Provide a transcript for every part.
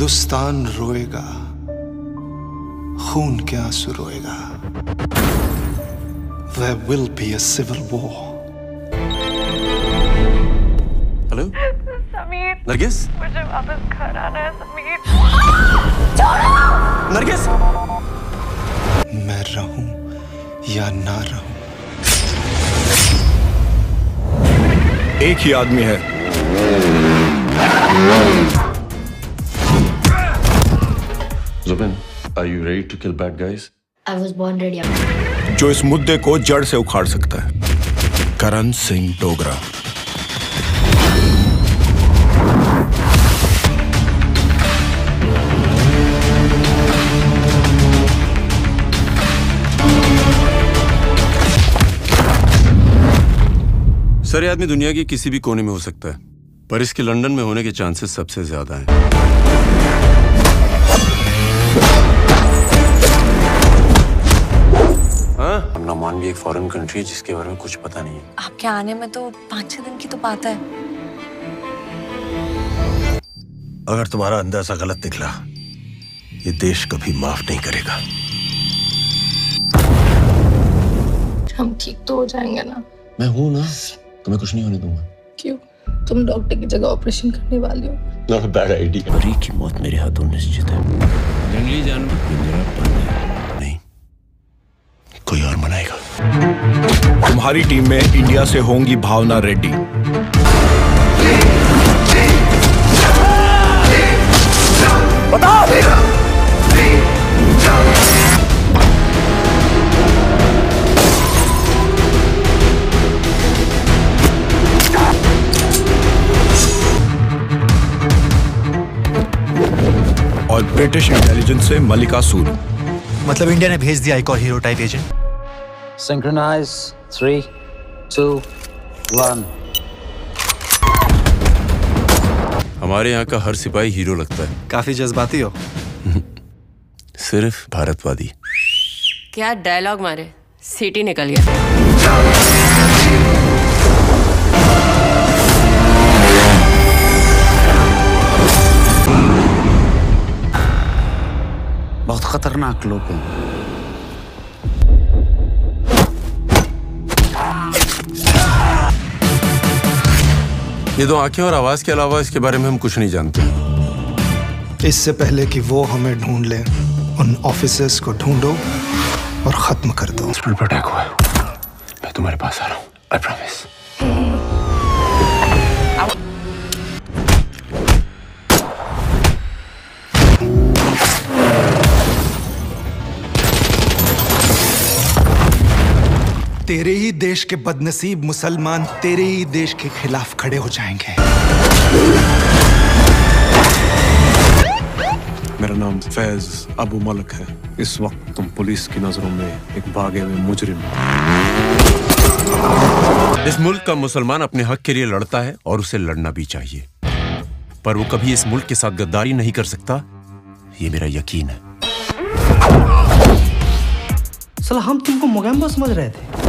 हिंदुस्तान रोएगा खून के आंसू रोएगा There will be a civil war. Hello Sameer Nargis मुझे वापस घर आना है समीर छोड़ो नरगिस मैं रहूं या ना रहूं एक ही आदमी है Zubin, are you ready to kill bad guys? I was born ready. जो इस मुद्दे को जड़ से उखाड़ सकता है करण सिंह डोगरा सर आदमी दुनिया के किसी भी कोने में हो सकता है पर इसके लंदन में होने के चांसेस सबसे ज्यादा हैं। एक फॉरेन कंट्री है जिसके बारे में कुछ पता नहीं है आपके आने में तो पाँच छह दिन की तो बात है अगर तुम्हारा अंदाजा गलत निकला ये देश कभी माफ नहीं करेगा हम ठीक तो हो जाएंगे ना मैं हूँ ना तुम्हें कुछ नहीं होने दूंगा क्यों तुम डॉक्टर की जगह ऑपरेशन करने वाले हो नॉट बैड आइडिया की मौत मेरे हाथों निश्चित है जंगली जानवर कोई और मनाएगा तुम्हारी टीम में इंडिया से होंगी भावना रेड्डी और ब्रिटिश इंटेलिजेंस से मलिका सूद मतलब इंडिया ने भेज दिया एक और hero type agent synchronise three two one हमारे यहाँ का हर सिपाही हीरो लगता है काफी जज्बाती हो सिर्फ भारतवादी क्या डायलॉग मारे सिटी निकल गया बहुत खतरनाक लोग हैं ये दो आंखें और आवाज के अलावा इसके बारे में हम कुछ नहीं जानते इससे पहले कि वो हमें ढूंढ लें उन ऑफिसर्स को ढूंढो और खत्म कर दो पर अटैक हुआ है मैं तुम्हारे पास आ रहा हूं आई प्रॉमिस तेरे ही देश के बदनसीब मुसलमान तेरे ही देश के खिलाफ खड़े हो जाएंगे मेरा नाम फैज अबू मलक है इस वक्त तुम पुलिस की नजरों में एक बागे में मुजरिम इस मुल्क का मुसलमान अपने हक के लिए लड़ता है और उसे लड़ना भी चाहिए पर वो कभी इस मुल्क के साथ गद्दारी नहीं कर सकता ये मेरा यकीन है सला हम तुमको मुगैम्बा समझ रहे थे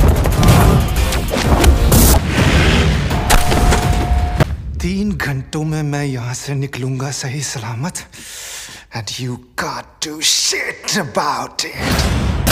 तीन घंटों में मैं यहां से निकलूंगा सही सलामत and you got to shut about it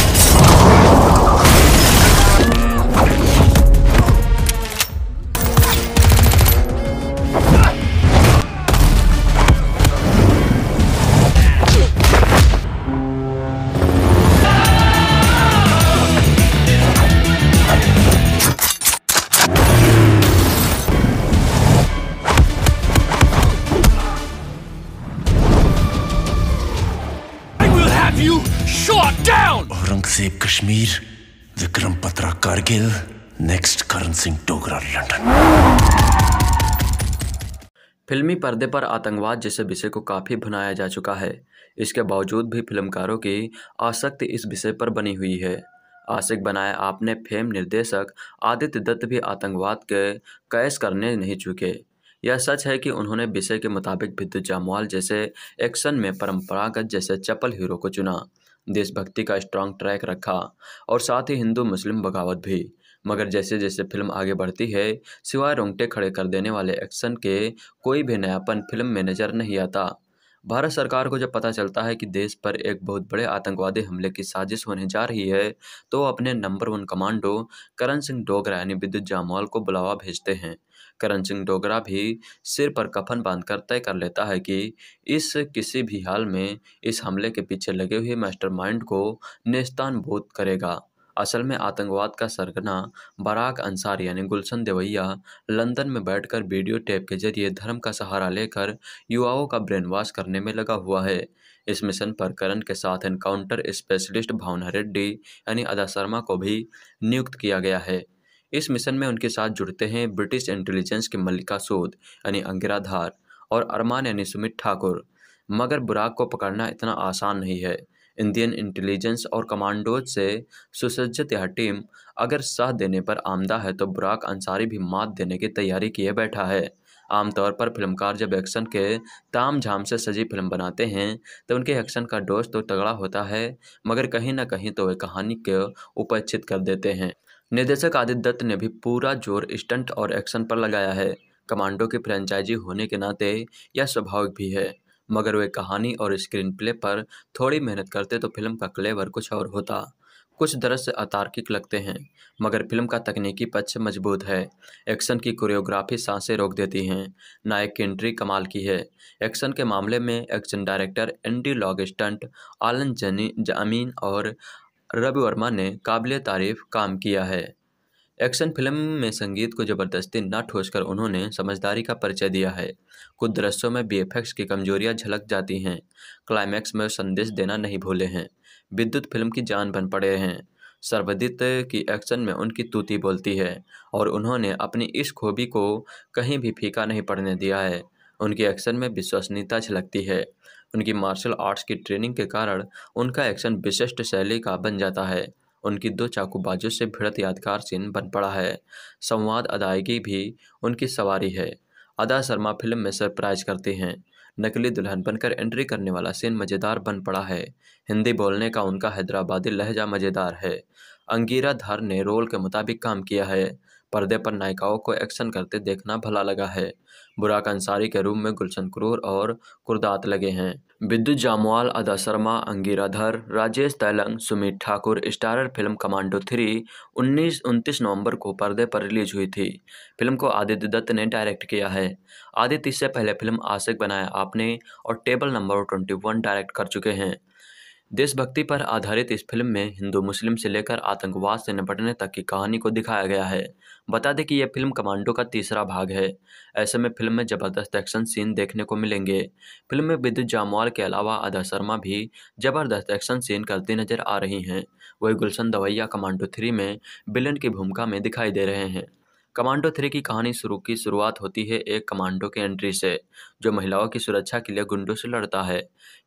Kashmir Vikram Batra Kargil next Karan Singh Dogra London फिल्मी पर्दे पर आतंकवाद जैसे विषय को काफ़ी भुनाया जा चुका है इसके बावजूद भी फिल्मकारों की आसक्ति इस विषय पर बनी हुई है आशिक बनाए आपने फेम निर्देशक आदित्य दत्त भी आतंकवाद के कैश करने नहीं चुके यह सच है कि उन्होंने विषय के मुताबिक विद्युत जामवाल जैसे एक्शन में परंपरागत जैसे चपल हीरो को चुना देशभक्ति का स्ट्रांग ट्रैक रखा और साथ ही हिंदू मुस्लिम बगावत भी मगर जैसे जैसे फिल्म आगे बढ़ती है सिवाय रोंगटे खड़े कर देने वाले एक्शन के कोई भी नयापन फिल्म में नज़र नहीं आता भारत सरकार को जब पता चलता है कि देश पर एक बहुत बड़े आतंकवादी हमले की साजिश होने जा रही है तो अपने number one commando Karan Singh Dogra यानी विद्युत जामवाल को बुलावा भेजते हैं करण सिंह डोगरा भी सिर पर कफन बांधकर तय कर लेता है कि इस किसी भी हाल में इस हमले के पीछे लगे हुए मास्टरमाइंड को निस्तान बोध करेगा असल में आतंकवाद का सरगना बराक अंसार यानी गुलशन देवैया लंदन में बैठकर वीडियो टेप के जरिए धर्म का सहारा लेकर युवाओं का ब्रेन वॉश करने में लगा हुआ है इस मिशन पर करण के साथ एनकाउंटर स्पेशलिस्ट भावना रेड्डी यानी अदा शर्मा को भी नियुक्त किया गया है इस मिशन में उनके साथ जुड़ते हैं ब्रिटिश इंटेलिजेंस के मल्लिका सोद यानी अंगिराधार और अरमान यानी सुमित ठाकुर मगर बुराक को पकड़ना इतना आसान नहीं है इंडियन इंटेलिजेंस और कमांडोज से सुसज्जित यह टीम अगर साथ देने पर आमदा है तो बुराक अंसारी भी मात देने की तैयारी किए बैठा है आमतौर पर फिल्मकार जब एक्शन के ताम झाम से सजी फिल्म बनाते हैं तो उनके एक्शन का डोज तो तगड़ा होता है मगर कहीं ना कहीं तो वे कहानी को उपेक्षित कर देते हैं निर्देशक आदित्य दत्त ने भी पूरा जोर स्टंट और एक्शन पर लगाया है कमांडो के फ्रेंचाइजी होने के नाते यह स्वाभाविक भी है मगर वे कहानी और स्क्रीन प्ले पर थोड़ी मेहनत करते तो फिल्म का क्लेवर कुछ और होता कुछ दृश्य अतार्किक लगते हैं मगर फिल्म का तकनीकी पक्ष मजबूत है एक्शन की कोरियोग्राफी सांसें रोक देती हैं नायक की एंट्री कमाल की है एक्शन के मामले में action director Andy Long stunt Allan जनी जामीन और रवि वर्मा ने काबिल तारीफ काम किया है एक्शन फिल्म में संगीत को ज़बरदस्ती न ठोसकर उन्होंने समझदारी का परिचय दिया है कुछ दृश्यों में बीएफएक्स की कमजोरियां झलक जाती हैं क्लाइमैक्स में संदेश देना नहीं भूले हैं विद्युत फिल्म की जान बन पड़े हैं सर्वदित की एक्शन में उनकी तूती बोलती है और उन्होंने अपनी इस खूबी को कहीं भी फीका नहीं पड़ने दिया है उनकी एक्शन में विश्वसनीयता झलकती है उनकी मार्शल आर्ट्स की ट्रेनिंग के कारण उनका एक्शन विशिष्ट शैली का बन जाता है उनकी दो चाकूबाजों से भिड़त यादगार सीन बन पड़ा है संवाद अदायगी भी उनकी सवारी है अदा शर्मा फिल्म में सरप्राइज करती हैं नकली दुल्हन बनकर एंट्री करने वाला सीन मज़ेदार बन पड़ा है हिंदी बोलने का उनका हैदराबादी लहजा मज़ेदार है अंगीरा धर ने रोल के मुताबिक काम किया है पर्दे पर नायिकाओं को एक्शन करते देखना भला लगा है बुराक अंसारी के रूप में गुलशन क्रूर और कुर्दात लगे हैं विद्युत जामवाल अदा Sharma अंगीराधर Rajesh Tailang Sumit Thakur starrer film Commando three उन्नीस उनतीस नवंबर को पर्दे पर रिलीज हुई थी फिल्म को आदित्य दत्त ने डायरेक्ट किया है आदित्य इससे पहले फिल्म आशिक बनाया आपने और Table number twenty one direct कर चुके हैं देशभक्ति पर आधारित इस फिल्म में हिंदू मुस्लिम से लेकर आतंकवाद से निपटने तक की कहानी को दिखाया गया है बता दें कि यह फिल्म कमांडो का तीसरा भाग है ऐसे में फिल्म में जबरदस्त एक्शन सीन देखने को मिलेंगे फिल्म में विद्युत जामवाल के अलावा अदा शर्मा भी जबरदस्त एक्शन सीन करती नजर आ रही हैं वही गुलशन दवैया कमांडो थ्री में बिलन की भूमिका में दिखाई दे रहे हैं कमांडो थ्री की कहानी शुरू की शुरुआत होती है एक कमांडो के एंट्री से जो महिलाओं की सुरक्षा के लिए गुंडों से लड़ता है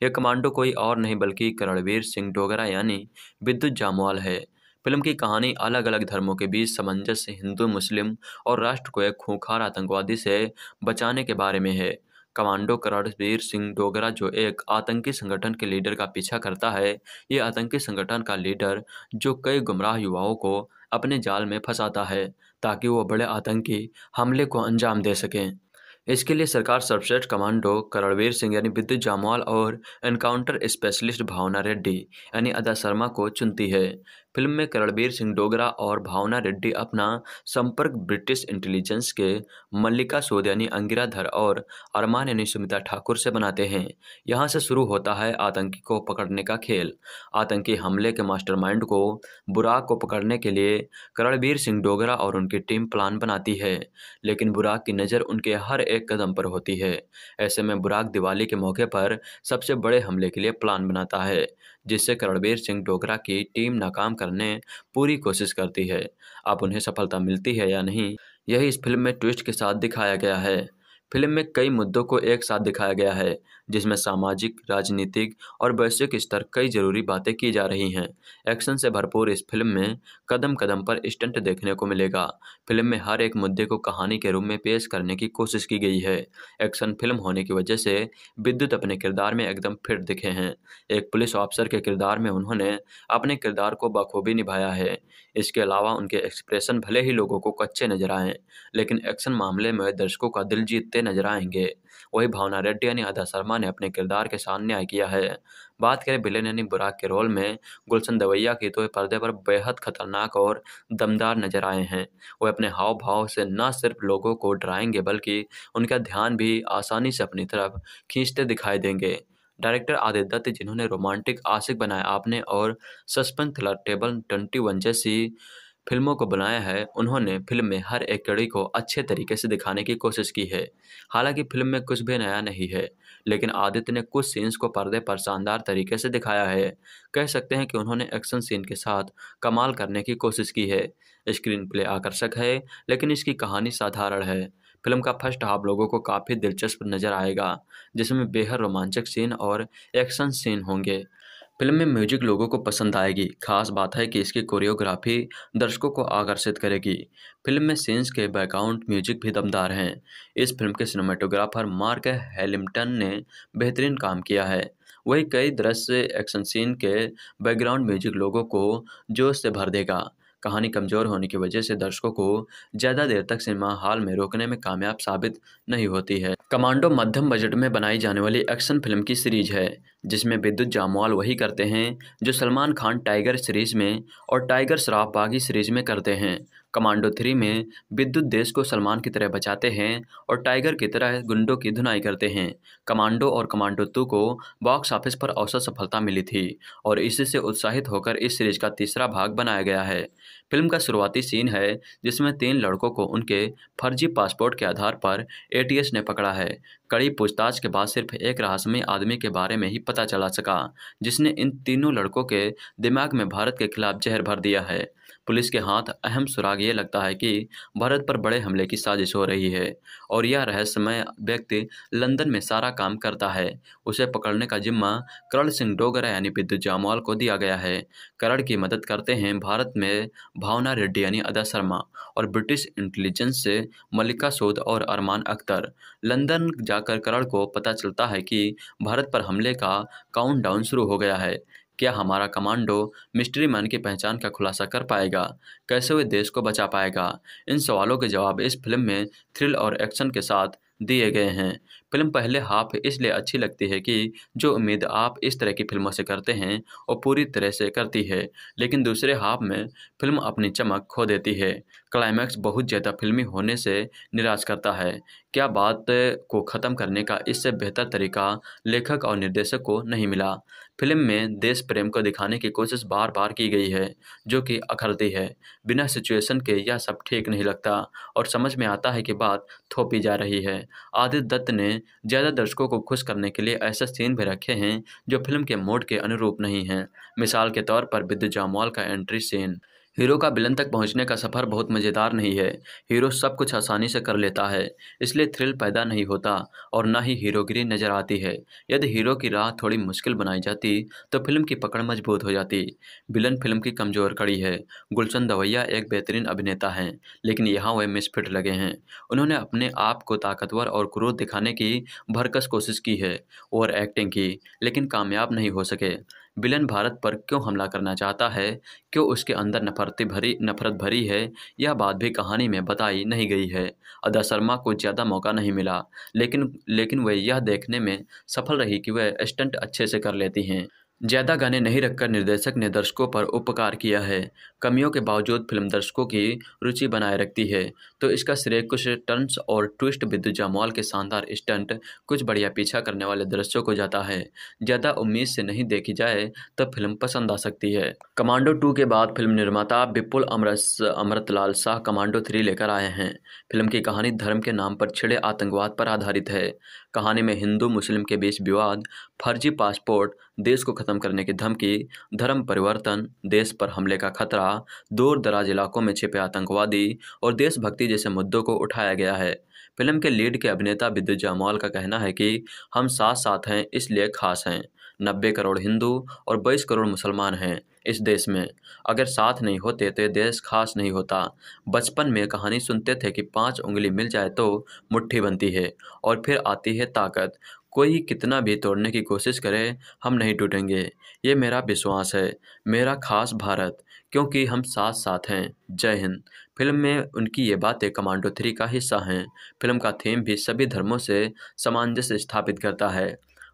यह कमांडो कोई और नहीं बल्कि करणवीर सिंह डोगरा यानी विद्युत जामवाल है फिल्म की कहानी अलग अलग धर्मों के बीच सामंजस्य हिंदू मुस्लिम और राष्ट्र को एक खूंखार आतंकवादी से बचाने के बारे में है कमांडो करणवीर सिंह डोगरा जो एक आतंकी संगठन के लीडर का पीछा करता है ये आतंकी संगठन का लीडर जो कई गुमराह युवाओं को अपने जाल में फंसाता है ताकि वो बड़े आतंकी हमले को अंजाम दे सकें इसके लिए सरकार सर्वश्रेष्ठ कमांडो करणवीर सिंह यानी विद्युत जामवाल और एनकाउंटर स्पेशलिस्ट भावना रेड्डी यानी अदा शर्मा को चुनती है फिल्म में करणबीर सिंह डोगरा और भावना रेड्डी अपना संपर्क ब्रिटिश इंटेलिजेंस के मल्लिका यानी अंगिराधर और अरमान यानी सुमिता ठाकुर से बनाते हैं यहाँ से शुरू होता है आतंकी को पकड़ने का खेल आतंकी हमले के मास्टरमाइंड को बुराक को पकड़ने के लिए करणबीर सिंह डोगरा और उनकी टीम प्लान बनाती है लेकिन बुराक की नज़र उनके हर एक कदम पर होती है ऐसे में बुराक दिवाली के मौके पर सबसे बड़े हमले के लिए प्लान बनाता है जिससे करणबीर सिंह डोगरा की टीम नाकाम करने पूरी कोशिश करती है अब उन्हें सफलता मिलती है या नहीं यही इस फिल्म में ट्विस्ट के साथ दिखाया गया है फिल्म में कई मुद्दों को एक साथ दिखाया गया है जिसमें सामाजिक राजनीतिक और वैश्विक स्तर कई जरूरी बातें की जा रही हैं एक्शन से भरपूर इस फिल्म में कदम कदम पर स्टंट देखने को मिलेगा फिल्म में हर एक मुद्दे को कहानी के रूप में पेश करने की कोशिश की गई है एक्शन फिल्म होने की वजह से विद्युत अपने किरदार में एकदम फिट दिखे हैं एक पुलिस ऑफिसर के किरदार में उन्होंने अपने किरदार को बखूबी निभाया है इसके अलावा उनके एक्सप्रेशन भले ही लोगों को कच्चे नजर आए लेकिन एक्शन मामले में दर्शकों का दिल जीतते नजर आएंगे वही भावना रेड्डी यानी अदा शर्मा ने अपने किरदार के साथ न्याय किया है बात करें बिलेन यानी बुराक के रोल में गुलशन दवैया की तो वे पर्दे पर बेहद खतरनाक और दमदार नजर आए हैं वह अपने हाव भाव से न सिर्फ लोगों को डराएंगे बल्कि उनका ध्यान भी आसानी से अपनी तरफ खींचते दिखाई देंगे डायरेक्टर आदित्य दत्त जिन्होंने रोमांटिक आशिक बनाया आपने और suspense thriller Table twenty one जैसी फिल्मों को बनाया है उन्होंने फिल्म में हर एक कड़ी को अच्छे तरीके से दिखाने की कोशिश की है हालांकि फिल्म में कुछ भी नया नहीं है लेकिन आदित्य ने कुछ सीन्स को पर्दे पर शानदार तरीके से दिखाया है कह सकते हैं कि उन्होंने एक्शन सीन के साथ कमाल करने की कोशिश की है स्क्रीन प्ले आकर्षक है लेकिन इसकी कहानी साधारण है फिल्म का फर्स्ट हाफ लोगों को काफ़ी दिलचस्प नजर आएगा जिसमें बेहद रोमांचक सीन और एक्शन सीन होंगे फिल्म में म्यूजिक लोगों को पसंद आएगी खास बात है कि इसकी कोरियोग्राफी दर्शकों को आकर्षित करेगी फिल्म में सीन्स के बैकग्राउंड म्यूजिक भी दमदार हैं इस फिल्म के सिनेमाटोग्राफर मार्क हेलिमटन ने बेहतरीन काम किया है वही कई दृश्य एक्शन सीन के बैकग्राउंड म्यूजिक लोगों को जोश से भर देगा कहानी कमज़ोर होने की वजह से दर्शकों को ज़्यादा देर तक सिनेमा हॉल में रोकने में कामयाब साबित नहीं होती है कमांडो मध्यम बजट में बनाई जाने वाली एक्शन फिल्म की सीरीज है जिसमें विद्युत जामवाल वही करते हैं जो सलमान खान टाइगर सीरीज में और टाइगर श्राफ बागी सीरीज में करते हैं कमांडो थ्री में विद्युत देश को सलमान की तरह बचाते हैं और टाइगर की तरह गुंडों की धुनाई करते हैं कमांडो और कमांडो टू को बॉक्स ऑफिस पर औसत सफलता मिली थी और इसी से उत्साहित होकर इस सीरीज का तीसरा भाग बनाया गया है फिल्म का शुरुआती सीन है जिसमें तीन लड़कों को उनके फर्जी पासपोर्ट के आधार पर एटीएस ने पकड़ा है कड़ी पूछताछ के बाद सिर्फ एक रहस्यमय आदमी के बारे में ही पता चला सका जिसने इन तीनों लड़कों के दिमाग में भारत के खिलाफ जहर भर दिया है पुलिस के हाथ अहम सुराग ये लगता है कि भारत पर बड़े हमले की साजिश हो रही है और यह रहस्यमय व्यक्ति लंदन में सारा काम करता है उसे पकड़ने का जिम्मा करण सिंह डोगरा यानी विद्युत जामवाल को दिया गया है करण की मदद करते हैं भारत में भावना रेड्डी यानी अदा शर्मा और ब्रिटिश इंटेलिजेंस से मल्लिका सोद और अरमान अख्तर लंदन जाकर करण को पता चलता है कि भारत पर हमले का काउंट शुरू हो गया है क्या हमारा कमांडो मिस्ट्री मैन की पहचान का खुलासा कर पाएगा कैसे वे देश को बचा पाएगा इन सवालों के जवाब इस फिल्म में थ्रिल और एक्शन के साथ दिए गए हैं फिल्म पहले हाफ इसलिए अच्छी लगती है कि जो उम्मीद आप इस तरह की फिल्मों से करते हैं वो पूरी तरह से करती है लेकिन दूसरे हाफ में फिल्म अपनी चमक खो देती है क्लाइमैक्स बहुत ज़्यादा फिल्मी होने से निराश करता है क्या बात को ख़त्म करने का इससे बेहतर तरीका लेखक और निर्देशक को नहीं मिला फिल्म में देश प्रेम को दिखाने की कोशिश बार बार की गई है जो कि अखलती है बिना सिचुएशन के यह सब ठीक नहीं लगता और समझ में आता है कि बात थोपी जा रही है आदित्य दत्त ने ज़्यादा दर्शकों को खुश करने के लिए ऐसे सीन भी रखे हैं जो फिल्म के मोड के अनुरूप नहीं हैं मिसाल के तौर पर बिद्दू जामवाल का एंट्री सीन हीरो का बिलन तक पहुंचने का सफ़र बहुत मज़ेदार नहीं है हीरो सब कुछ आसानी से कर लेता है इसलिए थ्रिल पैदा नहीं होता और ना ही हीरोगिरी नज़र आती है यदि हीरो की राह थोड़ी मुश्किल बनाई जाती तो फिल्म की पकड़ मजबूत हो जाती बिलन फिल्म की कमज़ोर कड़ी है गुलशन दवैया एक बेहतरीन अभिनेता हैं लेकिन यहाँ वह मिसफिट लगे हैं उन्होंने अपने आप को ताकतवर और क्रोध दिखाने की भरकस कोशिश की है और एक्टिंग की लेकिन कामयाब नहीं हो सके विलन भारत पर क्यों हमला करना चाहता है क्यों उसके अंदर नफरती भरी नफरत भरी है यह बात भी कहानी में बताई नहीं गई है अदा शर्मा को ज़्यादा मौका नहीं मिला लेकिन लेकिन वह यह देखने में सफल रही कि वह स्टंट अच्छे से कर लेती हैं ज़्यादा गाने नहीं रखकर निर्देशक ने दर्शकों पर उपकार किया है कमियों के बावजूद फिल्म दर्शकों की रुचि बनाए रखती है तो इसका श्रेय कुछ टर्न्स और ट्विस्ट बिद्दू जामवाल के शानदार स्टंट कुछ बढ़िया पीछा करने वाले दृश्यों को जाता है ज़्यादा उम्मीद से नहीं देखी जाए तो फिल्म पसंद आ सकती है कमांडो टू के बाद फिल्म निर्माता विपुल अमरस लाल शाह कमांडो थ्री लेकर आए हैं फिल्म की कहानी धर्म के नाम पर छिड़े आतंकवाद पर आधारित है कहानी में हिंदू मुस्लिम के बीच विवाद फर्जी पासपोर्ट देश को ख़त्म करने की धमकी धर्म परिवर्तन देश पर हमले का खतरा दूर दराज इलाकों में छिपे आतंकवादी और देशभक्ति जैसे मुद्दों को उठाया गया है फिल्म के लीड के अभिनेता विद्युत जामवाल का कहना है कि हम साथ साथ हैं इसलिए खास हैं नब्बे करोड़ हिंदू और बाईस करोड़ मुसलमान हैं इस देश में अगर साथ नहीं होते तो देश खास नहीं होता बचपन में कहानी सुनते थे कि पांच उंगली मिल जाए तो मुट्ठी बनती है और फिर आती है ताकत कोई कितना भी तोड़ने की कोशिश करे हम नहीं टूटेंगे ये मेरा विश्वास है मेरा खास भारत क्योंकि हम साथ साथ हैं जय हिंद फिल्म में उनकी ये बातें कमांडो थ्री का हिस्सा हैं फिल्म का थीम भी सभी धर्मों से सामंजस्य स्थापित करता है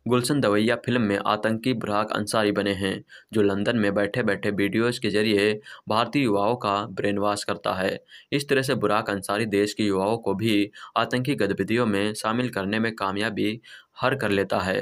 गुलशन दवैया फिल्म में आतंकी बुराक अंसारी बने हैं जो लंदन में बैठे बैठे वीडियोज़ के जरिए भारतीय युवाओं का ब्रेन वॉश करता है इस तरह से बुराक अंसारी देश के युवाओं को भी आतंकी गतिविधियों में शामिल करने में कामयाबी हर कर लेता है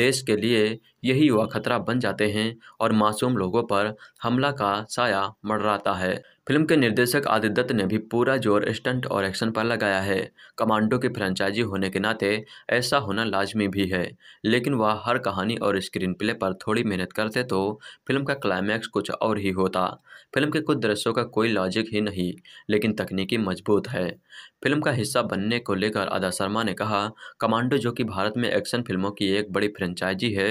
देश के लिए यही युवा खतरा बन जाते हैं और मासूम लोगों पर हमला का साया मडराता है फिल्म के निर्देशक आदित्य दत्त ने भी पूरा जोर स्टंट और एक्शन पर लगाया है कमांडो के फ्रेंचाइजी होने के नाते ऐसा होना लाजमी भी है लेकिन वह हर कहानी और स्क्रीन प्ले पर थोड़ी मेहनत करते तो फिल्म का क्लाइमैक्स कुछ और ही होता फिल्म के कुछ दृश्यों का कोई लॉजिक ही नहीं लेकिन तकनीकी मजबूत है फिल्म का हिस्सा बनने को लेकर अदा शर्मा ने कहा कमांडो जो कि भारत में एक्शन फिल्मों की एक बड़ी फ्रेंचाइजी है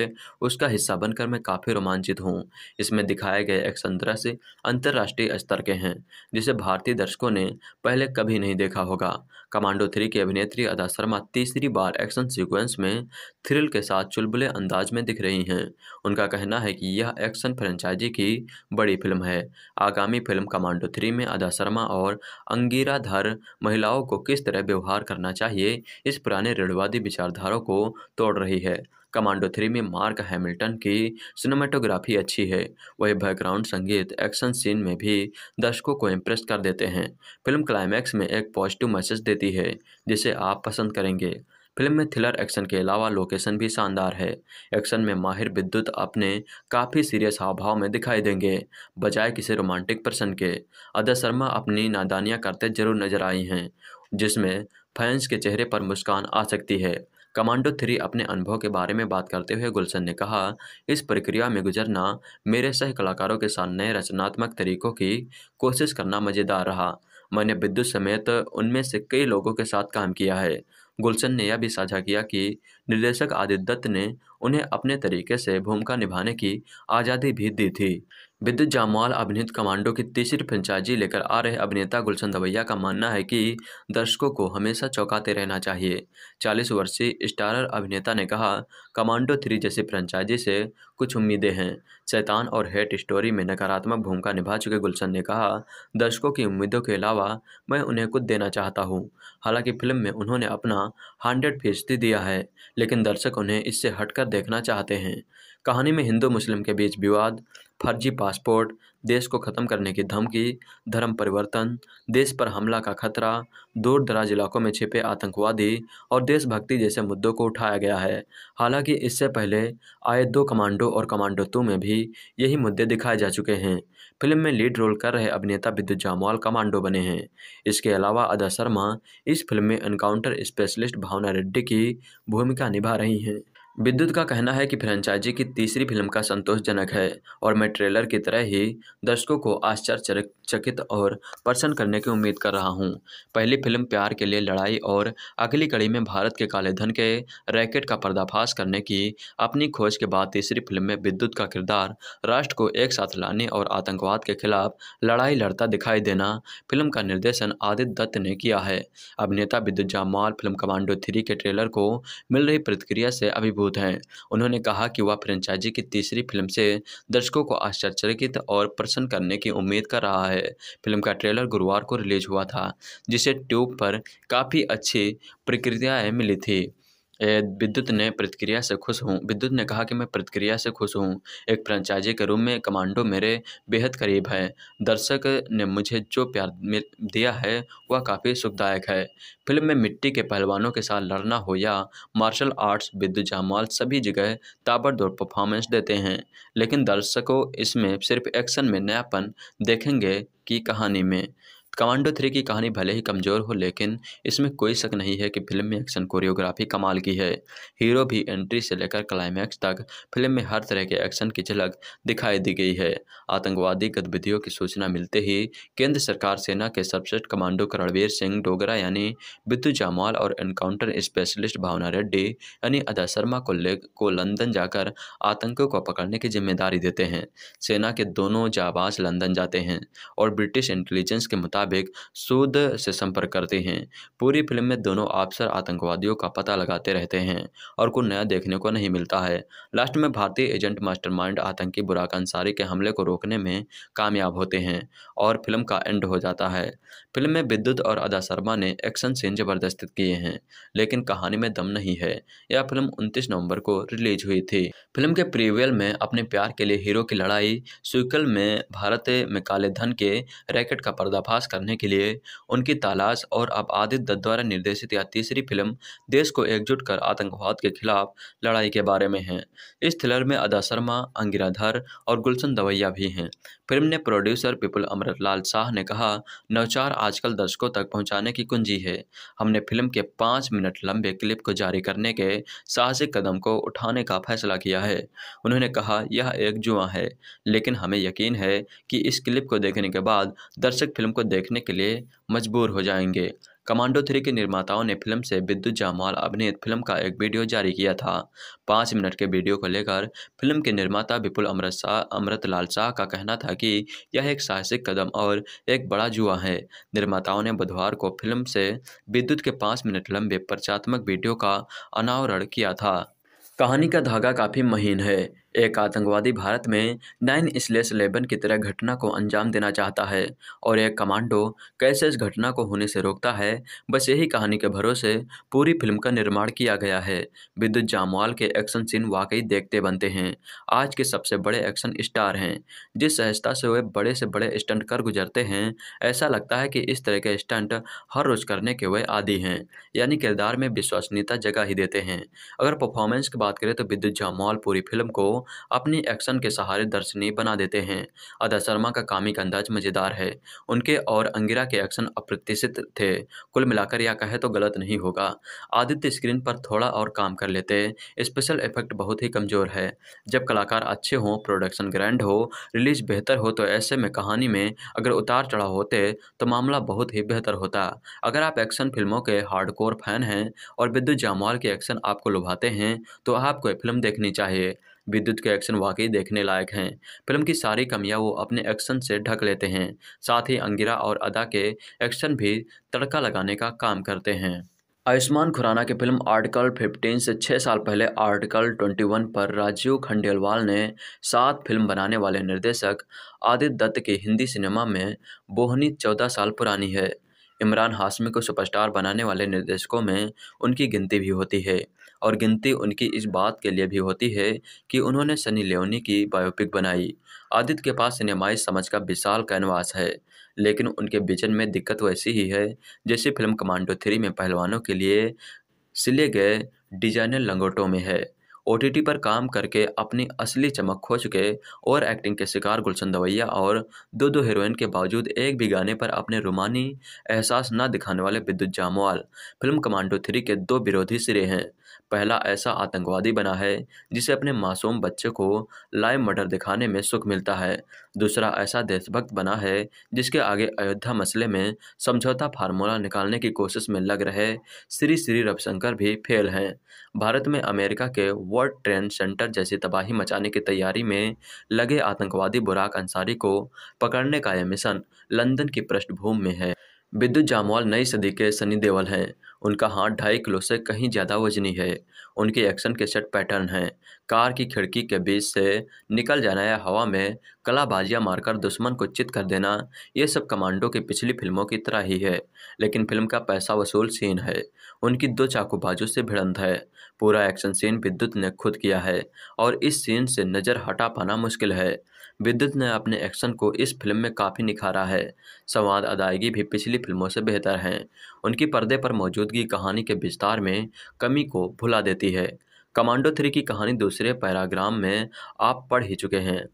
उसका हिस्सा बनकर मैं काफ़ी रोमांचित हूँ इसमें दिखाए गए एक्शन दृश्य अंतर्राष्ट्रीय स्तर के हैं जिसे भारतीय दर्शकों ने पहले कभी नहीं देखा होगा कमांडो थ्री की अभिनेत्री अदा शर्मा तीसरी बार एक्शन सीक्वेंस में थ्रिल के साथ चुलबुले अंदाज में दिख रही हैं उनका कहना है कि यह एक्शन फ्रेंचाइजी की बड़ी फिल्म है आगामी फिल्म कमांडो थ्री में अदा शर्मा और अंगीराधर महिलाओं महिलाओं को किस तरह व्यवहार करना चाहिए इस पुराने ऋणवादी विचारधारा को तोड़ रही है कमांडो थ्री में मार्क हैमिल्टन की सिनेमाटोग्राफी अच्छी है वही बैकग्राउंड संगीत एक्शन सीन में भी दर्शकों को इम्प्रेस कर देते हैं फिल्म क्लाइमैक्स में एक पॉजिटिव मैसेज देती है जिसे आप पसंद करेंगे फिल्म में थ्रिलर एक्शन के अलावा लोकेशन भी शानदार है एक्शन में माहिर विद्युत अपने काफ़ी सीरियस हावभाव में दिखाई देंगे बजाय किसी रोमांटिक पर्सन के अदय शर्मा अपनी नादानियाँ करते जरूर नजर आई हैं जिसमें फैंस के चेहरे पर मुस्कान आ सकती है कमांडो थ्री अपने अनुभव के बारे में बात करते हुए गुलशन ने कहा इस प्रक्रिया में गुजरना मेरे सह कलाकारों के साथ नए रचनात्मक तरीकों की कोशिश करना मज़ेदार रहा मैंने विद्युत समेत उनमें से कई लोगों के साथ काम किया है गुलशन ने यह भी साझा किया कि निर्देशक आदित्य दत्त ने उन्हें अपने तरीके से भूमिका निभाने की आज़ादी भी दी थी विद्युत जामवाल अभिनीत कमांडो की तीसरी फ्रेंचाइजी लेकर आ रहे अभिनेता गुलशन दवैया का मानना है कि दर्शकों को हमेशा चौंकाते रहना चाहिए 40 वर्षीय स्टारर अभिनेता ने कहा कमांडो थ्री जैसी फ्रेंचाइजी से कुछ उम्मीदें हैं शैतान और हेट स्टोरी में नकारात्मक भूमिका निभा चुके गुलशन ने कहा दर्शकों की उम्मीदों के अलावा मैं उन्हें कुछ देना चाहता हूँ हालांकि फिल्म में उन्होंने अपना हंड्रेड फीसदी दिया है लेकिन दर्शक उन्हें इससे हटकर देखना चाहते हैं कहानी में हिंदू मुस्लिम के बीच विवाद फर्जी पासपोर्ट देश को ख़त्म करने की धमकी धर्म परिवर्तन देश पर हमला का खतरा दूर दराज इलाकों में छिपे आतंकवादी और देशभक्ति जैसे मुद्दों को उठाया गया है हालांकि इससे पहले आए दो कमांडो और कमांडो टू में भी यही मुद्दे दिखाए जा चुके हैं फिल्म में लीड रोल कर रहे अभिनेता विद्युत जामवाल कमांडो बने हैं इसके अलावा अदा शर्मा इस फिल्म में इनकाउंटर स्पेशलिस्ट भावना रेड्डी की भूमिका निभा रही हैं विद्युत का कहना है कि फ्रेंचाइजी की तीसरी फिल्म का संतोषजनक है और मैं ट्रेलर की तरह ही दर्शकों को आश्चर्यचकित और प्रसन्न करने की उम्मीद कर रहा हूं। पहली फिल्म प्यार के लिए लड़ाई और अगली कड़ी में भारत के काले धन के रैकेट का पर्दाफाश करने की अपनी खोज के बाद तीसरी फिल्म में विद्युत का किरदार राष्ट्र को एक साथ लाने और आतंकवाद के खिलाफ लड़ाई लड़ता दिखाई देना फिल्म का निर्देशन आदित्य दत्त ने किया है अभिनेता Vidyut Jammwal film Commando three के ट्रेलर को मिल रही प्रतिक्रिया से अभिभूत मौजूद हैं उन्होंने कहा कि वह फ्रेंचाइजी की तीसरी फिल्म से दर्शकों को आश्चर्यचकित और प्रसन्न करने की उम्मीद कर रहा है फिल्म का ट्रेलर गुरुवार को रिलीज हुआ था जिसे ट्यूब पर काफ़ी अच्छी प्रक्रियाएँ मिली थी विद्युत ने प्रतिक्रिया से खुश हूँ विद्युत ने कहा कि मैं प्रतिक्रिया से खुश हूँ एक फ्रेंचाइजी के रूप में कमांडो मेरे बेहद करीब है दर्शक ने मुझे जो प्यार दिया है वह काफ़ी सुखदायक है फिल्म में मिट्टी के पहलवानों के साथ लड़ना हो या मार्शल आर्ट्स विद्युत जामाल सभी जगह ताबड़तोड़ परफॉर्मेंस देते हैं लेकिन दर्शकों इसमें सिर्फ एक्शन में नयापन देखेंगे की कहानी में कमांडो थ्री की कहानी भले ही कमज़ोर हो लेकिन इसमें कोई शक नहीं है कि फिल्म में एक्शन कोरियोग्राफी कमाल की है हीरो भी एंट्री से लेकर क्लाइमैक्स तक फिल्म में हर तरह के एक्शन की झलक दिखाई दी गई है आतंकवादी गतिविधियों की सूचना मिलते ही केंद्र सरकार सेना के सर्वश्रेष्ठ कमांडो करणवीर सिंह डोगरा यानी बिद्दू जामवाल और एनकाउंटर स्पेशलिस्ट भावना रेड्डी यानी अदा शर्मा को ले को लंदन जाकर आतंकों को पकड़ने की जिम्मेदारी देते हैं सेना के दोनों जाबाज लंदन जाते हैं और ब्रिटिश इंटेलिजेंस के मुताबिक मुताबिक सूद से संपर्क करते हैं पूरी फिल्म में दोनों अफसर आतंकवादियों का पता लगाते रहते हैं और कुछ नया देखने को नहीं मिलता है लास्ट में भारतीय एजेंट मास्टरमाइंड आतंकी बुराक अंसारी के हमले को रोकने में कामयाब होते हैं और फिल्म का एंड हो जाता है फिल्म में विद्युत और अदा शर्मा ने एक्शन सीन जबरदस्त किए हैं लेकिन कहानी में दम नहीं है यह फिल्म उनतीस नवंबर को रिलीज हुई थी फिल्म के प्रीवियल में अपने प्यार के लिए हीरो की लड़ाई सुकल में भारत में काले धन के रैकेट का पर्दाफाश करने के लिए उनकी तलाश और अब आदित्य द्वारा निर्देशित यह तीसरी फिल्म देश को एकजुट कर आतंकवाद के खिलाफ लड़ाई के बारे में है इस थ्रिलर में अदा शर्मा अंगिराधर और गुलशन दवैया भी हैं फिल्म ने प्रोड्यूसर पिपुल अमृत लाल शाह ने कहा नवचार आजकल दर्शकों तक पहुंचाने की कुंजी है हमने फिल्म के पाँच मिनट लंबे क्लिप को जारी करने के साहसिक कदम को उठाने का फैसला किया है उन्होंने कहा यह एक जुआ है लेकिन हमें यकीन है कि इस क्लिप को देखने के बाद दर्शक फिल्म को देख देखने के लिए मजबूर हो जाएंगे कमांडो थ्री के निर्माताओं ने फिल्म से विद्युत जामवाल अभिनीत फिल्म का एक वीडियो जारी किया था पाँच मिनट के वीडियो को लेकर फिल्म के निर्माता विपुल अमृत शाह अमृत लाल शाह का कहना था कि यह एक साहसिक कदम और एक बड़ा जुआ है निर्माताओं ने बुधवार को फिल्म से विद्युत के पाँच मिनट लंबे परिचात्मक वीडियो का अनावरण किया था कहानी का धागा काफ़ी महीन है एक आतंकवादी भारत में नाइन स्लेस लेबन की तरह घटना को अंजाम देना चाहता है और एक कमांडो कैसे इस घटना को होने से रोकता है बस यही कहानी के भरोसे पूरी फिल्म का निर्माण किया गया है विद्युत जामवाल के एक्शन सीन वाकई देखते बनते हैं आज के सबसे बड़े एक्शन स्टार हैं जिस सहजता से वे बड़े से बड़े स्टंट कर गुजरते हैं ऐसा लगता है कि इस तरह के स्टंट हर रोज करने के वे आदि हैं यानी किरदार में विश्वसनीयता जगह ही देते हैं अगर परफॉर्मेंस की बात करें तो विद्युत जामवाल पूरी फिल्म को अपने एक्शन के सहारे दर्शनीय बना देते हैं अदा शर्मा का कामिक अंदाज मज़ेदार है उनके और अंगिरा के एक्शन अप्रत्याशित थे कुल मिलाकर यह कहे तो गलत नहीं होगा आदित्य स्क्रीन पर थोड़ा और काम कर लेते स्पेशल इफेक्ट बहुत ही कमज़ोर है जब कलाकार अच्छे हों प्रोडक्शन ग्रैंड हो रिलीज बेहतर हो तो ऐसे में कहानी में अगर उतार चढ़ाव होते तो मामला बहुत ही बेहतर होता अगर आप एक्शन फिल्मों के हार्डकोर फैन हैं और विद्युत जामवाल के एक्शन आपको लुभाते हैं तो आपको फिल्म देखनी चाहिए विद्युत के एक्शन वाकई देखने लायक हैं फिल्म की सारी कमियां वो अपने एक्शन से ढक लेते हैं साथ ही अंगिरा और अदा के एक्शन भी तड़का लगाने का काम करते हैं आयुष्मान खुराना की फिल्म आर्टिकल 15 से छः साल पहले आर्टिकल 21 पर राजीव खंडेलवाल ने सात फिल्म बनाने वाले निर्देशक आदित्य दत्त की हिंदी सिनेमा में बोहनी चौदह साल पुरानी है इमरान हाशमी को सुपरस्टार बनाने वाले निर्देशकों में उनकी गिनती भी होती है और गिनती उनकी इस बात के लिए भी होती है कि उन्होंने सनी लियोनी की बायोपिक बनाई आदित्य के पास सिनेमाई समझ का विशाल कैनवास है लेकिन उनके विजन में दिक्कत वैसी ही है जैसे फिल्म कमांडो थ्री में पहलवानों के लिए सिले गए डिजाइनर लंगोटों में है ओ पर काम करके अपनी असली चमक खो चुके और एक्टिंग के शिकार गुलशन दवैया और दो दो हीरोइन के बावजूद एक भी गाने पर अपने रुमानी एहसास न दिखाने वाले विद्युत जामवाल फिल्म कमांडो थ्री के दो विरोधी सिरे हैं पहला ऐसा आतंकवादी बना है जिसे अपने मासूम बच्चे को लाइव मर्डर दिखाने में सुख मिलता है दूसरा ऐसा देशभक्त बना है जिसके आगे अयोध्या मसले में समझौता फार्मूला निकालने की कोशिश में लग रहे श्री श्री रविशंकर भी फेल हैं भारत में अमेरिका के वर्ल्ड ट्रेड सेंटर जैसी तबाही मचाने की तैयारी में लगे आतंकवादी बुराक अंसारी को पकड़ने का यह मिशन लंदन की पृष्ठभूमि में है विद्युत जामवाल नई सदी के सनी देवल हैं उनका हाथ ढाई किलो से कहीं ज़्यादा वजनी है उनके एक्शन के सेट पैटर्न हैं कार की खिड़की के बीच से निकल जाना या हवा में कलाबाजियां मारकर दुश्मन को चित कर देना ये सब कमांडो की पिछली फिल्मों की तरह ही है लेकिन फिल्म का पैसा वसूल सीन है उनकी दो चाकूबाजों से भिड़ंत है पूरा एक्शन सीन विद्युत ने खुद किया है और इस सीन से नज़र हटा पाना मुश्किल है विद्युत ने अपने एक्शन को इस फिल्म में काफ़ी निखारा है संवाद अदायगी भी पिछली फिल्मों से बेहतर है उनकी पर्दे पर मौजूदगी कहानी के विस्तार में कमी को भुला देती है कमांडो थ्री की कहानी दूसरे पैराग्राम में आप पढ़ ही चुके हैं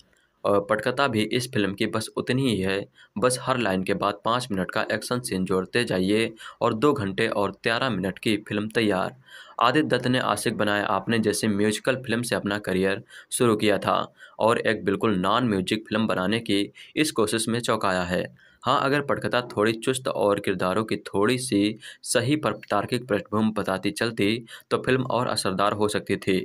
पटकथा भी इस फिल्म की बस उतनी ही है बस हर लाइन के बाद पाँच मिनट का एक्शन सीन जोड़ते जाइए और दो घंटे और तेरह मिनट की फिल्म तैयार आदित्य दत्त ने आशिक बनाए आपने जैसे म्यूजिकल फिल्म से अपना करियर शुरू किया था और एक बिल्कुल नॉन म्यूजिक फिल्म बनाने की इस कोशिश में चौंकाया है हाँ अगर पटकथा थोड़ी चुस्त और किरदारों की थोड़ी सी सही पर तार्किक पृष्ठभूमि बताती चलती तो फिल्म और असरदार हो सकती थी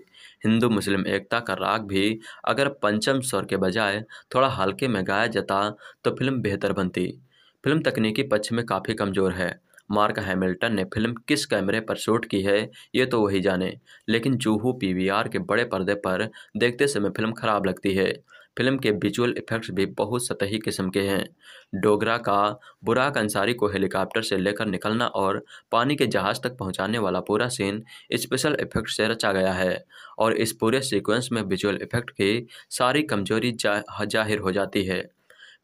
हिंदू मुस्लिम एकता का राग भी अगर पंचम स्वर के बजाय थोड़ा हल्के में गाया जाता तो फिल्म बेहतर बनती फिल्म तकनीकी पक्ष में काफ़ी कमज़ोर है मार्क हैमिल्टन ने फिल्म किस कैमरे पर शूट की है ये तो वही जाने लेकिन जूहू पीवीआर के बड़े पर्दे पर देखते समय फिल्म खराब लगती है फिल्म के विजुअल इफेक्ट्स भी बहुत सतही किस्म के हैं डोगरा का बुराक अंसारी को हेलीकॉप्टर से लेकर निकलना और पानी के जहाज़ तक पहुंचाने वाला पूरा सीन स्पेशल इफेक्ट से रचा गया है और इस पूरे सीक्वेंस में विजुअल इफेक्ट की सारी कमजोरी जा, जाहिर हो जाती है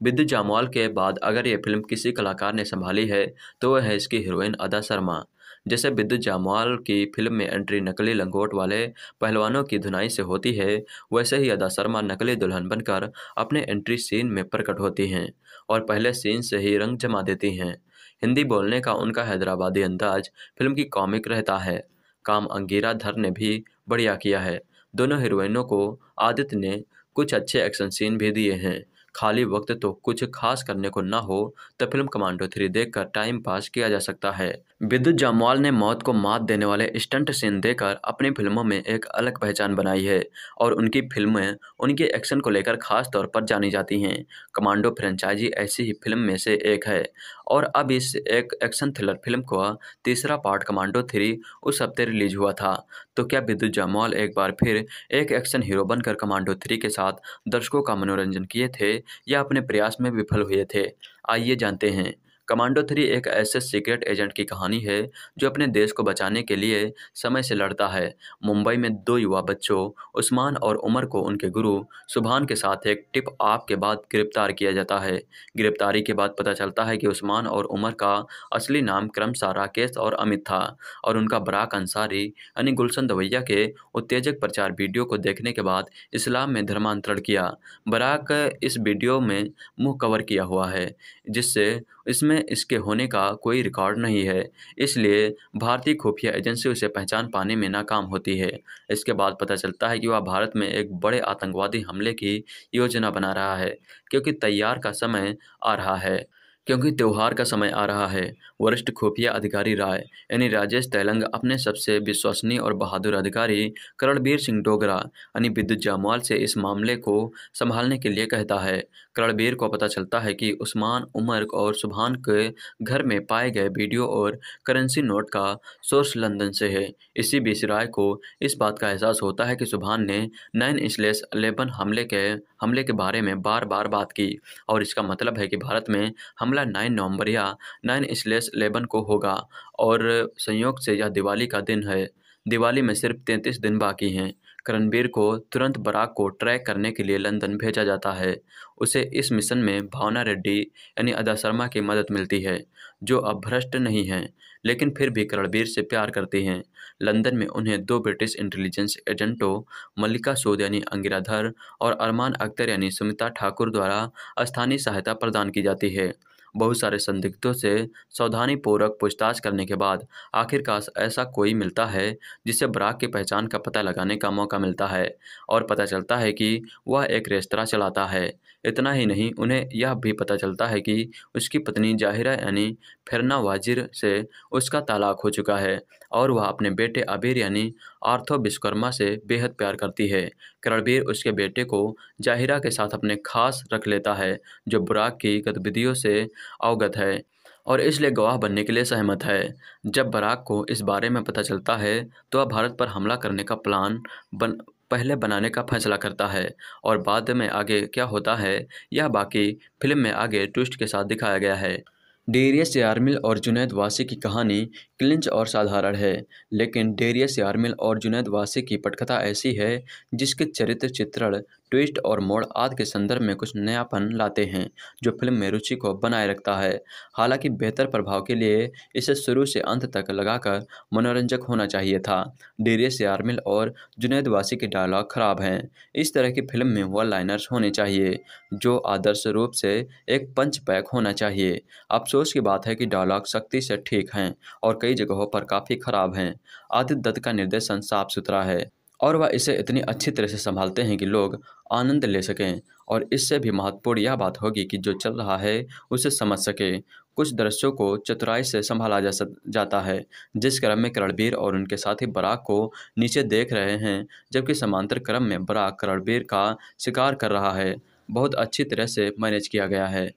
विद्य जामवाल के बाद अगर ये फिल्म किसी कलाकार ने संभाली है तो वह है इसकी हीरोइन अदा शर्मा जैसे विद्युत जामवाल की फिल्म में एंट्री नकली लंगोट वाले पहलवानों की धुनाई से होती है वैसे ही अदा शर्मा नकली दुल्हन बनकर अपने एंट्री सीन में प्रकट होती हैं और पहले सीन से ही रंग जमा देती हैं हिंदी बोलने का उनका हैदराबादी अंदाज फिल्म की कॉमिक रहता है काम अंगीरा धर ने भी बढ़िया किया है दोनों हीरोइनों को आदित्य ने कुछ अच्छे एक्शन सीन भी दिए हैं खाली वक्त तो कुछ खास करने को ना हो तो फिल्म कमांडो थ्री देखकर टाइम पास किया जा सकता है विद्युत जामवाल ने मौत को मात देने वाले स्टंट सीन देकर अपनी फिल्मों में एक अलग पहचान बनाई है और उनकी फिल्में उनके एक्शन को लेकर खास तौर पर जानी जाती हैं कमांडो फ्रेंचाइजी ऐसी ही फिल्म में से एक है और अब इस एक एक्शन थ्रिलर फिल्म का तीसरा पार्ट कमांडो थ्री उस हफ्ते रिलीज हुआ था तो क्या विद्युत जामवाल एक बार फिर एक एक्शन हीरो बनकर कमांडो थ्री के साथ दर्शकों का मनोरंजन किए थे या अपने प्रयास में विफल हुए थे आइए जानते हैं कमांडो थ्री एक ऐसे सीक्रेट एजेंट की कहानी है जो अपने देश को बचाने के लिए समय से लड़ता है मुंबई में दो युवा बच्चों उस्मान और उमर को उनके गुरु सुबहान के साथ एक टिप आप के बाद गिरफ्तार किया जाता है गिरफ्तारी के बाद पता चलता है कि उस्मान और उमर का असली नाम क्रमशाह राकेश और अमित था और उनका बराक अंसारी यानी गुलशन दवैया के उत्तेजक प्रचार वीडियो को देखने के बाद इस्लाम में धर्मांतरण किया बराक इस वीडियो में मुँह कवर किया हुआ है जिससे इसमें इसके होने का कोई रिकॉर्ड नहीं है इसलिए भारतीय खुफिया एजेंसी उसे पहचान पाने में नाकाम होती है इसके बाद पता चलता है कि वह भारत में एक बड़े आतंकवादी हमले की योजना बना रहा है क्योंकि तैयार का समय आ रहा है क्योंकि त्यौहार का समय आ रहा है वरिष्ठ खुफिया अधिकारी राय यानी राजेश तैलंग अपने सबसे विश्वसनीय और बहादुर अधिकारी करणबीर सिंह डोगरा यानी विद्युत जामवाल से इस मामले को संभालने के लिए कहता है करणबीर को पता चलता है कि उस्मान उमर और सुबहान के घर में पाए गए वीडियो और करेंसी नोट का सोर्स लंदन से है इसी बीच राय को इस बात का एहसास होता है कि सुबहान ने नाइन स्लेस अलेबन हमले के हमले के बारे में बार बार बात की और इसका मतलब है कि भारत में हमला नाइन नवंबर या नाइन स्लेस अलेबन को होगा और संयोग से यह दिवाली का दिन है दिवाली में सिर्फ तैंतीस दिन बाकी हैं करणबीर को तुरंत बराक को ट्रैक करने के लिए लंदन भेजा जाता है उसे इस मिशन में भावना रेड्डी यानी अदा शर्मा की मदद मिलती है जो अब भ्रष्ट नहीं हैं लेकिन फिर भी करणबीर से प्यार करती हैं लंदन में उन्हें दो ब्रिटिश इंटेलिजेंस एजेंटों मल्लिका सोद यानी अंगिराधर और अरमान अख्तर यानी सुमिता ठाकुर द्वारा स्थानीय सहायता प्रदान की जाती है बहुत सारे संदिग्धों से सावधानीपूर्वक पूछताछ करने के बाद आखिरकार ऐसा कोई मिलता है जिससे बराक की पहचान का पता लगाने का मौका मिलता है और पता चलता है कि वह एक रेस्तरा चलाता है इतना ही नहीं उन्हें यह भी पता चलता है कि उसकी पत्नी जाहिरा यानी फिरना वाजिर से उसका तालाक हो चुका है और वह अपने बेटे अबीर यानी आर्थो विश्वकर्मा से बेहद प्यार करती है करणबीर उसके बेटे को जाहिरा के साथ अपने खास रख लेता है जो बुराक की गतिविधियों से अवगत है और इसलिए गवाह बनने के लिए सहमत है जब बराक को इस बारे में पता चलता है तो वह भारत पर हमला करने का प्लान बन पहले बनाने का फैसला करता है और बाद में आगे क्या होता है यह बाकी फिल्म में आगे ट्विस्ट के साथ दिखाया गया है डेरियस यारमिल और जुनेद वासी की कहानी क्लिंच और साधारण है लेकिन डेरियस यारमिल और जुनैद वासी की पटकथा ऐसी है जिसके चरित्र चित्रण ट्विस्ट और मोड़ आदि के संदर्भ में कुछ नयापन लाते हैं जो फिल्म में रुचि को बनाए रखता है हालांकि बेहतर प्रभाव के लिए इसे शुरू से अंत तक लगाकर मनोरंजक होना चाहिए था डेरियस यारमिल और जुनैद वासी के डायलॉग खराब हैं इस तरह की फिल्म में वन लाइनर्स होने चाहिए जो आदर्श रूप से एक पंच पैक होना चाहिए अफसोस की बात है कि डायलॉग सख्ती से ठीक हैं और कई कई जगहों पर काफ़ी खराब हैं आदित्य दत्त का निर्देशन साफ सुथरा है और वह इसे इतनी अच्छी तरह से संभालते हैं कि लोग आनंद ले सकें और इससे भी महत्वपूर्ण यह बात होगी कि जो चल रहा है उसे समझ सके कुछ दृश्यों को चतुराई से संभाला जा सक जाता है जिस क्रम में करणबीर और उनके साथी बराक को नीचे देख रहे हैं जबकि समांतर क्रम में बराक करणबीर का शिकार कर रहा है बहुत अच्छी तरह से मैनेज किया गया है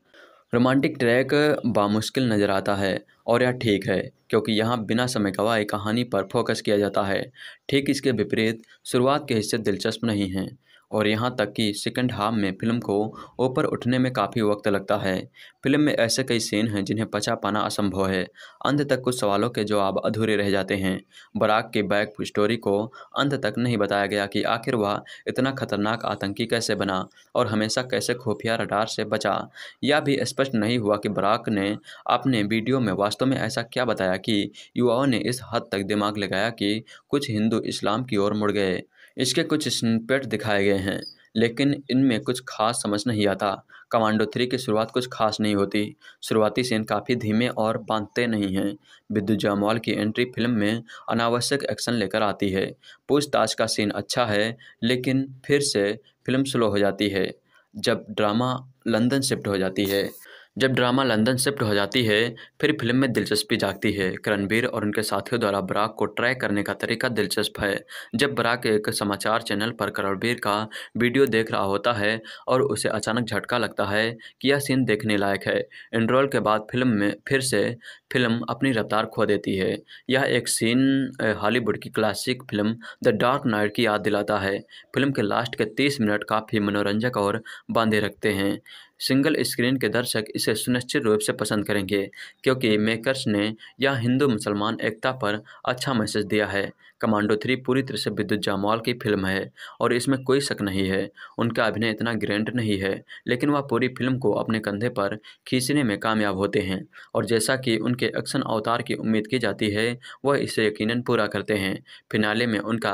रोमांटिक ट्रैक बामुश्किल नज़र आता है और यह ठीक है क्योंकि यहाँ बिना समय गवाए कहानी पर फोकस किया जाता है ठीक इसके विपरीत शुरुआत के हिस्से दिलचस्प नहीं हैं और यहाँ तक कि सेकंड हाफ में फिल्म को ऊपर उठने में काफ़ी वक्त लगता है फिल्म में ऐसे कई सीन हैं जिन्हें पचा पाना असंभव है अंत तक कुछ सवालों के जवाब अधूरे रह जाते हैं बराक के बैक स्टोरी को अंत तक नहीं बताया गया कि आखिर वह इतना खतरनाक आतंकी कैसे बना और हमेशा कैसे खुफिया रडार से बचा यह भी स्पष्ट नहीं हुआ कि बराक ने अपने वीडियो में वास्तव में ऐसा क्या बताया कि युवाओं ने इस हद तक दिमाग लगाया कि कुछ हिंदू इस्लाम की ओर मुड़ गए इसके कुछ स्निपेट दिखाए गए हैं लेकिन इनमें कुछ खास समझ नहीं आता कमांडो थ्री की शुरुआत कुछ खास नहीं होती शुरुआती सीन काफ़ी धीमे और बांधते नहीं हैं विद्युत जामवाल की एंट्री फिल्म में अनावश्यक एक्शन लेकर आती है पूछताछ का सीन अच्छा है लेकिन फिर से फिल्म स्लो हो जाती है जब ड्रामा लंदन शिफ्ट हो जाती है जब ड्रामा लंदन शिफ्ट हो जाती है फिर फिल्म में दिलचस्पी जागती है करणवीर और उनके साथियों द्वारा बराक को ट्रैक करने का तरीका दिलचस्प है जब बराक एक समाचार चैनल पर करणवीर का वीडियो देख रहा होता है और उसे अचानक झटका लगता है कि यह सीन देखने लायक है इंट्रोल के बाद फिल्म में फिर से फिल्म अपनी रफ्तार खो देती है यह एक सीन हॉलीवुड की classic film the Dark Knight की याद दिलाता है फिल्म के लास्ट के तीस मिनट काफ़ी मनोरंजक और बांधे रखते हैं सिंगल स्क्रीन के दर्शक इसे सुनिश्चित रूप से पसंद करेंगे क्योंकि मेकर्स ने यह हिंदू मुसलमान एकता पर अच्छा मैसेज दिया है कमांडो थ्री पूरी तरह से विद्युत जामवाल की फिल्म है और इसमें कोई शक नहीं है उनका अभिनय इतना ग्रैंड नहीं है लेकिन वह पूरी फिल्म को अपने कंधे पर खींचने में कामयाब होते हैं और जैसा कि उनके एक्शन अवतार की उम्मीद की जाती है वह इसे यकीनन पूरा करते हैं फिनाले में उनका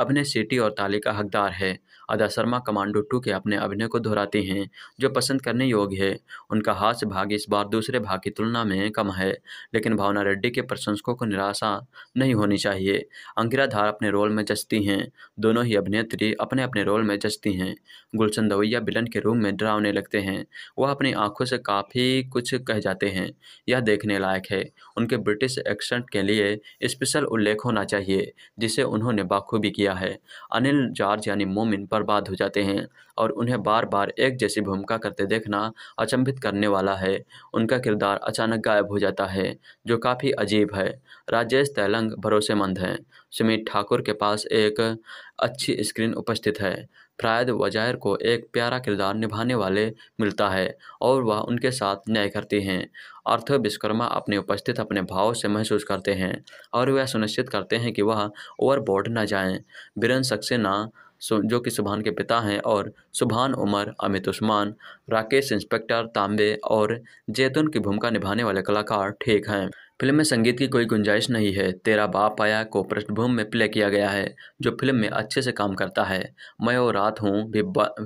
अभिनय सिटी और ताली का हकदार है अदा शर्मा कमांडो टू के अपने अभिनय को दोहराती हैं जो पसंद करने योग्य है उनका हास्य भाग इस बार दूसरे भाग की तुलना में कम है लेकिन भावना रेड्डी के प्रशंसकों को निराशा नहीं होनी चाहिए अंकिरा धार अपने रोल में जचती हैं दोनों ही अभिनेत्री अपने अपने रोल में जचती हैं गुलशन दवैया बिलन के रूम में डरावने लगते हैं वह अपनी आंखों से काफ़ी कुछ कह जाते हैं यह देखने लायक है उनके ब्रिटिश एक्सेंट के लिए स्पेशल उल्लेख होना चाहिए जिसे उन्होंने बाखूबी किया है अनिल जॉर्ज यानी मोमिन बर्बाद हो जाते हैं और उन्हें बार बार एक जैसी भूमिका करते देखना अचंभित करने वाला है उनका किरदार अचानक गायब हो जाता है जो काफ़ी अजीब है राजेश तैलंग भरोसेमंद हैं सुमित ठाकुर के पास एक अच्छी स्क्रीन उपस्थित है फ्रायद वजायर को एक प्यारा किरदार निभाने वाले मिलता है और वह उनके साथ न्याय करती हैं अर्थ विश्वकर्मा अपनी उपस्थित अपने भाव से महसूस करते हैं और वह सुनिश्चित करते हैं कि वह ओवरबोर्ड न जाएं। बिरन सक्सेना जो कि सुबहान के पिता हैं और सुबहान उमर अमित उस्मान राकेश इंस्पेक्टर तांबे और जैतून की भूमिका निभाने वाले कलाकार ठेक हैं फिल्म में संगीत की कोई गुंजाइश नहीं है तेरा बाप आया को पृष्ठभूमि में प्ले किया गया है जो फिल्म में अच्छे से काम करता है मैं और रात हूँ भी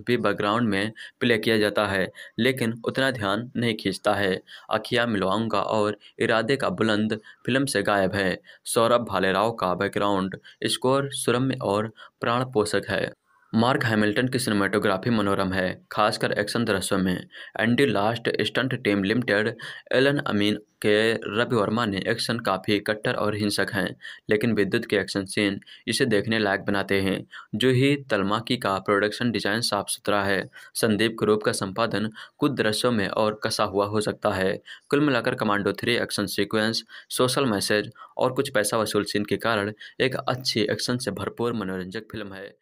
भी बैकग्राउंड में प्ले किया जाता है लेकिन उतना ध्यान नहीं खींचता है अखिया मिलवाऊंगा और इरादे का बुलंद फिल्म से गायब है सौरभ भालेराव का बैकग्राउंड स्कोर सुरम्य और प्राण पोषक है मार्क हैमिल्टन की सिनेमाटोग्राफी मनोरम है खासकर एक्शन दृश्यों में Andy last stunt team limited Allan Amin के रवि वर्मा ने एक्शन काफ़ी कट्टर और हिंसक हैं लेकिन विद्युत के एक्शन सीन इसे देखने लायक बनाते हैं जो ही तलमाकी का प्रोडक्शन डिजाइन साफ सुथरा है संदीप ग्रुप का संपादन कुछ दृश्यों में और कसा हुआ हो सकता है कुल मिलाकर Commando three action sequence social message और कुछ पैसा वसूल सीन के कारण एक अच्छी एक्शन से भरपूर मनोरंजक फिल्म है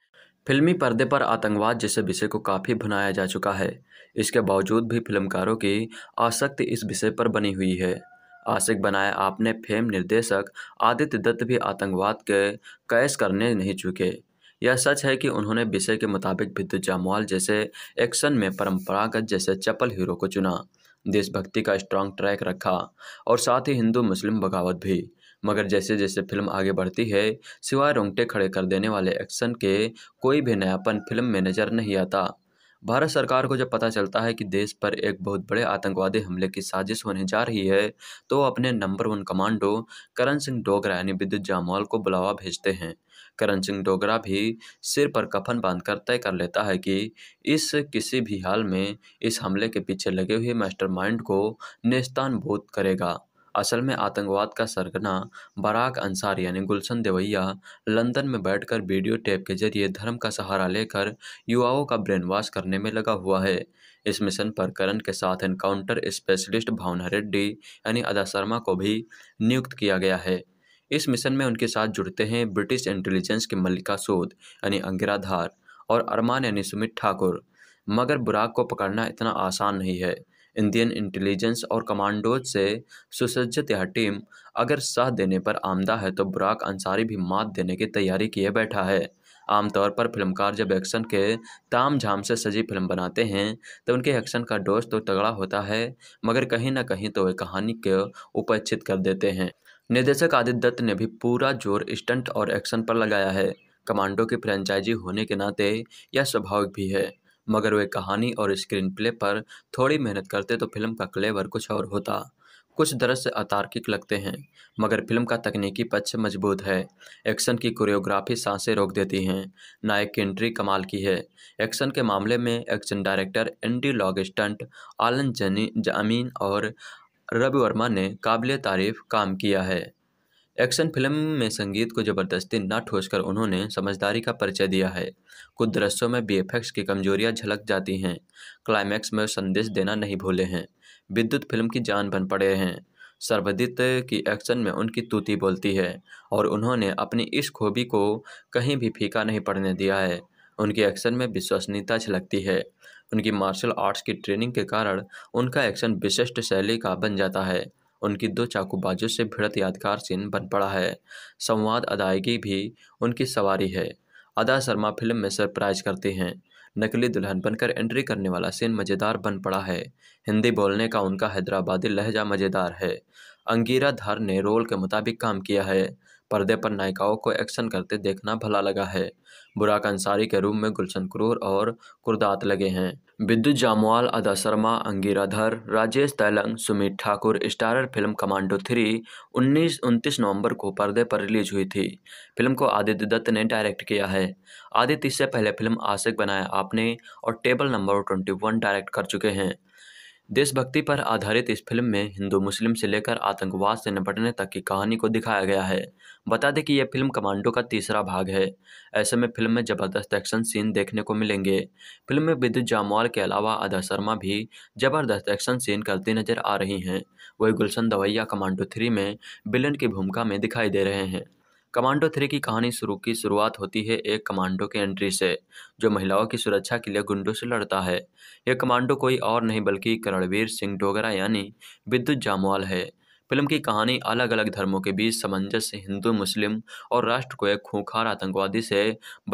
फिल्मी पर्दे पर आतंकवाद जैसे विषय को काफ़ी भुनाया जा चुका है इसके बावजूद भी फिल्मकारों की आसक्ति इस विषय पर बनी हुई है आशिक बनाए आपने फेम निर्देशक आदित्य दत्त भी आतंकवाद के कैश करने नहीं चुके यह सच है कि उन्होंने विषय के मुताबिक विद्युत जामवाल जैसे एक्शन में परंपरागत जैसे चपल हीरो को चुना देशभक्ति का स्ट्रांग ट्रैक रखा और साथ ही हिंदू मुस्लिम बगावत भी मगर जैसे जैसे फिल्म आगे बढ़ती है सिवाय रोंगटे खड़े कर देने वाले एक्शन के कोई भी नयापन फिल्म में नज़र नहीं आता भारत सरकार को जब पता चलता है कि देश पर एक बहुत बड़े आतंकवादी हमले की साजिश होने जा रही है तो अपने number one commando Karan Singh Dogra यानी विद्युत जामवाल को बुलावा भेजते हैं करण सिंह डोगरा भी सिर पर कफन बांधकर तय कर लेता है कि इस किसी भी हाल में इस हमले के पीछे लगे हुए मास्टरमाइंड को नेस्तान बोध करेगा असल में आतंकवाद का सरगना बराक अंसार यानी गुलशन देवैया लंदन में बैठकर वीडियो टेप के जरिए धर्म का सहारा लेकर युवाओं का ब्रेन वॉश करने में लगा हुआ है इस मिशन पर करण के साथ एनकाउंटर स्पेशलिस्ट भावना रेड्डी यानी अदा शर्मा को भी नियुक्त किया गया है इस मिशन में उनके साथ जुड़ते हैं ब्रिटिश इंटेलिजेंस की मल्लिका सूद यानी अंगिराधार और अरमान यानी सुमित ठाकुर मगर बुराक को पकड़ना इतना आसान नहीं है इंडियन इंटेलिजेंस और कमांडोज से सुसज्जित यह टीम अगर साथ देने पर आमदा है तो बुराक अंसारी भी मात देने की तैयारी किए बैठा है आमतौर पर फिल्मकार जब एक्शन के ताम झाम से सजी फिल्म बनाते हैं तो उनके एक्शन का डोज तो तगड़ा होता है मगर कहीं ना कहीं तो वे कहानी को उपेक्षित कर देते हैं निर्देशक आदित्य दत्त ने भी पूरा जोर स्टंट और एक्शन पर लगाया है कमांडो की फ्रेंचाइजी होने के नाते यह स्वाभाविक भी है मगर वे कहानी और स्क्रीन प्ले पर थोड़ी मेहनत करते तो फिल्म का क्लेवर कुछ और होता कुछ दृश्य अतार्किक लगते हैं मगर फिल्म का तकनीकी पक्ष मजबूत है एक्शन की कोरियोग्राफी सांसें रोक देती हैं नायक की एंट्री कमाल की है एक्शन के मामले में action director Andy stunt Allan जनी जमीन और रवि वर्मा ने काबिल तारीफ काम किया है एक्शन फिल्म में संगीत को ज़बरदस्ती ना कर उन्होंने समझदारी का परिचय दिया है कुछ दृश्यों में बीएफएक्स की कमजोरियां झलक जाती हैं क्लाइमैक्स में संदेश देना नहीं भूले हैं विद्युत फिल्म की जान बन पड़े हैं सर्वदित की एक्शन में उनकी तूती बोलती है और उन्होंने अपनी इस खूबी को कहीं भी फीका नहीं पड़ने दिया है उनकी एक्शन में विश्वसनीयता झलकती है उनकी मार्शल आर्ट्स की ट्रेनिंग के कारण उनका एक्शन विशिष्ट शैली का बन जाता है उनकी दो चाकूबाजों से भिड़त यादगार सीन बन पड़ा है संवाद अदायगी भी उनकी सवारी है अदा शर्मा फिल्म में सरप्राइज करती हैं नकली दुल्हन बनकर एंट्री करने वाला सीन मज़ेदार बन पड़ा है हिंदी बोलने का उनका हैदराबादी लहजा मज़ेदार है अंगीरा धर ने रोल के मुताबिक काम किया है पर्दे पर नायिकाओं को एक्शन करते देखना भला लगा है बुराक अंसारी के रूम में गुलशन क्रूर और कुरदात लगे हैं विद्युत जामवाल अदा Sharma अंगीराधर Rajesh Tailang Sumit Thakur starrer film Commando three उन्नीस उनतीस नवंबर को पर्दे पर रिलीज हुई थी फिल्म को आदित्य दत्त ने डायरेक्ट किया है आदित्य इससे पहले फिल्म आशिक बनाया आपने और Table number twenty one direct कर चुके हैं देशभक्ति पर आधारित इस फिल्म में हिंदू मुस्लिम से लेकर आतंकवाद से निपटने तक की कहानी को दिखाया गया है बता दें कि यह फिल्म कमांडो का तीसरा भाग है ऐसे में फिल्म में जबरदस्त एक्शन सीन देखने को मिलेंगे फिल्म में विद्युत जामवाल के अलावा अदा शर्मा भी जबरदस्त एक्शन सीन करती नजर आ रही हैं वही गुलशन दवैया कमांडो थ्री में बिलन की भूमिका में दिखाई दे रहे हैं कमांडो थ्री की कहानी शुरू की शुरुआत होती है एक कमांडो के एंट्री से जो महिलाओं की सुरक्षा के लिए गुंडों से लड़ता है यह कमांडो कोई और नहीं बल्कि करणवीर सिंह डोगरा यानी विद्युत जामवाल है फिल्म की कहानी अलग अलग धर्मों के बीच सामंजस्य हिंदू मुस्लिम और राष्ट्र को एक खूंखार आतंकवादी से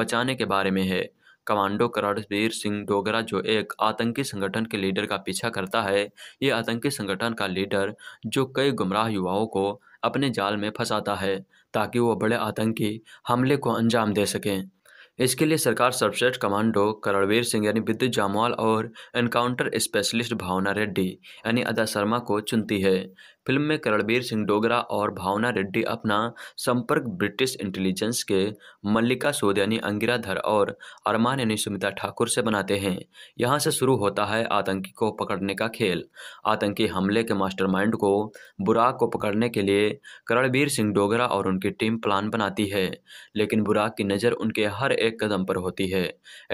बचाने के बारे में है कमांडो करणवीर सिंह डोगरा जो एक आतंकी संगठन के लीडर का पीछा करता है ये आतंकी संगठन का लीडर जो कई गुमराह युवाओं को अपने जाल में फंसाता है ताकि वो बड़े आतंकी हमले को अंजाम दे सकें इसके लिए सरकार सर्वश्रेष्ठ कमांडो करणवीर सिंह यानी विद्युत जामवाल और एनकाउंटर स्पेशलिस्ट भावना रेड्डी यानी अदा शर्मा को चुनती है फिल्म में करणबीर सिंह डोगरा और भावना रेड्डी अपना संपर्क ब्रिटिश इंटेलिजेंस के मल्लिका यानी अंगिराधर और अरमान यानी सुमिता ठाकुर से बनाते हैं यहाँ से शुरू होता है आतंकी को पकड़ने का खेल आतंकी हमले के मास्टरमाइंड को बुराक को पकड़ने के लिए करणबीर सिंह डोगरा और उनकी टीम प्लान बनाती है लेकिन बुराक की नज़र उनके हर एक कदम पर होती है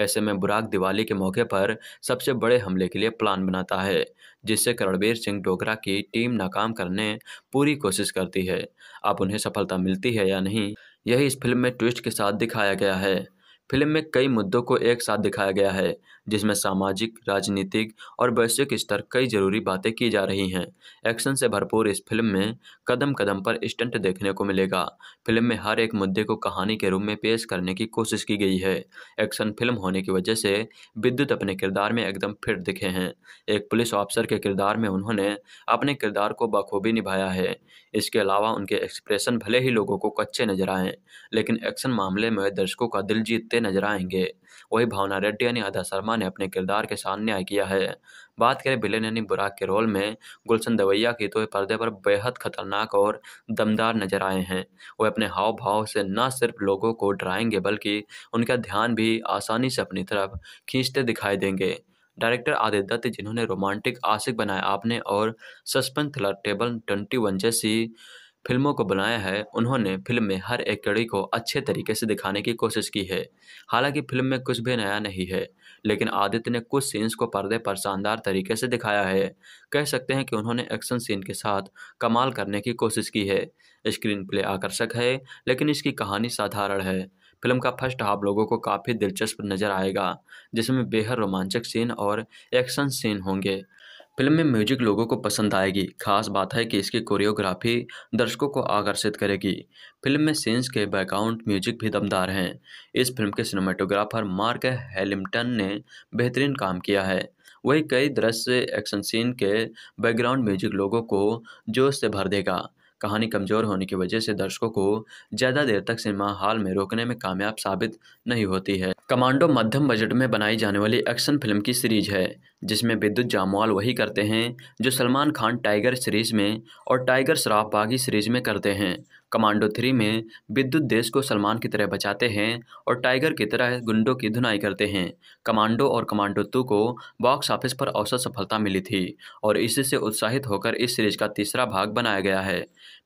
ऐसे में बुराक दिवाली के मौके पर सबसे बड़े हमले के लिए प्लान बनाता है जिससे करणबीर सिंह डोगरा की टीम नाकाम करने पूरी कोशिश करती है अब उन्हें सफलता मिलती है या नहीं यही इस फिल्म में ट्विस्ट के साथ दिखाया गया है फिल्म में कई मुद्दों को एक साथ दिखाया गया है जिसमें सामाजिक राजनीतिक और वैश्विक स्तर कई जरूरी बातें की जा रही हैं एक्शन से भरपूर इस फिल्म में कदम कदम पर स्टंट देखने को मिलेगा फिल्म में हर एक मुद्दे को कहानी के रूप में पेश करने की कोशिश की गई है एक्शन फिल्म होने की वजह से विद्युत अपने किरदार में एकदम फिट दिखे हैं एक पुलिस ऑफिसर के किरदार में उन्होंने अपने किरदार को बखूबी निभाया है इसके अलावा उनके एक्सप्रेशन भले ही लोगों को कच्चे नजर आएँ लेकिन एक्शन मामले में दर्शकों का दिल जीतते नजर आएंगे वही भावना रेड्डी यानी आधा शर्मा ने अपने किरदार के साथ न्याय किया है बात करें बिलेन यानी बुराक के रोल में गुलशन दवैया की तो वे पर्दे पर बेहद खतरनाक और दमदार नजर आए हैं वे अपने हाव भाव से न सिर्फ लोगों को डराएंगे बल्कि उनका ध्यान भी आसानी से अपनी तरफ खींचते दिखाई देंगे डायरेक्टर आदित्य दत्त जिन्होंने रोमांटिक आशिक बनाया आपने और suspense thriller Table twenty one जैसी फिल्मों को बनाया है उन्होंने फिल्म में हर एक कड़ी को अच्छे तरीके से दिखाने की कोशिश की है हालांकि फिल्म में कुछ भी नया नहीं है लेकिन आदित्य ने कुछ सीन्स को पर्दे पर शानदार तरीके से दिखाया है कह सकते हैं कि उन्होंने एक्शन सीन के साथ कमाल करने की कोशिश की है स्क्रीन प्ले आकर्षक है लेकिन इसकी कहानी साधारण है फिल्म का फर्स्ट हाफ लोगों को काफ़ी दिलचस्प नजर आएगा जिसमें बेहद रोमांचक सीन और एक्शन सीन होंगे फिल्म में म्यूजिक लोगों को पसंद आएगी खास बात है कि इसकी कोरियोग्राफी दर्शकों को आकर्षित करेगी फिल्म में सीन्स के बैकग्राउंड म्यूजिक भी दमदार हैं इस फिल्म के सिनेमाटोग्राफर मार्क हेलिम्टन ने बेहतरीन काम किया है वही कई दृश्य एक्शन सीन के बैकग्राउंड म्यूजिक लोगों को जोश से भर देगा कहानी कमज़ोर होने की वजह से दर्शकों को ज़्यादा देर तक सिनेमा हॉल में रोकने में कामयाब साबित नहीं होती है कमांडो मध्यम बजट में बनाई जाने वाली एक्शन फिल्म की सीरीज है जिसमें विद्युत जामवाल वही करते हैं जो सलमान खान टाइगर सीरीज में और टाइगर शराब बागी सीरीज में करते हैं कमांडो थ्री में विद्युत देश को सलमान की तरह बचाते हैं और टाइगर की तरह गुंडों की धुनाई करते हैं कमांडो और कमांडो टू को बॉक्स ऑफिस पर औसत सफलता मिली थी और इसी से उत्साहित होकर इस सीरीज का तीसरा भाग बनाया गया है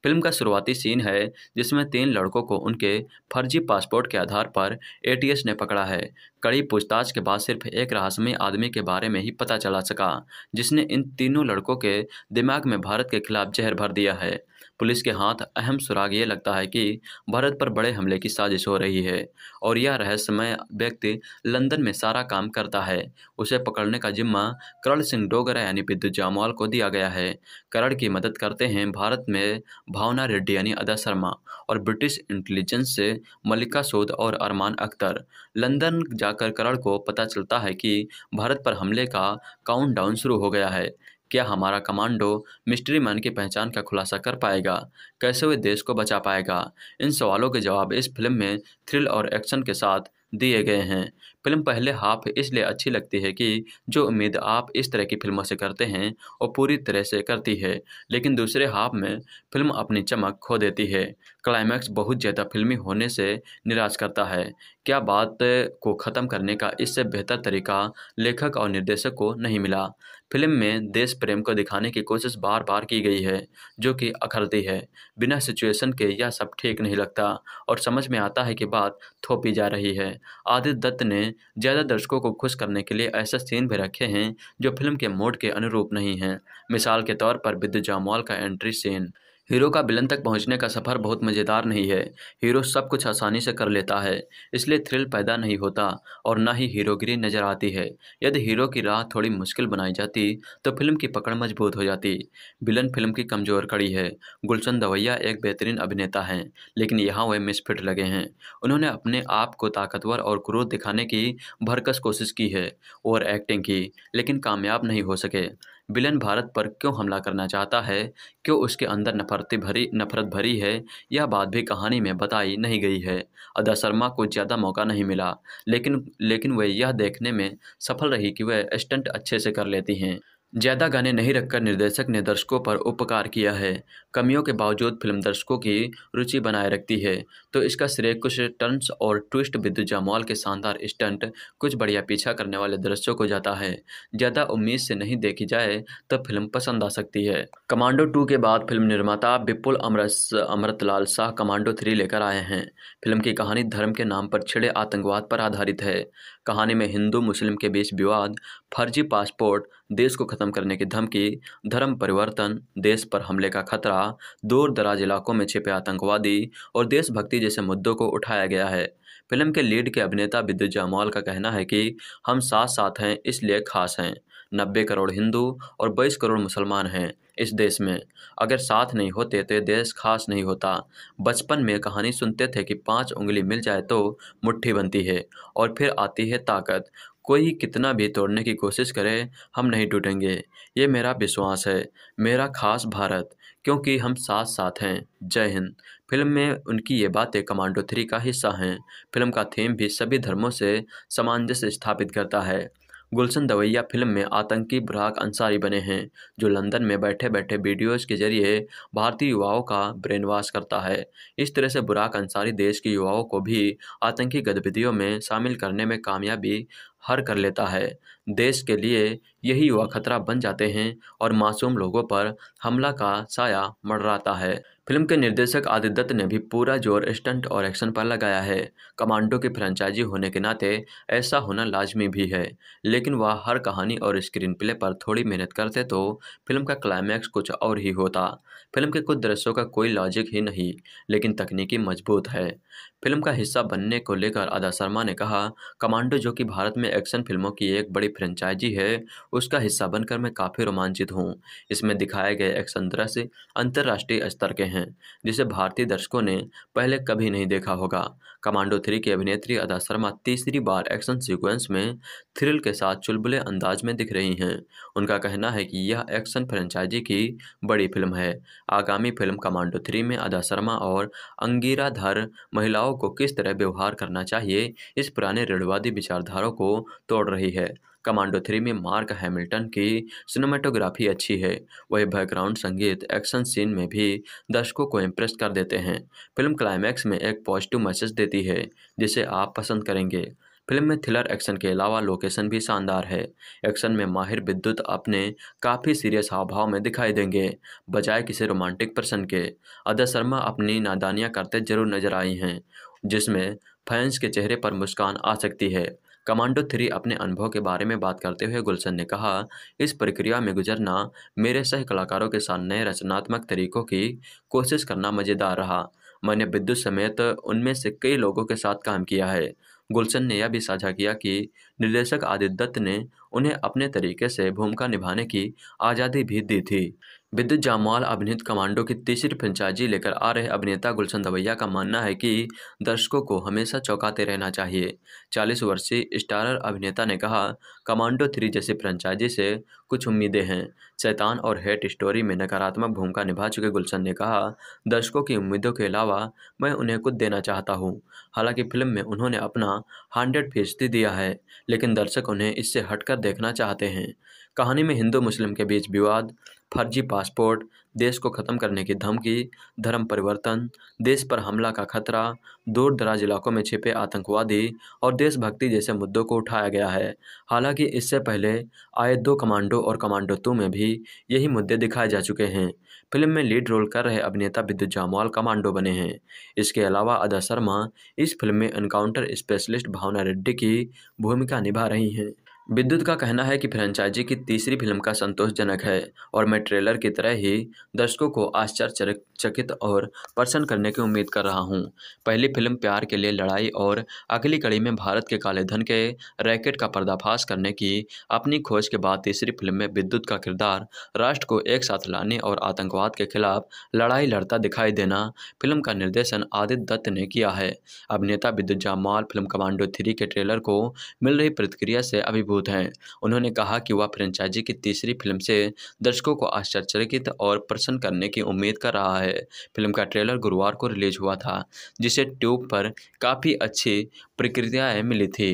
फिल्म का शुरुआती सीन है जिसमें तीन लड़कों को उनके फर्जी पासपोर्ट के आधार पर ए ने पकड़ा है कड़ी पूछताछ के बाद सिर्फ एक रहस्यमय आदमी के बारे में ही पता चला सका जिसने इन तीनों लड़कों के दिमाग में भारत के खिलाफ जहर भर दिया है पुलिस के हाथ अहम सुराग ये लगता है कि भारत पर बड़े हमले की साजिश हो रही है और यह रहस्यमय व्यक्ति लंदन में सारा काम करता है उसे पकड़ने का जिम्मा करण सिंह डोगरा यानी बिद्दू जामवाल को दिया गया है करण की मदद करते हैं भारत में भावना रेड्डी यानी अदा शर्मा और ब्रिटिश इंटेलिजेंस से मल्लिका सोद और अरमान अख्तर लंदन जाकर करण को पता चलता है कि भारत पर हमले का काउंट शुरू हो गया है क्या हमारा कमांडो मिस्ट्री मैन की पहचान का खुलासा कर पाएगा कैसे वे देश को बचा पाएगा इन सवालों के जवाब इस फिल्म में थ्रिल और एक्शन के साथ दिए गए हैं फिल्म पहले हाफ इसलिए अच्छी लगती है कि जो उम्मीद आप इस तरह की फिल्मों से करते हैं वो पूरी तरह से करती है लेकिन दूसरे हाफ में फिल्म अपनी चमक खो देती है क्लाइमैक्स बहुत ज़्यादा फिल्मी होने से निराश करता है क्या बात को ख़त्म करने का इससे बेहतर तरीका लेखक और निर्देशक को नहीं मिला फिल्म में देश प्रेम को दिखाने की कोशिश बार बार की गई है जो कि अखरती है बिना सिचुएशन के यह सब ठीक नहीं लगता और समझ में आता है कि बात थोपी जा रही है आदित्य दत्त ने ज़्यादा दर्शकों को खुश करने के लिए ऐसे सीन भी रखे हैं जो फिल्म के मोड के अनुरूप नहीं हैं मिसाल के तौर पर विद्युत जामवाल का एंट्री सीन हीरो का बिलन तक पहुंचने का सफ़र बहुत मज़ेदार नहीं है हीरो सब कुछ आसानी से कर लेता है इसलिए थ्रिल पैदा नहीं होता और न ही हीरोगिरी नज़र आती है यदि हीरो की राह थोड़ी मुश्किल बनाई जाती तो फिल्म की पकड़ मजबूत हो जाती बिलन फिल्म की कमज़ोर कड़ी है गुलशन दवैया एक बेहतरीन अभिनेता हैं लेकिन यहाँ वह मिसफिट लगे हैं उन्होंने अपने आप को ताकतवर और क्रोध दिखाने की भरकस कोशिश की है और एक्टिंग की लेकिन कामयाब नहीं हो सके विलन भारत पर क्यों हमला करना चाहता है क्यों उसके अंदर नफरती भरी नफरत भरी है यह बात भी कहानी में बताई नहीं गई है अदा शर्मा को ज़्यादा मौका नहीं मिला लेकिन लेकिन वह यह देखने में सफल रही कि वह स्टंट अच्छे से कर लेती हैं ज़्यादा गाने नहीं रखकर निर्देशक ने दर्शकों पर उपकार किया है कमियों के बावजूद फिल्म दर्शकों की रुचि बनाए रखती है तो इसका श्रेय कुछ टर्न्स और ट्विस्ट विद्युत जामवाल के शानदार स्टंट कुछ बढ़िया पीछा करने वाले दृश्यों को जाता है ज़्यादा उम्मीद से नहीं देखी जाए तो फिल्म पसंद आ सकती है कमांडो टू के बाद फिल्म निर्माता विपुल अमृत अमृतलाल शाह कमांडो थ्री लेकर आए हैं फिल्म की कहानी धर्म के नाम पर छिड़े आतंकवाद पर आधारित है कहानी में हिंदू मुस्लिम के बीच विवाद फर्जी पासपोर्ट देश को ख़त्म करने की धमकी धर्म परिवर्तन देश पर हमले का खतरा दूर दराज इलाकों में छिपे आतंकवादी और देशभक्ति जैसे मुद्दों को उठाया गया है फिल्म के लीड के अभिनेता विद्युत जामवाल का कहना है कि हम साथ साथ हैं इसलिए खास हैं नब्बे करोड़ हिंदू और बाईस करोड़ मुसलमान हैं इस देश में अगर साथ नहीं होते तो ये देश खास नहीं होता बचपन में कहानी सुनते थे कि पांच उंगली मिल जाए तो मुट्ठी बनती है और फिर आती है ताकत कोई कितना भी तोड़ने की कोशिश करे हम नहीं टूटेंगे ये मेरा विश्वास है मेरा खास भारत क्योंकि हम साथ साथ हैं जय हिंद फिल्म में उनकी ये बातें कमांडो थ्री का हिस्सा हैं फिल्म का थीम भी सभी धर्मों से सामंजस्य स्थापित करता है गुलशन दवैया फिल्म में आतंकी बुराक अंसारी बने हैं जो लंदन में बैठे बैठे वीडियोज़ के जरिए भारतीय युवाओं का ब्रेन वॉश करता है इस तरह से बुराक अंसारी देश के युवाओं को भी आतंकी गतिविधियों में शामिल करने में कामयाबी हर कर लेता है देश के लिए यही युवा खतरा बन जाते हैं और मासूम लोगों पर हमला का साया मडराता है फिल्म के निर्देशक आदित्य दत्त ने भी पूरा जोर स्टंट और एक्शन पर लगाया है कमांडो के फ्रेंचाइजी होने के नाते ऐसा होना लाजमी भी है लेकिन वह हर कहानी और स्क्रीन प्ले पर थोड़ी मेहनत करते तो फिल्म का क्लाइमैक्स कुछ और ही होता फिल्म के कुछ दृश्यों का कोई लॉजिक ही नहीं लेकिन तकनीकी मजबूत है फिल्म का हिस्सा बनने को लेकर अदा शर्मा ने कहा कमांडो जो कि भारत में एक्शन फिल्मों की एक बड़ी फ्रेंचाइजी है उसका हिस्सा बनकर मैं काफ़ी रोमांचित हूँ इसमें दिखाए गए एक्शन दृश्य अंतर्राष्ट्रीय स्तर के हैं जिसे भारतीय दर्शकों ने पहले कभी नहीं देखा होगा कमांडो थ्री की अभिनेत्री अदा शर्मा तीसरी बार एक्शन सीक्वेंस में थ्रिल के साथ चुलबुले अंदाज में दिख रही हैं उनका कहना है कि यह एक्शन फ्रेंचाइजी की बड़ी फिल्म है आगामी फिल्म कमांडो थ्री में अदा शर्मा और अंगीराधर महिलाओं को किस तरह व्यवहार करना चाहिए इस पुराने ऋणवादी विचारधारा को तोड़ रही है कमांडो थ्री में मार्क हैमिल्टन की सिनेमाटोग्राफी अच्छी है वही बैकग्राउंड संगीत एक्शन सीन में भी दर्शकों को इम्प्रेस कर देते हैं फिल्म क्लाइमैक्स में एक पॉजिटिव मैसेज देती है जिसे आप पसंद करेंगे फिल्म में थ्रिलर एक्शन के अलावा लोकेशन भी शानदार है एक्शन में माहिर विद्युत अपने काफ़ी सीरियस हावभाव में दिखाई देंगे बजाय किसी रोमांटिक पर्सन के अदय शर्मा अपनी नादानियाँ करते जरूर नजर आई हैं जिसमें फैंस के चेहरे पर मुस्कान आ सकती है कमांडो थ्री अपने अनुभव के बारे में बात करते हुए गुलशन ने कहा इस प्रक्रिया में गुजरना मेरे सह कलाकारों के साथ नए रचनात्मक तरीकों की कोशिश करना मज़ेदार रहा मैंने विद्युत समेत उनमें से कई लोगों के साथ काम किया है गुलशन ने यह भी साझा किया कि निर्देशक आदित्य दत्त ने उन्हें अपने तरीके से भूमिका निभाने की आज़ादी भी दी थी विद्युत जामवाल अभिनीत कमांडो की तीसरी फ्रेंचाइजी लेकर आ रहे अभिनेता गुलशन दवैया का मानना है कि दर्शकों को हमेशा चौंकाते रहना चाहिए 40 वर्षीय स्टारर अभिनेता ने कहा कमांडो थ्री जैसी फ्रेंचाइजी से कुछ उम्मीदें हैं शैतान और हेट स्टोरी में नकारात्मक भूमिका निभा चुके गुलशन ने कहा दर्शकों की उम्मीदों के अलावा मैं उन्हें कुछ देना चाहता हूँ हालांकि फिल्म में उन्होंने अपना हंड्रेड फीसदी दिया है लेकिन दर्शक उन्हें इससे हटकर देखना चाहते हैं कहानी में हिंदू मुस्लिम के बीच विवाद फर्जी पासपोर्ट देश को ख़त्म करने की धमकी धर्म परिवर्तन देश पर हमला का खतरा दूर दराज इलाकों में छिपे आतंकवादी और देशभक्ति जैसे मुद्दों को उठाया गया है हालांकि इससे पहले आए दो कमांडो और कमांडो टू में भी यही मुद्दे दिखाए जा चुके हैं फिल्म में लीड रोल कर रहे अभिनेता विद्युत जामवाल कमांडो बने हैं इसके अलावा अदा शर्मा इस फिल्म में एनकाउंटर स्पेशलिस्ट भावना रेड्डी की भूमिका निभा रही हैं विद्युत का कहना है कि फ्रेंचाइजी की तीसरी फिल्म का संतोषजनक है और मैं ट्रेलर की तरह ही दर्शकों को आश्चर्यचकित और प्रसन्न करने की उम्मीद कर रहा हूं। पहली फिल्म प्यार के लिए लड़ाई और अगली कड़ी में भारत के काले धन के रैकेट का पर्दाफाश करने की अपनी खोज के बाद तीसरी फिल्म में विद्युत का किरदार राष्ट्र को एक साथ लाने और आतंकवाद के खिलाफ लड़ाई लड़ता दिखाई देना फिल्म का निर्देशन आदित्य दत्त ने किया है अभिनेता Vidyut Jammwal film Commando three के ट्रेलर को मिल रही प्रतिक्रिया से अभी मौजूद हैं उन्होंने कहा कि वह फ्रेंचाइजी की तीसरी फिल्म से दर्शकों को आश्चर्यचकित और प्रसन्न करने की उम्मीद कर रहा है फिल्म का ट्रेलर गुरुवार को रिलीज हुआ था जिसे ट्यूब पर काफ़ी अच्छी प्रक्रियाएँ मिली थी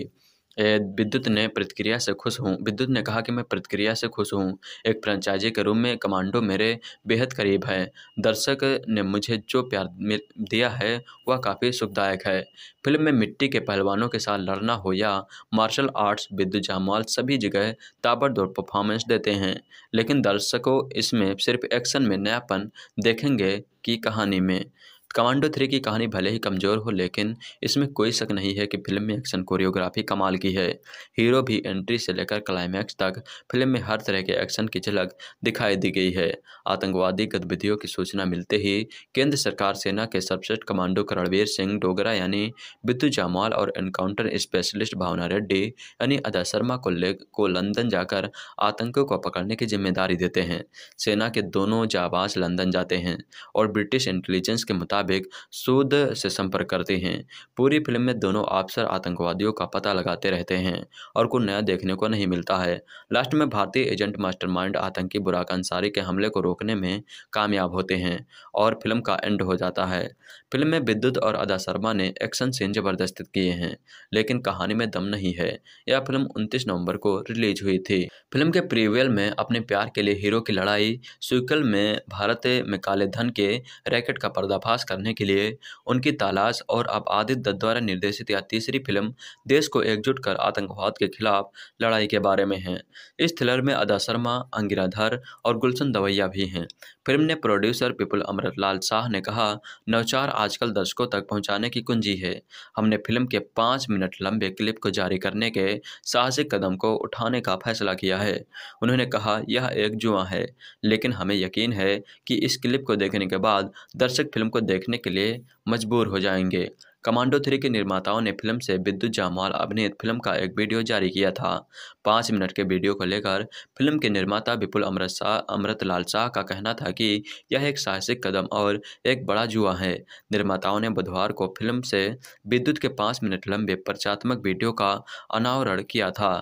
विद्युत ने प्रतिक्रिया से खुश हूँ विद्युत ने कहा कि मैं प्रतिक्रिया से खुश हूँ एक फ्रेंचाइजी के रूप में कमांडो मेरे बेहद करीब है दर्शक ने मुझे जो प्यार दिया है वह काफ़ी सुखदायक है फिल्म में मिट्टी के पहलवानों के साथ लड़ना हो या मार्शल आर्ट्स विद्युत जामवाल सभी जगह ताबड़तोड़ परफॉर्मेंस देते हैं लेकिन दर्शकों इसमें सिर्फ एक्शन में नयापन देखेंगे की कहानी में कमांडो थ्री की कहानी भले ही कमज़ोर हो लेकिन इसमें कोई शक नहीं है कि फिल्म में एक्शन कोरियोग्राफी कमाल की है हीरो भी एंट्री से लेकर क्लाइमैक्स तक फिल्म में हर तरह के एक्शन की झलक दिखाई दी गई है आतंकवादी गतिविधियों की सूचना मिलते ही केंद्र सरकार सेना के सर्वश्रेष्ठ कमांडो करणवीर सिंह डोगरा यानी बिद्दू जामवाल और एनकाउंटर स्पेशलिस्ट भावना रेड्डी यानी अदा शर्मा को ले को लंदन जाकर आतंकों को पकड़ने की जिम्मेदारी देते हैं सेना के दोनों जाबाज लंदन जाते हैं और ब्रिटिश इंटेलिजेंस के मुताबिक मुताबिक सूद से संपर्क करते हैं पूरी फिल्म में दोनों अफसर आतंकवादियों का पता लगाते रहते हैं और कुछ नया देखने को नहीं मिलता है लास्ट में भारतीय एजेंट मास्टरमाइंड आतंकी बुराक अंसारी के हमले को रोकने में कामयाब होते हैं और फिल्म का एंड हो जाता है फिल्म में विद्युत और अदा शर्मा ने एक्शन सीन जबरदस्त किए हैं लेकिन कहानी में दम नहीं है यह फिल्म उनतीस नवम्बर को रिलीज हुई थी फिल्म के प्रीवियल में अपने प्यार के लिए हीरो की लड़ाई सुकल में भारत में काले धन के रैकेट का पर्दाफाश करने के लिए उनकी तलाश और अब आदित्य दत्त द्वारा निर्देशित यह तीसरी फिल्म देश को एकजुट कर आतंकवाद के खिलाफ लड़ाई के बारे में है इस थ्रिलर में अदा शर्मा अंगिराधर और गुलशन दवैया भी हैं फिल्म ने प्रोड्यूसर पिपुल लाल शाह ने कहा नवचार आजकल दर्शकों तक पहुंचाने की कुंजी है हमने फिल्म के पाँच मिनट लंबे क्लिप को जारी करने के साहसिक कदम को उठाने का फैसला किया है उन्होंने कहा यह एक जुआ है लेकिन हमें यकीन है कि इस क्लिप को देखने के बाद दर्शक फिल्म को देख देखने के लिए मजबूर हो जाएंगे कमांडो थ्री के निर्माताओं ने फिल्म से विद्युत जामवाल अभिनीत फिल्म का एक वीडियो जारी किया था पाँच मिनट के वीडियो को लेकर फिल्म के निर्माता विपुल अमृत शाह अमृत लाल शाह का कहना था कि यह एक साहसिक कदम और एक बड़ा जुआ है निर्माताओं ने बुधवार को फिल्म से विद्युत के पाँच मिनट लंबे प्रचात्मक वीडियो का अनावरण किया था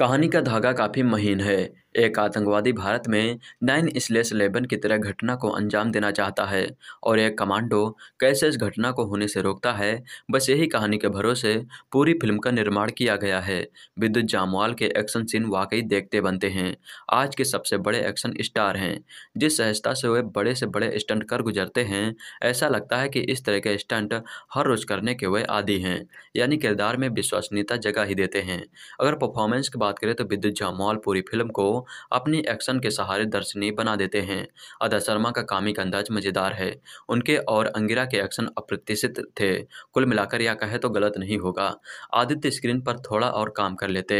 कहानी का धागा काफ़ी महीन है एक आतंकवादी भारत में नाइन स्लेस लेबन की तरह घटना को अंजाम देना चाहता है और एक कमांडो कैसे इस घटना को होने से रोकता है बस यही कहानी के भरोसे पूरी फिल्म का निर्माण किया गया है विद्युत जामवाल के एक्शन सीन वाकई देखते बनते हैं आज के सबसे बड़े एक्शन स्टार हैं जिस सहजता से वे बड़े से बड़े स्टंट कर गुजरते हैं ऐसा लगता है कि इस तरह के स्टंट हर रोज करने के वे आदि हैं यानी किरदार में विश्वसनीयता जगह ही देते हैं अगर परफॉर्मेंस की बात करें तो विद्युत जामवाल पूरी फिल्म को अपने एक्शन के सहारे दर्शनीय बना देते हैं अदा शर्मा का कामिक अंदाज मज़ेदार है उनके और अंगिरा के एक्शन अप्रत्याशित थे कुल मिलाकर यह कहे तो गलत नहीं होगा आदित्य स्क्रीन पर थोड़ा और काम कर लेते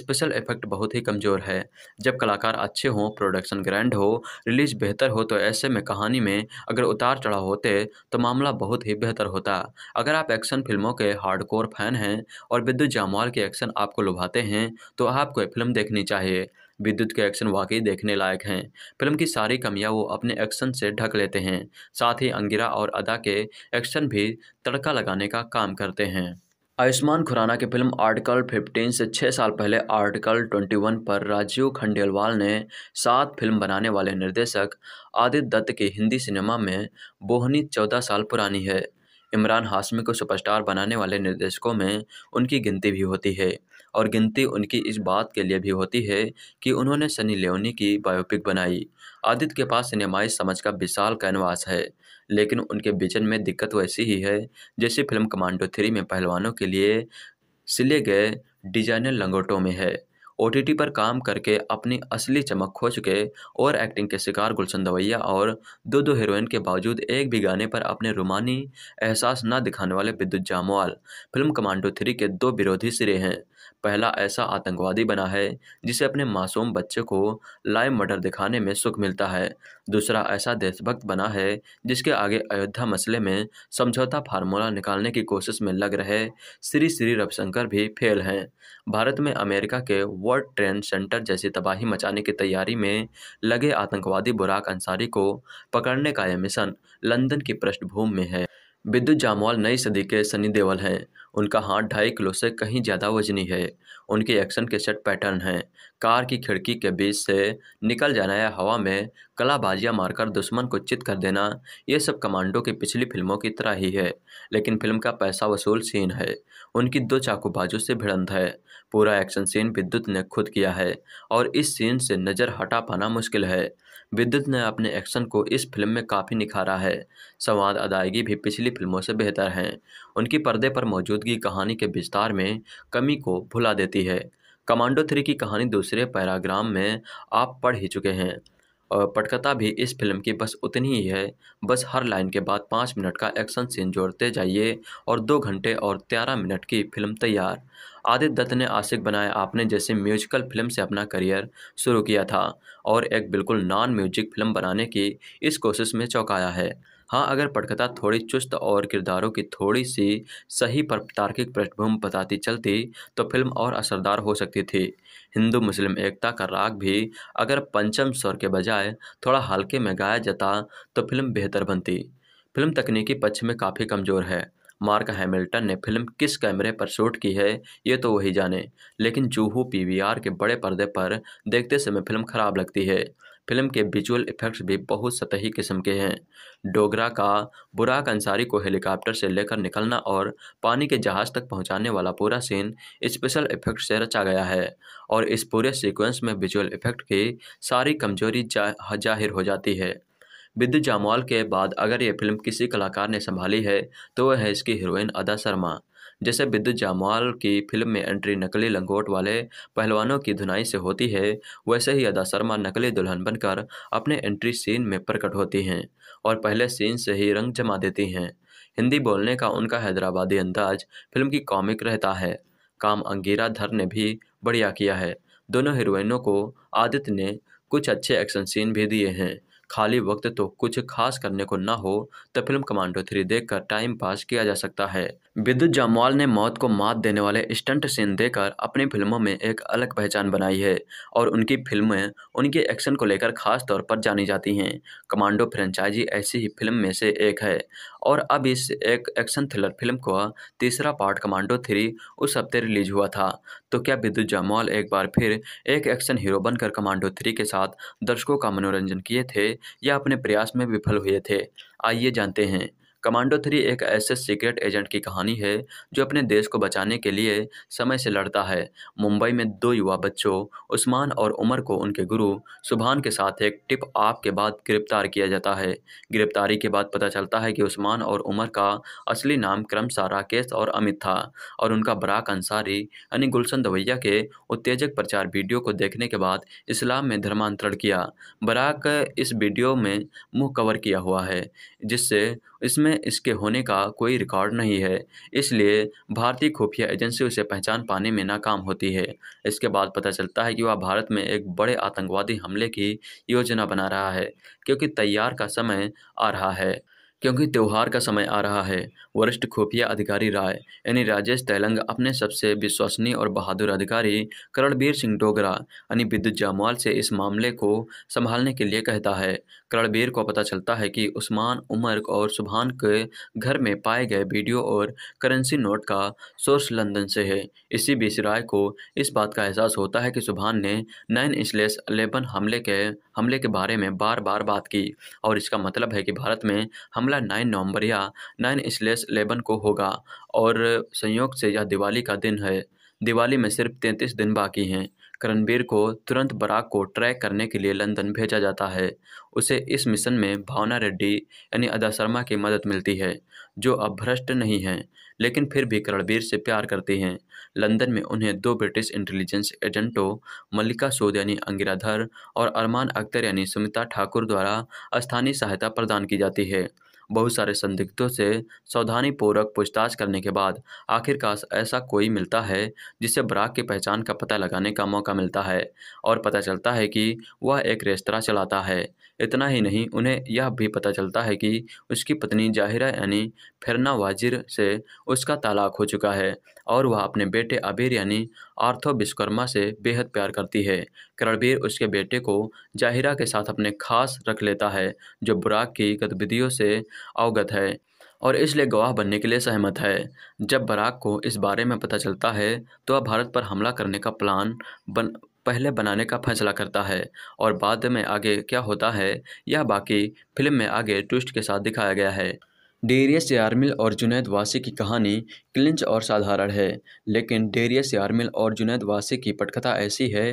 स्पेशल इफेक्ट बहुत ही कमज़ोर है जब कलाकार अच्छे हों प्रोडक्शन ग्रैंड हो रिलीज बेहतर हो तो ऐसे में कहानी में अगर उतार चढ़ाव होते तो मामला बहुत ही बेहतर होता अगर आप एक्शन फिल्मों के हार्डकोर फैन हैं और विद्युत जामवाल के एक्शन आपको लुभाते हैं तो आपको फिल्म देखनी चाहिए विद्युत के एक्शन वाकई देखने लायक हैं फिल्म की सारी कमियां वो अपने एक्शन से ढक लेते हैं साथ ही अंगिरा और अदा के एक्शन भी तड़का लगाने का काम करते हैं आयुष्मान खुराना की फिल्म आर्टिकल 15 से छः साल पहले आर्टिकल 21 पर राजीव खंडेलवाल ने सात फिल्म बनाने वाले निर्देशक आदित्य दत्त की हिंदी सिनेमा में बोहनी चौदह साल पुरानी है इमरान हाशमी को सुपरस्टार बनाने वाले निर्देशकों में उनकी गिनती भी होती है और गिनती उनकी इस बात के लिए भी होती है कि उन्होंने सनी लियोनी की बायोपिक बनाई आदित्य के पास सिनेमाई समझ का विशाल कैनवास है लेकिन उनके विजन में दिक्कत वैसी ही है जैसे फिल्म कमांडो थ्री में पहलवानों के लिए सिले गए डिजाइनर लंगोटों में है ओ पर काम करके अपनी असली चमक खो चुके और एक्टिंग के शिकार गुलशन दवैया और दो दो हीरोइन के बावजूद एक भी गाने पर अपने रुमानी एहसास न दिखाने वाले विद्युत जामवाल फिल्म कमांडो थ्री के दो विरोधी सिरे हैं पहला ऐसा आतंकवादी बना है जिसे अपने मासूम बच्चे को लाइव मर्डर दिखाने में सुख मिलता है दूसरा ऐसा देशभक्त बना है जिसके आगे अयोध्या मसले में समझौता फार्मूला निकालने की कोशिश में लग रहे श्री श्री रविशंकर भी फेल हैं भारत में अमेरिका के वर्ल्ड ट्रेड सेंटर जैसी तबाही मचाने की तैयारी में लगे आतंकवादी बुराक अंसारी को पकड़ने का यह मिशन लंदन की पृष्ठभूमि में है विद्युत जामवाल नई सदी के सनी देवल हैं उनका हाथ ढाई किलो से कहीं ज़्यादा वजनी है उनके एक्शन के सेट पैटर्न हैं कार की खिड़की के बीच से निकल जाना या हवा में कलाबाजियां मारकर दुश्मन को चित कर देना ये सब कमांडो की पिछली फिल्मों की तरह ही है लेकिन फिल्म का पैसा वसूल सीन है उनकी दो चाकूबाजों से भिड़ंत है पूरा एक्शन सीन विद्युत ने खुद किया है और इस सीन से नज़र हटा पाना मुश्किल है विद्युत ने अपने एक्शन को इस फिल्म में काफ़ी निखारा है संवाद अदायगी भी पिछली फिल्मों से बेहतर है उनकी पर्दे पर मौजूदगी कहानी के विस्तार में कमी को भुला देती है कमांडो थ्री की कहानी दूसरे पैराग्राम में आप पढ़ ही चुके हैं और पटकथा भी इस फिल्म की बस उतनी ही है बस हर लाइन के बाद पाँच मिनट का एक्शन सीन जोड़ते जाइए और दो घंटे और तेरह मिनट की फिल्म तैयार आदित्य दत्त ने आशिक बनाए आपने जैसे म्यूजिकल फिल्म से अपना करियर शुरू किया था और एक बिल्कुल नॉन म्यूजिक फिल्म बनाने की इस कोशिश में चौंकाया है हाँ अगर पटकथा थोड़ी चुस्त और किरदारों की थोड़ी सी सही पर तार्किक पृष्ठभूमि बताती चलती तो फिल्म और असरदार हो सकती थी हिंदू मुस्लिम एकता का राग भी अगर पंचम स्वर के बजाय थोड़ा हल्के में गाया जाता तो फिल्म बेहतर बनती फिल्म तकनीकी पक्ष में काफ़ी कमज़ोर है मार्क हैमिल्टन ने फिल्म किस कैमरे पर शूट की है ये तो वही जाने लेकिन जूहू पीवीआर के बड़े पर्दे पर देखते समय फिल्म खराब लगती है फिल्म के विजुअल इफेक्ट्स भी बहुत सतही किस्म के हैं डोगरा का बुराक अंसारी को हेलीकॉप्टर से लेकर निकलना और पानी के जहाज़ तक पहुंचाने वाला पूरा सीन स्पेशल इफेक्ट से रचा गया है और इस पूरे सीक्वेंस में विजुअल इफेक्ट की सारी कमजोरी जा, जाहिर हो जाती है बिद जामवाल के बाद अगर ये फिल्म किसी कलाकार ने संभाली है तो वह है इसकी हीरोइन अदा शर्मा जैसे विद्युत जामवाल की फिल्म में एंट्री नकली लंगोट वाले पहलवानों की धुनाई से होती है वैसे ही अदा शर्मा नकली दुल्हन बनकर अपने एंट्री सीन में प्रकट होती हैं और पहले सीन से ही रंग जमा देती हैं हिंदी बोलने का उनका हैदराबादी अंदाज फिल्म की कॉमिक रहता है काम अंगीरा धर ने भी बढ़िया किया है दोनों हीरोइनों को आदित्य ने कुछ अच्छे एक्शन सीन भी दिए हैं खाली वक्त तो कुछ खास करने को ना हो तो फिल्म कमांडो थ्री देखकर टाइम पास किया जा सकता है विद्युत जामवाल ने मौत को मात देने वाले स्टंट सीन देकर अपनी फिल्मों में एक अलग पहचान बनाई है और उनकी फिल्में उनके एक्शन को लेकर खास तौर पर जानी जाती हैं कमांडो फ्रेंचाइजी ऐसी ही फिल्म में से एक है और अब इस एक एक्शन थ्रिलर फिल्म का तीसरा पार्ट कमांडो थ्री उस हफ्ते रिलीज हुआ था तो क्या विद्युत जामवाल एक बार फिर एक एक्शन हीरो बनकर कमांडो थ्री के साथ दर्शकों का मनोरंजन किए थे या अपने प्रयास में विफल हुए थे आइए जानते हैं कमांडो थ्री एक ऐसे सीक्रेट एजेंट की कहानी है जो अपने देश को बचाने के लिए समय से लड़ता है मुंबई में दो युवा बच्चों उस्मान और उमर को उनके गुरु सुभान के साथ एक टिप आप के बाद गिरफ्तार किया जाता है गिरफ्तारी के बाद पता चलता है कि उस्मान और उमर का असली नाम क्रमशाह राकेश और अमित था और उनका बराक अंसारी यानी गुलशन दवैया के उत्तेजक प्रचार वीडियो को देखने के बाद इस्लाम में धर्मांतरण किया बराक इस वीडियो में मुँह कवर किया हुआ है जिससे इसमें में इसके होने का कोई रिकॉर्ड नहीं है इसलिए भारतीय खुफिया एजेंसी उसे पहचान पाने में नाकाम होती है इसके बाद पता चलता है कि वह भारत में एक बड़े आतंकवादी हमले की योजना बना रहा है क्योंकि तैयार का समय आ रहा है क्योंकि त्यौहार का समय आ रहा है वरिष्ठ खुफिया अधिकारी राय यानी राजेश तैलंग अपने सबसे विश्वसनीय और बहादुर अधिकारी करणबीर सिंह डोगरा यानी विद्युत जामवाल से इस मामले को संभालने के लिए कहता है करणबीर को पता चलता है कि उस्मान उमर और सुबहान के घर में पाए गए वीडियो और करेंसी नोट का सोर्स लंदन से है इसी बीच राय को इस बात का एहसास होता है कि सुबहान ने नाइन इसलेस अलेबन हमले के हमले के बारे में बार बार बात की और इसका मतलब है कि भारत में हमला नाइन नवंबर या नाइन इसलेस अलेबन को होगा और संयोग से यह दिवाली का दिन है दिवाली में सिर्फ तैंतीस दिन बाकी हैं करनबीर को तुरंत बराक को ट्रैक करने के लिए लंदन भेजा जाता है उसे इस मिशन में भावना रेड्डी यानी अदा शर्मा की मदद मिलती है जो अब भ्रष्ट नहीं है लेकिन फिर भी करणबीर से प्यार करती हैं लंदन में उन्हें दो ब्रिटिश इंटेलिजेंस एजेंटों मल्लिका सोद यानी अंगिराधर और अरमान अख्तर यानी सुमिता ठाकुर द्वारा स्थानीय सहायता प्रदान की जाती है बहुत सारे संदिग्धों से सावधानीपूर्वक पूछताछ करने के बाद आखिरकार ऐसा कोई मिलता है जिससे बराक की पहचान का पता लगाने का मौका मिलता है और पता चलता है कि वह एक रेस्तरा चलाता है इतना ही नहीं उन्हें यह भी पता चलता है कि उसकी पत्नी जाहिरा यानी फिरना वाजिर से उसका तलाक हो चुका है और वह अपने बेटे अबीर यानी आर्थो विश्वकर्मा से बेहद प्यार करती है करणबीर उसके बेटे को जाहिरा के साथ अपने खास रख लेता है जो बुराक की गतिविधियों से अवगत है और इसलिए गवाह बनने के लिए सहमत है जब बराक को इस बारे में पता चलता है तो वह भारत पर हमला करने का प्लान बन पहले बनाने का फैसला करता है और बाद में आगे क्या होता है यह बाकी फिल्म में आगे ट्विस्ट के साथ दिखाया गया है डेरियस यारमिल और जुनेद वासी की कहानी क्लिंच और साधारण है लेकिन डेरियस यारमिल और जुनेद वासी की पटकथा ऐसी है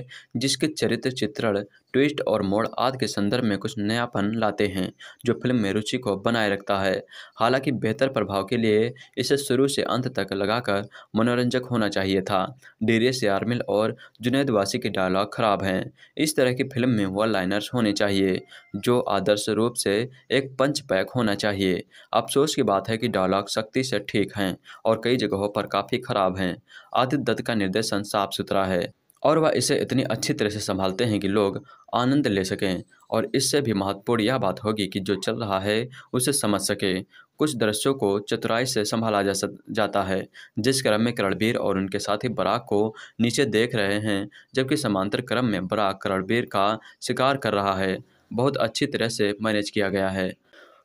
जिसके चरित्र चित्रण ट्विस्ट और मोड़ आदि के संदर्भ में कुछ नयापन लाते हैं जो फिल्म में रुचि को बनाए रखता है हालांकि बेहतर प्रभाव के लिए इसे शुरू से अंत तक लगाकर मनोरंजक होना चाहिए था डीरेस यारमिल और जुनेद वासी के डायलॉग खराब हैं इस तरह की फिल्म में वन लाइनर्स होने चाहिए जो आदर्श रूप से एक पंच पैक होना चाहिए अफसोस की बात है कि डायलॉग सख्ती से ठीक हैं और कई जगहों पर काफ़ी खराब हैं आदित्य दत्त का निर्देशन साफ सुथरा है और वह इसे इतनी अच्छी तरह से संभालते हैं कि लोग आनंद ले सकें और इससे भी महत्वपूर्ण यह बात होगी कि जो चल रहा है उसे समझ सके कुछ दृश्यों को चतुराई से संभाला जा सक जाता है जिस क्रम में करणबीर और उनके साथी बराक को नीचे देख रहे हैं जबकि समांतर क्रम में बराक करणबीर का शिकार कर रहा है बहुत अच्छी तरह से मैनेज किया गया है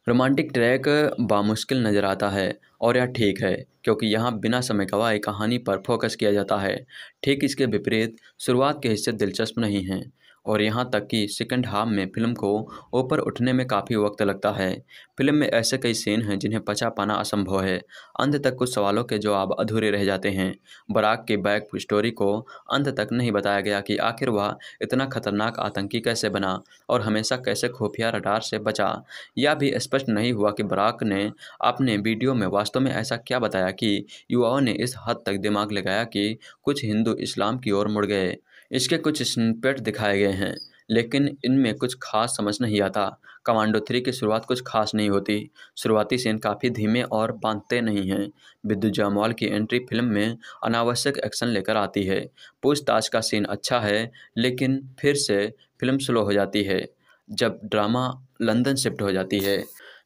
रोमांटिक ट्रैक बामुश्किल नज़र आता है और यह ठीक है क्योंकि यहाँ बिना समय गवाए कहानी पर फोकस किया जाता है ठीक इसके विपरीत शुरुआत के हिस्से दिलचस्प नहीं हैं और यहाँ तक कि सेकंड हाफ में फिल्म को ऊपर उठने में काफ़ी वक्त लगता है फिल्म में ऐसे कई सीन हैं जिन्हें पचा पाना असंभव है अंत तक कुछ सवालों के जवाब अधूरे रह जाते हैं बराक की बैक स्टोरी को अंत तक नहीं बताया गया कि आखिर वह इतना खतरनाक आतंकी कैसे बना और हमेशा कैसे खुफिया रडार से बचा यह भी स्पष्ट नहीं हुआ कि बराक ने अपने वीडियो में वास्तव में ऐसा क्या बताया कि युवाओं ने इस हद तक दिमाग लगाया कि कुछ हिंदू इस्लाम की ओर मुड़ गए इसके कुछ स्निपेट दिखाए गए हैं लेकिन इनमें कुछ खास समझ नहीं आता कमांडो थ्री की शुरुआत कुछ खास नहीं होती शुरुआती सीन काफ़ी धीमे और बांधते नहीं हैं विद्युत जामवाल की एंट्री फिल्म में अनावश्यक एक्शन लेकर आती है पूछताछ का सीन अच्छा है लेकिन फिर से फिल्म स्लो हो जाती है जब ड्रामा लंदन शिफ्ट हो जाती है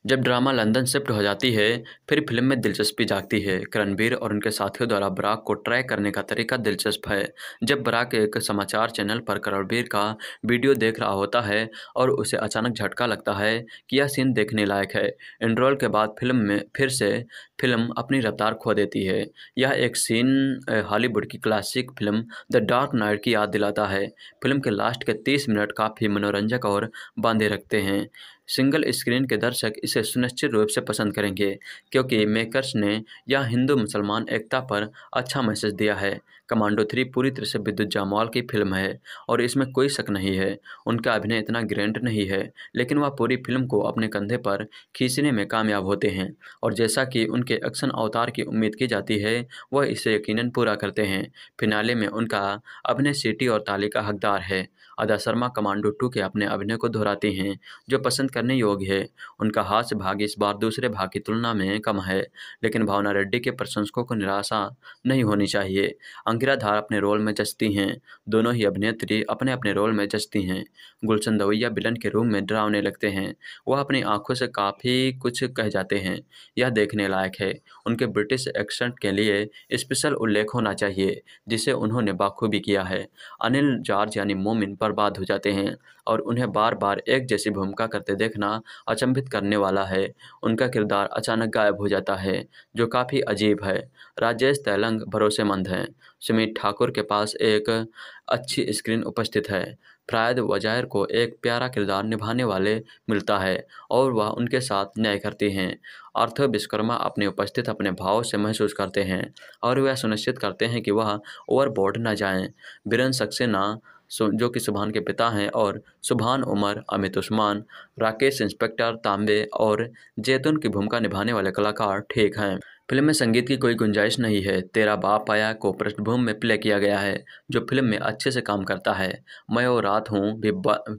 जब ड्रामा लंदन शिफ्ट हो जाती है फिर फिल्म में दिलचस्पी जागती है करणवीर और उनके साथियों द्वारा बराक को ट्रैक करने का तरीका दिलचस्प है जब बराक एक समाचार चैनल पर करणवीर का वीडियो देख रहा होता है और उसे अचानक झटका लगता है कि यह सीन देखने लायक है इंट्रोल के बाद फिल्म में फिर से फिल्म अपनी रफ्तार खो देती है यह एक सीन हॉलीवुड की classic film the Dark Knight की याद दिलाता है फिल्म के लास्ट के तीस मिनट काफ़ी मनोरंजक और बांधे रखते हैं सिंगल स्क्रीन के दर्शक इसे सुनिश्चित रूप से पसंद करेंगे क्योंकि मेकर्स ने यह हिंदू मुसलमान एकता पर अच्छा मैसेज दिया है कमांडो थ्री पूरी तरह से विद्युत जामवाल की फिल्म है और इसमें कोई शक नहीं है उनका अभिनय इतना ग्रैंड नहीं है लेकिन वह पूरी फिल्म को अपने कंधे पर खींचने में कामयाब होते हैं और जैसा कि उनके एक्शन अवतार की उम्मीद की जाती है वह इसे यकीनन पूरा करते हैं फिनाले में उनका अपने सिटी और ताली का हकदार है अदा शर्मा कमांडो टू के अपने अभिनय को दोहराती हैं जो पसंद करने योग्य है उनका हास्य भाग इस बार दूसरे भाग की तुलना में कम है लेकिन भावना रेड्डी के प्रशंसकों को निराशा नहीं होनी चाहिए अंकिरा धार अपने रोल में जचती हैं दोनों ही अभिनेत्री अपने अपने रोल में जचती हैं गुलशन दवैया बिलन के रूम में डरावने लगते हैं वह अपनी आंखों से काफ़ी कुछ कह जाते हैं यह देखने लायक है उनके ब्रिटिश एक्सेंट के लिए स्पेशल उल्लेख होना चाहिए जिसे उन्होंने बाखूबी किया है अनिल जॉर्ज यानी मोमिन पर बर्बाद हो जाते हैं और उन्हें बार बार एक जैसी भूमिका करते देखना अचंभित करने वाला है उनका किरदार अचानक गायब हो जाता है जो काफ़ी अजीब है राजेश तैलंग भरोसेमंद हैं सुमित ठाकुर के पास एक अच्छी स्क्रीन उपस्थित है फ्रायद वजायर को एक प्यारा किरदार निभाने वाले मिलता है और वह उनके साथ न्याय करती हैं अर्थ विश्वकर्मा अपने उपस्थित अपने भाव से महसूस करते हैं और वह सुनिश्चित करते हैं कि वह ओवरबोर्ड न जाएं। बिरन सक्सेना जो कि सुबहान के पिता हैं और सुबहान उमर अमित उस्मान राकेश इंस्पेक्टर तांबे और जैतून की भूमिका निभाने वाले कलाकार ठेक हैं फिल्म में संगीत की कोई गुंजाइश नहीं है तेरा बाप आया को पृष्ठभूमि में प्ले किया गया है जो फिल्म में अच्छे से काम करता है मैं और रात हूँ भी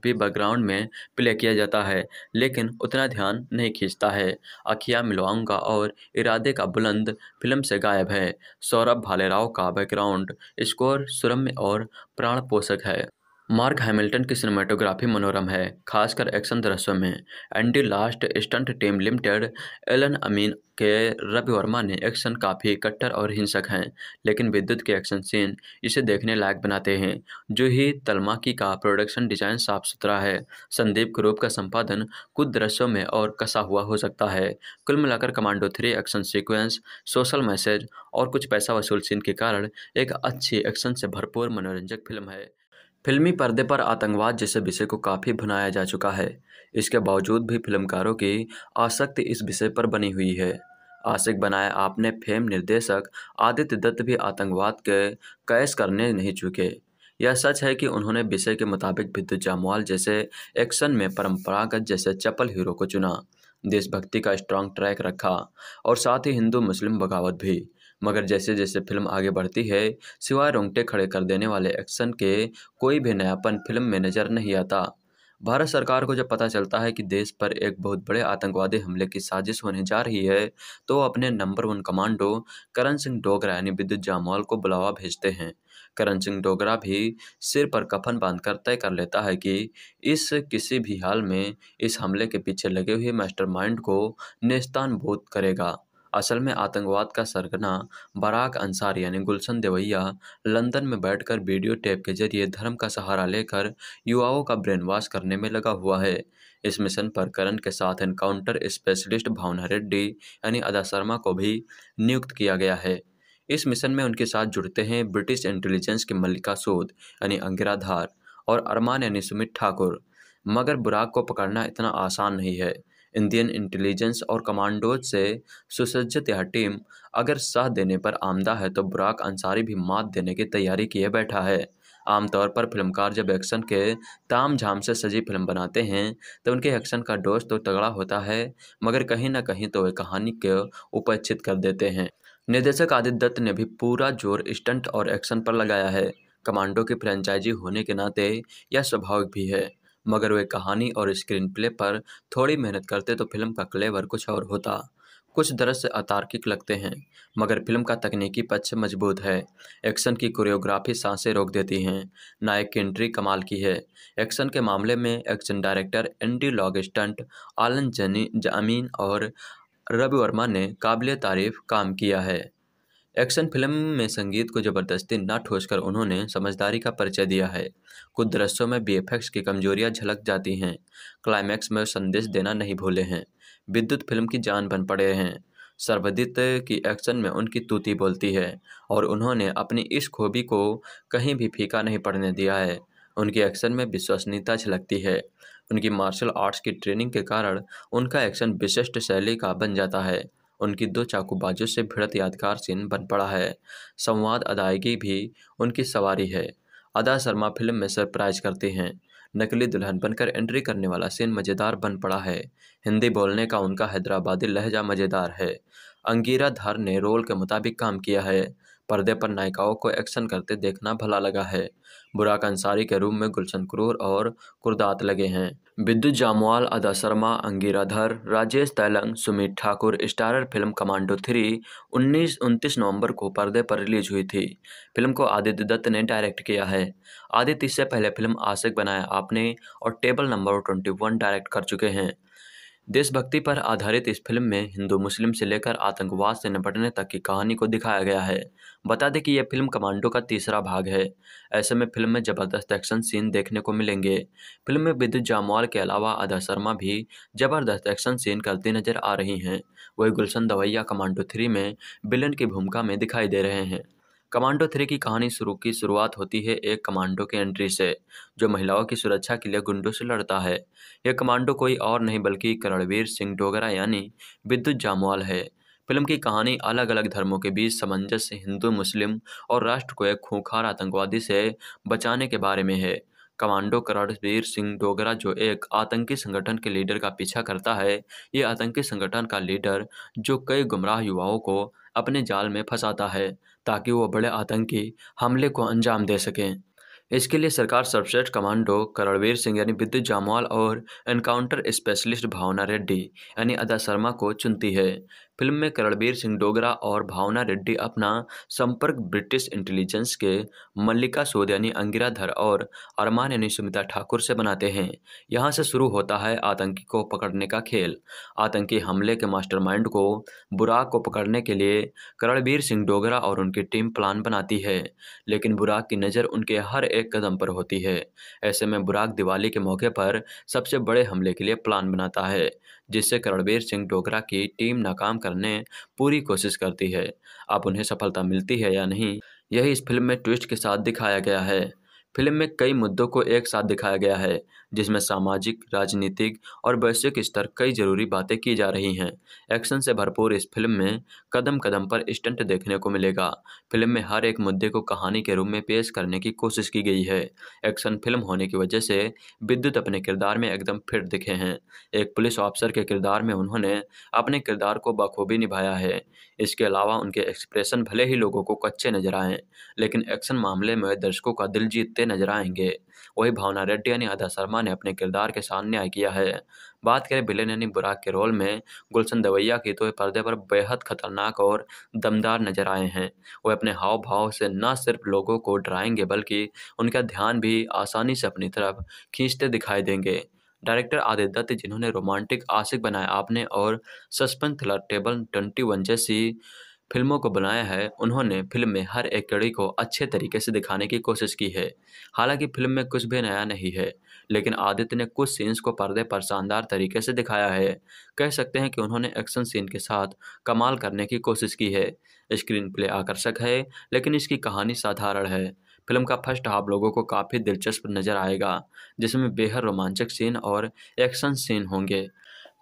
भी बैकग्राउंड में प्ले किया जाता है लेकिन उतना ध्यान नहीं खींचता है अखिया मिलवाऊंगा और इरादे का बुलंद फिल्म से गायब है सौरभ भालेराव का बैकग्राउंड स्कोर सुरम्य और प्राण पोषक है मार्क हैमिल्टन की सिनेमाटोग्राफी मनोरम है खासकर एक्शन दृश्यों में Andy last stunt team limited Allan Amin के रवि वर्मा ने एक्शन काफ़ी कट्टर और हिंसक हैं लेकिन विद्युत के एक्शन सीन इसे देखने लायक बनाते हैं जो ही तलमाकी का प्रोडक्शन डिजाइन साफ सुथरा है संदीप ग्रुप का संपादन कुछ दृश्यों में और कसा हुआ हो सकता है कुल मिलाकर Commando three action sequence social message और कुछ पैसा वसूल सीन के कारण एक अच्छी एक्शन से भरपूर मनोरंजक फिल्म है फिल्मी पर्दे पर आतंकवाद जैसे विषय को काफ़ी भुनाया जा चुका है इसके बावजूद भी फिल्मकारों की आसक्ति इस विषय पर बनी हुई है आशिक बनाए आपने फेम निर्देशक आदित्य दत्त भी आतंकवाद के कैश करने नहीं चुके यह सच है कि उन्होंने विषय के मुताबिक भिद्दु जामवाल जैसे एक्शन में परंपरागत जैसे चपल हीरो को चुना देशभक्ति का स्ट्रॉन्ग ट्रैक रखा और साथ ही हिंदू मुस्लिम बगावत भी मगर जैसे जैसे फिल्म आगे बढ़ती है सिवाय रोंगटे खड़े कर देने वाले एक्शन के कोई भी नयापन फिल्म में नज़र नहीं आता भारत सरकार को जब पता चलता है कि देश पर एक बहुत बड़े आतंकवादी हमले की साजिश होने जा रही है तो अपने number one commando Karan Singh Dogra यानी विद्युत जामवाल को बुलावा भेजते हैं करण सिंह डोगरा भी सिर पर कफन बांधकर तय कर लेता है कि इस किसी भी हाल में इस हमले के पीछे लगे हुए मास्टरमाइंड को नेस्तान बोध करेगा असल में आतंकवाद का सरगना बराक अंसार यानी गुलशन देवैया लंदन में बैठकर वीडियो टेप के जरिए धर्म का सहारा लेकर युवाओं का ब्रेन वॉश करने में लगा हुआ है इस मिशन पर करण के साथ एनकाउंटर स्पेशलिस्ट भावना रेड्डी यानी अदा शर्मा को भी नियुक्त किया गया है इस मिशन में उनके साथ जुड़ते हैं ब्रिटिश इंटेलिजेंस की मल्लिका सूद यानी अंगिराधार और अरमान यानी सुमित ठाकुर मगर बुराक को पकड़ना इतना आसान नहीं है इंडियन इंटेलिजेंस और कमांडोज से सुसज्जित यह टीम अगर साह देने पर आमदा है तो बुराक अंसारी भी मात देने की तैयारी किए बैठा है आमतौर पर फिल्मकार जब एक्शन के ताम झाम से सजी फिल्म बनाते हैं तो उनके एक्शन का डोज तो तगड़ा होता है मगर कहीं ना कहीं तो वे कहानी को उपेक्षित कर देते हैं निर्देशक आदित्य दत्त ने भी पूरा जोर स्टंट और एक्शन पर लगाया है कमांडो की फ्रेंचाइजी होने के नाते यह स्वाभाविक भी है मगर वे कहानी और स्क्रीन प्ले पर थोड़ी मेहनत करते तो फिल्म का क्लेवर कुछ और होता कुछ दृश्य अतार्किक लगते हैं मगर फिल्म का तकनीकी पक्ष मजबूत है एक्शन की कोरियोग्राफी सांसें रोक देती हैं नायक की एंट्री कमाल की है एक्शन के मामले में action director Andy Long stunt Allan जनी जमीन और रवि वर्मा ने काबिल तारीफ काम किया है एक्शन फिल्म में संगीत को ज़बरदस्ती न ठोसकर उन्होंने समझदारी का परिचय दिया है कुछ दृश्यों में बीएफएक्स की कमजोरियां झलक जाती हैं क्लाइमैक्स में संदेश देना नहीं भूले हैं विद्युत फिल्म की जान बन पड़े हैं सर्वदित की एक्शन में उनकी तूती बोलती है और उन्होंने अपनी इस खूबी को कहीं भी फीका नहीं पड़ने दिया है उनकी एक्शन में विश्वसनीयता झलकती है उनकी मार्शल आर्ट्स की ट्रेनिंग के कारण उनका एक्शन विशिष्ट शैली का बन जाता है उनकी दो चाकूबाजों से भिड़त यादगार सीन बन पड़ा है संवाद अदायगी भी उनकी सवारी है अदा शर्मा फिल्म में सरप्राइज करती हैं नकली दुल्हन बनकर एंट्री करने वाला सीन मज़ेदार बन पड़ा है हिंदी बोलने का उनका हैदराबादी लहजा मज़ेदार है अंगीरा धर ने रोल के मुताबिक काम किया है पर्दे पर नायिकाओं को एक्शन करते देखना भला लगा है बुराक अंसारी के रूप में गुलशन क्रूर और कुर्दात लगे हैं विद्युत जामवाल अदा Sharma अंगिराधर Rajesh Tailang Sumit Thakur starrer film Commando three उन्नीस उनतीस नवंबर को पर्दे पर रिलीज हुई थी फिल्म को आदित्य दत्त ने डायरेक्ट किया है आदित्य इससे पहले फिल्म आशिक बनाया आपने और Table number twenty one direct कर चुके हैं देशभक्ति पर आधारित इस फिल्म में हिंदू मुस्लिम से लेकर आतंकवाद से निपटने तक की कहानी को दिखाया गया है बता दें कि यह फिल्म कमांडो का तीसरा भाग है ऐसे में फिल्म में जबरदस्त एक्शन सीन देखने को मिलेंगे फिल्म में विद्युत जामवाल के अलावा अदा शर्मा भी जबरदस्त एक्शन सीन करती नजर आ रही हैं वही गुलशन दवैया कमांडो थ्री में बिलन की भूमिका में दिखाई दे रहे हैं कमांडो थ्री की कहानी शुरू की शुरुआत होती है एक कमांडो के एंट्री से जो महिलाओं की सुरक्षा के लिए गुंडों से लड़ता है यह कमांडो कोई और नहीं बल्कि करणवीर सिंह डोगरा यानी विद्युत जामवाल है फिल्म की कहानी अलग अलग धर्मों के बीच सामंजस्य हिंदू मुस्लिम और राष्ट्र को एक खूंखार आतंकवादी से बचाने के बारे में है कमांडो करणवीर सिंह डोगरा जो एक आतंकी संगठन के लीडर का पीछा करता है ये आतंकी संगठन का लीडर जो कई गुमराह युवाओं को अपने जाल में फंसाता है ताकि वो बड़े आतंकी हमले को अंजाम दे सकें इसके लिए सरकार सर्वश्रेष्ठ कमांडो करणवीर सिंह यानी विद्युत जामवाल और एनकाउंटर स्पेशलिस्ट भावना रेड्डी यानी अदा शर्मा को चुनती है फिल्म में करणबीर सिंह डोगरा और भावना रेड्डी अपना संपर्क ब्रिटिश इंटेलिजेंस के मल्लिका यानी अंगिराधर और अरमान यानी सुमिता ठाकुर से बनाते हैं यहाँ से शुरू होता है आतंकी को पकड़ने का खेल आतंकी हमले के मास्टरमाइंड को बुराक को पकड़ने के लिए करणबीर सिंह डोगरा और उनकी टीम प्लान बनाती है लेकिन बुराक की नज़र उनके हर एक कदम पर होती है ऐसे में बुराक दिवाली के मौके पर सबसे बड़े हमले के लिए प्लान बनाता है जिससे करणबीर सिंह डोगरा की टीम नाकाम करने पूरी कोशिश करती है अब उन्हें सफलता मिलती है या नहीं यही इस फिल्म में ट्विस्ट के साथ दिखाया गया है फिल्म में कई मुद्दों को एक साथ दिखाया गया है जिसमें सामाजिक राजनीतिक और वैश्विक स्तर कई जरूरी बातें की जा रही हैं एक्शन से भरपूर इस फिल्म में कदम कदम पर स्टंट देखने को मिलेगा फिल्म में हर एक मुद्दे को कहानी के रूप में पेश करने की कोशिश की गई है एक्शन फिल्म होने की वजह से विद्युत अपने किरदार में एकदम फिट दिखे हैं एक पुलिस ऑफिसर के किरदार में उन्होंने अपने किरदार को बखूबी निभाया है इसके अलावा उनके एक्सप्रेशन भले ही लोगों को कच्चे नजर आएँ लेकिन एक्शन मामले में दर्शकों का दिल जीतते नजर आएंगे वही भावना रेड्डी यानी अदा शर्मा ने अपने किरदार के साथ न्याय किया है बात करें बिलेन यानी बुराक के रोल में गुलशन दवैया की तो वे पर्दे पर बेहद खतरनाक और दमदार नजर आए हैं वह अपने हाव भाव से न सिर्फ लोगों को डराएंगे बल्कि उनका ध्यान भी आसानी से अपनी तरफ खींचते दिखाई देंगे डायरेक्टर आदित्य दत्त जिन्होंने रोमांटिक आशिक बनाया आपने और suspense thriller Table twenty one जैसी फिल्मों को बनाया है उन्होंने फिल्म में हर एक कड़ी को अच्छे तरीके से दिखाने की कोशिश की है हालांकि फिल्म में कुछ भी नया नहीं है लेकिन आदित्य ने कुछ सीन्स को पर्दे पर शानदार तरीके से दिखाया है कह सकते हैं कि उन्होंने एक्शन सीन के साथ कमाल करने की कोशिश की है स्क्रीन प्ले आकर्षक है लेकिन इसकी कहानी साधारण है फिल्म का फर्स्ट हाफ लोगों को काफ़ी दिलचस्प नजर आएगा जिसमें बेहद रोमांचक सीन और एक्शन सीन होंगे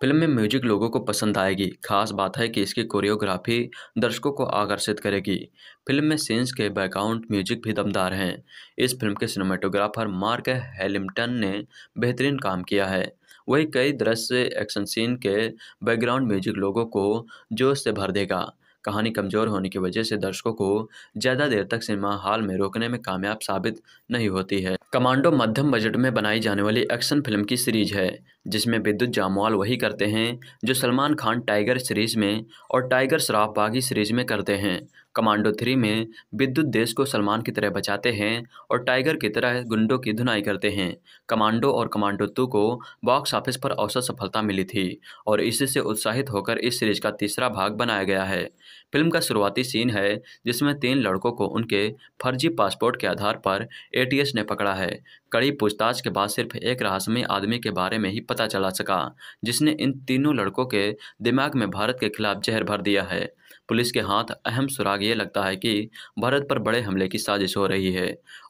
फिल्म में म्यूजिक लोगों को पसंद आएगी खास बात है कि इसकी कोरियोग्राफी दर्शकों को आकर्षित करेगी फिल्म में सीन्स के बैकग्राउंड म्यूजिक भी दमदार हैं इस फिल्म के सिनेमाटोग्राफर मार्क हेलिम्टन ने बेहतरीन काम किया है वही कई दृश्य एक्शन सीन के बैकग्राउंड म्यूजिक लोगों को जोश से भर देगा कहानी कमज़ोर होने की वजह से दर्शकों को ज़्यादा देर तक सिनेमा हॉल में रोकने में कामयाब साबित नहीं होती है कमांडो मध्यम बजट में बनाई जाने वाली एक्शन फिल्म की सीरीज है जिसमें विद्युत जामवाल वही करते हैं जो सलमान खान टाइगर सीरीज में और टाइगर श्राफ बागी सीरीज में करते हैं कमांडो थ्री में विद्युत देश को सलमान की तरह बचाते हैं और टाइगर की तरह गुंडों की धुनाई करते हैं कमांडो और कमांडो टू को बॉक्स ऑफिस पर औसत सफलता मिली थी और इसी से उत्साहित होकर इस सीरीज का तीसरा भाग बनाया गया है फिल्म का शुरुआती सीन है जिसमें तीन लड़कों को उनके फर्जी पासपोर्ट के आधार पर ए ने पकड़ा है कड़ी पूछताछ के बाद सिर्फ एक रहस्यमय आदमी के बारे में ही पता चला सका जिसने इन तीनों लड़कों के दिमाग में भारत के खिलाफ जहर भर दिया है पुलिस के हाथ अहम सुराग ये लगता है कि भारत पर बड़े हमले की साजिश हो रही है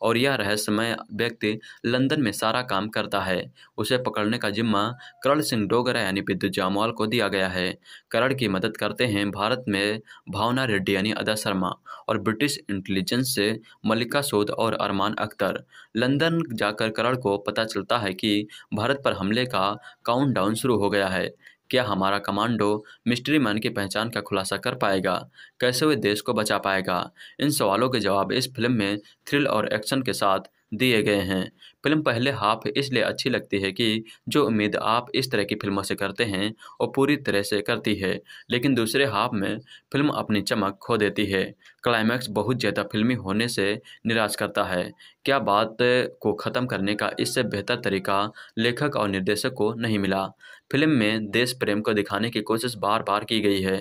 और यह रहस्यमय व्यक्ति लंदन में सारा काम करता है उसे पकड़ने का जिम्मा करण सिंह डोगरा यानी विद्युत जामवाल को दिया गया है करण की मदद करते हैं भारत में भावना रेड्डी यानी अदा शर्मा और ब्रिटिश इंटेलिजेंस से मल्लिका सोद और अरमान अख्तर लंदन जाकर करण को पता चलता है कि भारत पर हमले का काउंट शुरू हो गया है क्या हमारा कमांडो मिस्ट्री मैन की पहचान का खुलासा कर पाएगा कैसे वे देश को बचा पाएगा इन सवालों के जवाब इस फिल्म में थ्रिल और एक्शन के साथ दिए गए हैं फिल्म पहले हाफ इसलिए अच्छी लगती है कि जो उम्मीद आप इस तरह की फिल्मों से करते हैं वो पूरी तरह से करती है लेकिन दूसरे हाफ में फिल्म अपनी चमक खो देती है क्लाइमैक्स बहुत ज़्यादा फिल्मी होने से निराश करता है क्या बात को ख़त्म करने का इससे बेहतर तरीका लेखक और निर्देशक को नहीं मिला फिल्म में देश प्रेम को दिखाने की कोशिश बार बार की गई है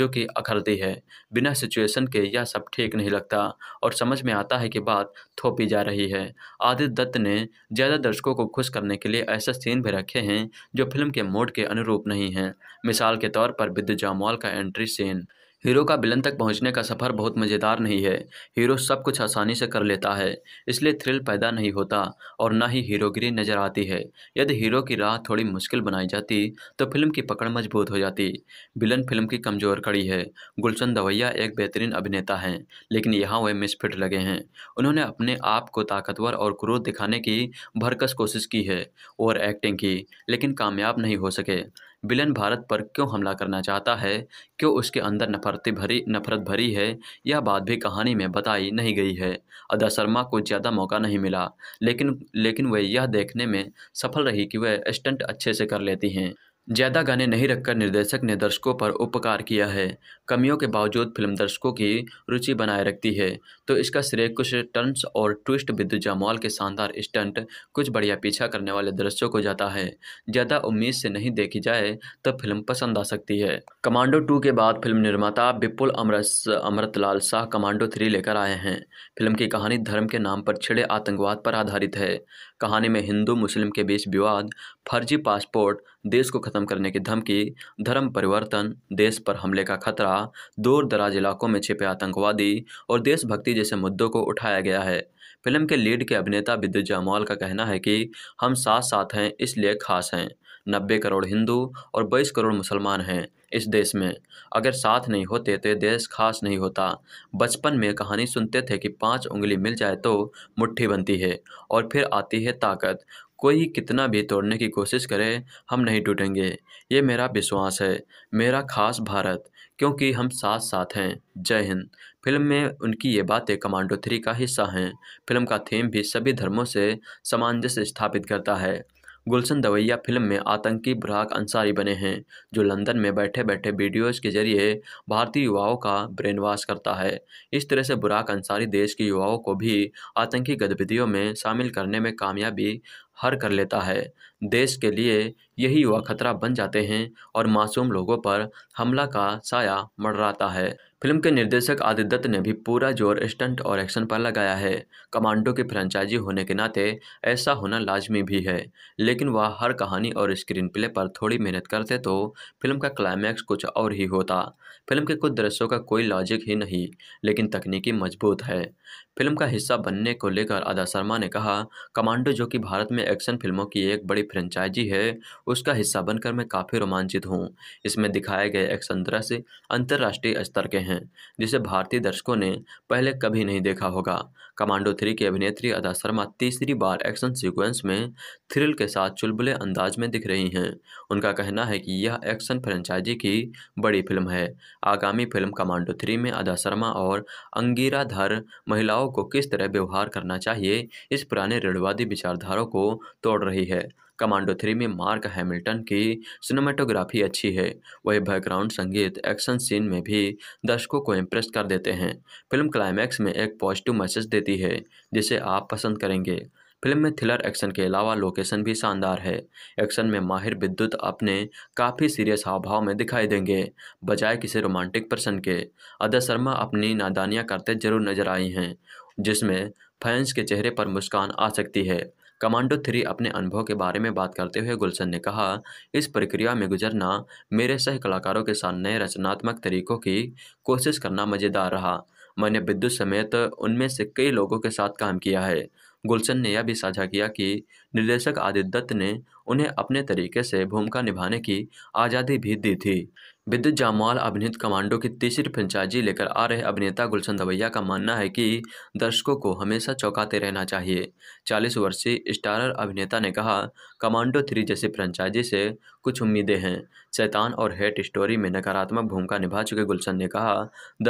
जो कि अखरती है बिना सिचुएशन के यह सब ठीक नहीं लगता और समझ में आता है कि बात थोपी जा रही है आदित्य दत्त ने ज़्यादा दर्शकों को खुश करने के लिए ऐसे सीन भी रखे हैं जो फिल्म के मोड के अनुरूप नहीं हैं मिसाल के तौर पर विद्यु जामवाल का एंट्री सीन हीरो का बिलन तक पहुंचने का सफ़र बहुत मज़ेदार नहीं है हीरो सब कुछ आसानी से कर लेता है इसलिए थ्रिल पैदा नहीं होता और ना ही हीरोगिरी नज़र आती है यदि हीरो की राह थोड़ी मुश्किल बनाई जाती तो फिल्म की पकड़ मजबूत हो जाती बिलन फिल्म की कमज़ोर कड़ी है गुलशन दवैया एक बेहतरीन अभिनेता हैं लेकिन यहाँ वह मिसफिट लगे हैं उन्होंने अपने आप को ताकतवर और क्रूर दिखाने की भरकस कोशिश की है और एक्टिंग की लेकिन कामयाब नहीं हो सके विलन भारत पर क्यों हमला करना चाहता है क्यों उसके अंदर नफरत भरी नफरत भरी है यह बात भी कहानी में बताई नहीं गई है अदा शर्मा को ज़्यादा मौका नहीं मिला लेकिन लेकिन वह यह देखने में सफल रही कि वह स्टंट अच्छे से कर लेती हैं ज़्यादा गाने नहीं रखकर निर्देशक ने दर्शकों पर उपकार किया है कमियों के बावजूद फिल्म दर्शकों की रुचि बनाए रखती है तो इसका श्रेय कुछ टर्न्स और ट्विस्ट विद्युत जामवाल के शानदार स्टंट कुछ बढ़िया पीछा करने वाले दृश्यों को जाता है ज़्यादा उम्मीद से नहीं देखी जाए तो फिल्म पसंद आ सकती है कमांडो टू के बाद फिल्म निर्माता विपुल अमरस लाल शाह कमांडो थ्री लेकर आए हैं फिल्म की कहानी धर्म के नाम पर छिड़े आतंकवाद पर आधारित है कहानी में हिंदू मुस्लिम के बीच विवाद फर्जी पासपोर्ट देश को ख़त्म करने की धमकी धर्म परिवर्तन देश पर हमले का खतरा दूर दराज इलाकों में छिपे आतंकवादी और देशभक्ति जैसे मुद्दों को उठाया गया है फिल्म के लीड के अभिनेता विद्युत जामवाल का कहना है कि हम साथ साथ हैं इसलिए खास हैं नब्बे करोड़ हिंदू और बाईस करोड़ मुसलमान हैं इस देश में अगर साथ नहीं होते तो देश खास नहीं होता बचपन में कहानी सुनते थे कि पांच उंगली मिल जाए तो मुट्ठी बनती है और फिर आती है ताकत कोई कितना भी तोड़ने की कोशिश करे हम नहीं टूटेंगे ये मेरा विश्वास है मेरा खास भारत क्योंकि हम साथ साथ हैं जय हिंद फिल्म में उनकी ये बातें कमांडो थ्री का हिस्सा हैं फिल्म का थीम भी सभी धर्मों से सामंजस्य स्थापित करता है गुलशन दवैया फिल्म में आतंकी बुराक अंसारी बने हैं जो लंदन में बैठे बैठे वीडियोस के जरिए भारतीय युवाओं का ब्रेन वॉश करता है इस तरह से बुराक अंसारी देश के युवाओं को भी आतंकी गतिविधियों में शामिल करने में कामयाबी हर कर लेता है देश के लिए यही युवा खतरा बन जाते हैं और मासूम लोगों पर हमला का साया मडराता है फिल्म के निर्देशक आदित्य दत्त ने भी पूरा जोर स्टंट और एक्शन पर लगाया है कमांडो के फ्रेंचाइजी होने के नाते ऐसा होना लाजमी भी है लेकिन वह हर कहानी और स्क्रीन प्ले पर थोड़ी मेहनत करते तो फिल्म का क्लाइमैक्स कुछ और ही होता फिल्म के कुछ दृश्यों का कोई लॉजिक ही नहीं लेकिन तकनीकी मजबूत है फिल्म का हिस्सा बनने को लेकर अदा शर्मा ने कहा कमांडो जो कि भारत में एक्शन फिल्मों की एक बड़ी फ्रेंचाइजी है उसका हिस्सा बनकर मैं काफ़ी रोमांचित हूँ इसमें दिखाए गए एक्शन दृश्य अंतर्राष्ट्रीय स्तर के हैं जिसे भारतीय दर्शकों ने पहले कभी नहीं देखा होगा कमांडो थ्री की अभिनेत्री अदा शर्मा तीसरी बार एक्शन सीक्वेंस में थ्रिल के साथ चुलबुले अंदाज में दिख रही हैं उनका कहना है कि यह एक्शन फ्रेंचाइजी की बड़ी फिल्म है आगामी फिल्म कमांडो थ्री में अदा शर्मा और अंगीरा धर महिला महिलाओं को किस तरह व्यवहार करना चाहिए इस पुराने ऋणवादी विचारधारा को तोड़ रही है कमांडो थ्री में मार्क हैमिल्टन की सिनेमाटोग्राफी अच्छी है वही बैकग्राउंड संगीत एक्शन सीन में भी दर्शकों को इम्प्रेस कर देते हैं फिल्म क्लाइमैक्स में एक पॉजिटिव मैसेज देती है जिसे आप पसंद करेंगे फिल्म में थ्रिलर एक्शन के अलावा लोकेशन भी शानदार है एक्शन में माहिर विद्युत अपने काफ़ी सीरियस हावभाव में दिखाई देंगे बजाय किसी रोमांटिक पर्सन के अदय शर्मा अपनी नादानियाँ करते जरूर नजर आई हैं जिसमें फैंस के चेहरे पर मुस्कान आ सकती है कमांडो थ्री अपने अनुभव के बारे में बात करते हुए गुलशन ने कहा इस प्रक्रिया में गुजरना मेरे सह कलाकारों के साथ नए रचनात्मक तरीकों की कोशिश करना मज़ेदार रहा मैंने विद्युत समेत उनमें से कई लोगों के साथ काम किया है गुलशन ने यह भी साझा किया कि निर्देशक आदित्य दत्त ने उन्हें अपने तरीके से भूमिका निभाने की आज़ादी भी दी थी विद्युत जामवाल अभिनीत कमांडो की तीसरी फ्रेंचाइजी लेकर आ रहे अभिनेता गुलशन दवैया का मानना है कि दर्शकों को हमेशा चौंकाते रहना चाहिए 40 वर्षीय स्टारर अभिनेता ने कहा कमांडो थ्री जैसी फ्रेंचाइजी से कुछ उम्मीदें हैं शैतान और हेट स्टोरी में नकारात्मक भूमिका निभा चुके गुलशन ने कहा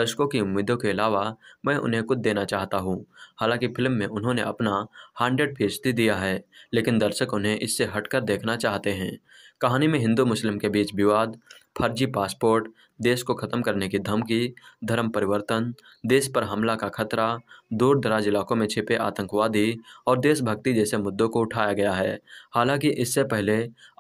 दर्शकों की उम्मीदों के अलावा मैं उन्हें कुछ देना चाहता हूँ हालांकि फिल्म में उन्होंने अपना हंड्रेड फीसदी दिया है लेकिन दर्शक उन्हें इससे हटकर देखना चाहते हैं कहानी में हिंदू मुस्लिम के बीच विवाद फर्जी पासपोर्ट देश को ख़त्म करने की धमकी धर्म परिवर्तन देश पर हमला का खतरा दूर दराज इलाकों में छिपे आतंकवादी और देशभक्ति जैसे मुद्दों को उठाया गया है हालांकि इससे पहले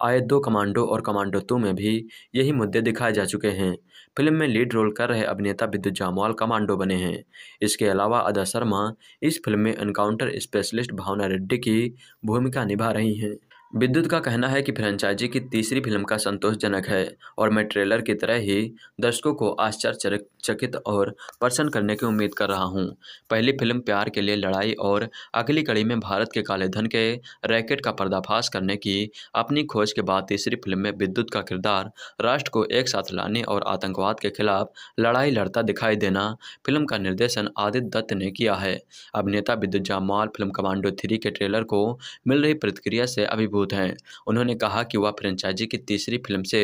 आए दो कमांडो और कमांडो टू में भी यही मुद्दे दिखाए जा चुके हैं फिल्म में लीड रोल कर रहे अभिनेता विद्युत जामवाल कमांडो बने हैं इसके अलावा अदा शर्मा इस फिल्म में इनकाउंटर स्पेशलिस्ट भावना रेड्डी की भूमिका निभा रही हैं विद्युत का कहना है कि फ्रेंचाइजी की तीसरी फिल्म का संतोषजनक है और मैं ट्रेलर की तरह ही दर्शकों को आश्चर्यचकित और प्रसन्न करने की उम्मीद कर रहा हूं। पहली फिल्म प्यार के लिए लड़ाई और अगली कड़ी में भारत के काले धन के रैकेट का पर्दाफाश करने की अपनी खोज के बाद तीसरी फिल्म में विद्युत का किरदार राष्ट्र को एक साथ लाने और आतंकवाद के खिलाफ लड़ाई लड़ता दिखाई देना फिल्म का निर्देशन आदित्य दत्त ने किया है अभिनेता Vidyut Jammwal film Commando three के ट्रेलर को मिल रही प्रतिक्रिया से अभिभूत मौजूद हैं उन्होंने कहा कि वह फ्रेंचाइजी की तीसरी फिल्म से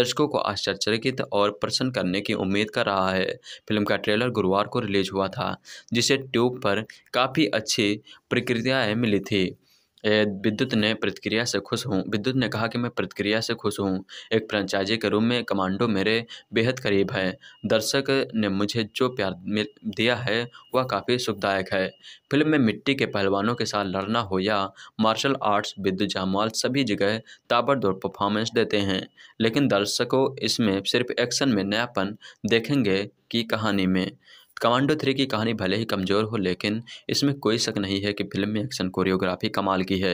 दर्शकों को आश्चर्यचकित और प्रसन्न करने की उम्मीद कर रहा है फिल्म का ट्रेलर गुरुवार को रिलीज हुआ था जिसे ट्यूब पर काफ़ी अच्छी प्रतिक्रियाएँ मिली थी विद्युत ने प्रतिक्रिया से खुश हूँ विद्युत ने कहा कि मैं प्रतिक्रिया से खुश हूँ एक फ्रेंचाइजी के रूप में कमांडो मेरे बेहद करीब है दर्शक ने मुझे जो प्यार दिया है वह काफ़ी सुखदायक है फिल्म में मिट्टी के पहलवानों के साथ लड़ना हो या मार्शल आर्ट्स विद्युत जामवाल सभी जगह ताबड़तोड़ परफॉर्मेंस देते हैं लेकिन दर्शकों इसमें सिर्फ एक्शन में नयापन देखेंगे की कहानी में कमांडो थ्री की कहानी भले ही कमज़ोर हो लेकिन इसमें कोई शक नहीं है कि फिल्म में एक्शन कोरियोग्राफी कमाल की है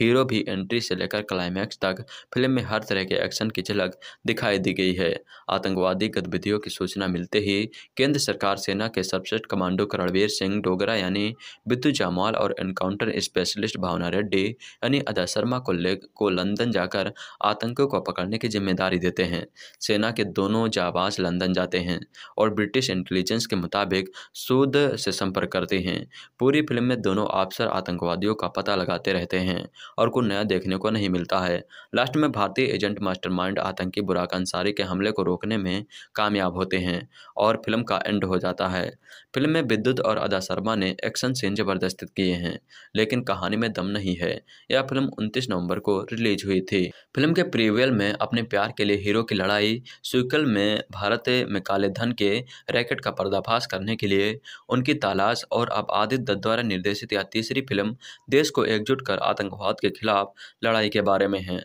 हीरो भी एंट्री से लेकर क्लाइमैक्स तक फिल्म में हर तरह के एक्शन की झलक दिखाई दी गई है आतंकवादी गतिविधियों की सूचना मिलते ही केंद्र सरकार सेना के सर्वश्रेष्ठ कमांडो करणवीर सिंह डोगरा यानी बिद्दू जामवाल और एनकाउंटर स्पेशलिस्ट भावना रेड्डी यानी अदा शर्मा को ले को लंदन जाकर आतंकियों को पकड़ने की जिम्मेदारी देते हैं सेना के दोनों जाबाज लंदन जाते हैं और ब्रिटिश इंटेलिजेंस के मुताबिक मुताबिक सूद से संपर्क करते हैं पूरी फिल्म में दोनों अफसर आतंकवादियों का पता लगाते रहते हैं और कुछ नया देखने को नहीं मिलता है लास्ट में भारतीय एजेंट मास्टरमाइंड आतंकी बुराक अंसारी के हमले को रोकने में कामयाब होते हैं और फिल्म का एंड हो जाता है फिल्म में विद्युत और अदा शर्मा ने एक्शन सीन जबरदस्त किए हैं लेकिन कहानी में दम नहीं है यह फिल्म उनतीस नवंबर को रिलीज हुई थी फिल्म के प्रीवियल में अपने प्यार के लिए हीरो की लड़ाई सुकल में भारत में काले धन के रैकेट का पर्दाफाश करने के लिए उनकी तलाश और अब आदित्य दत्त द्वारा निर्देशित यह तीसरी फिल्म देश को एकजुट कर आतंकवाद के खिलाफ लड़ाई के बारे में है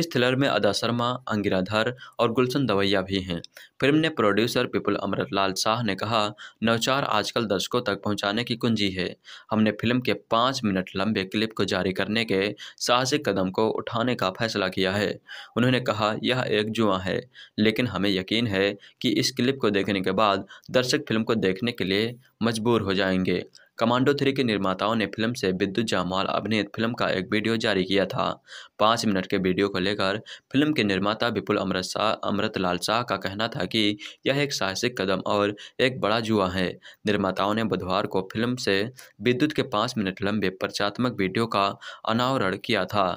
इस थ्रिलर में अदा शर्मा अंगिरा धर और गुलशन दवैया भी हैं फिल्म ने प्रोड्यूसर पिपुल अमृत लाल शाह ने कहा नवचार आजकल दर्शकों तक पहुंचाने की कुंजी है हमने फिल्म के पाँच मिनट लंबे क्लिप को जारी करने के साहसिक कदम को उठाने का फैसला किया है उन्होंने कहा यह एक जुआ है लेकिन हमें यकीन है कि इस क्लिप को देखने के बाद दर्शक फिल्म को देख देखने के लिए मजबूर हो जाएंगे कमांडो थ्री के निर्माताओं ने फिल्म से विद्युत जामवाल अभिनीत फिल्म का एक वीडियो जारी किया था पाँच मिनट के वीडियो को लेकर फिल्म के निर्माता विपुल अमृत शाह अमृत लाल शाह का कहना था कि यह एक साहसिक कदम और एक बड़ा जुआ है निर्माताओं ने बुधवार को फिल्म से विद्युत के पाँच मिनट लंबे परिचयात्मक वीडियो का अनावरण किया था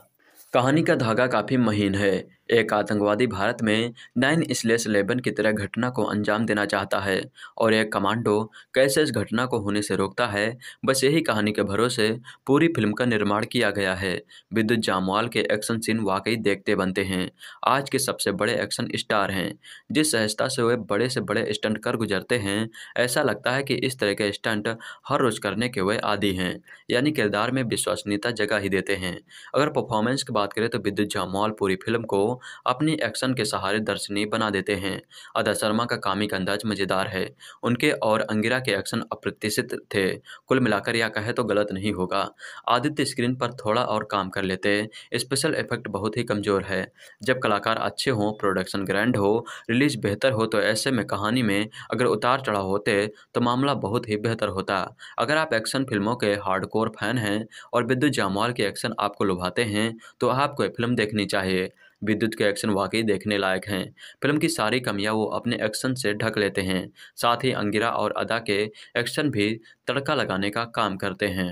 कहानी का धागा काफ़ी महीन है एक आतंकवादी भारत में नाइन स्लेस लेबन की तरह घटना को अंजाम देना चाहता है और एक कमांडो कैसे इस घटना को होने से रोकता है बस यही कहानी के भरोसे पूरी फिल्म का निर्माण किया गया है विद्युत जामवाल के एक्शन सीन वाकई देखते बनते हैं आज के सबसे बड़े एक्शन स्टार हैं जिस सहजता से वे बड़े से बड़े स्टंट कर गुजरते हैं ऐसा लगता है कि इस तरह के स्टंट हर रोज करने के वे आदि हैं यानी किरदार में विश्वसनीयता जगह ही देते हैं अगर परफॉर्मेंस की बात करें तो विद्युत जामवाल पूरी फिल्म को अपने एक्शन के सहारे दर्शनीय बना देते हैं अदा शर्मा का कामिक अंदाज मज़ेदार है उनके और अंगिरा के एक्शन अप्रत्याशित थे कुल मिलाकर यह कहे तो गलत नहीं होगा आदित्य स्क्रीन पर थोड़ा और काम कर लेते स्पेशल इफेक्ट बहुत ही कमज़ोर है जब कलाकार अच्छे हों प्रोडक्शन ग्रैंड हो रिलीज बेहतर हो तो ऐसे में कहानी में अगर उतार चढ़ाव होते तो मामला बहुत ही बेहतर होता अगर आप एक्शन फिल्मों के हार्डकोर फैन हैं और विद्युत जामवाल के एक्शन आपको लुभाते हैं तो आपको फिल्म देखनी चाहिए विद्युत के एक्शन वाकई देखने लायक हैं फिल्म की सारी कमियां वो अपने एक्शन से ढक लेते हैं साथ ही अंगिरा और अदा के एक्शन भी तड़का लगाने का काम करते हैं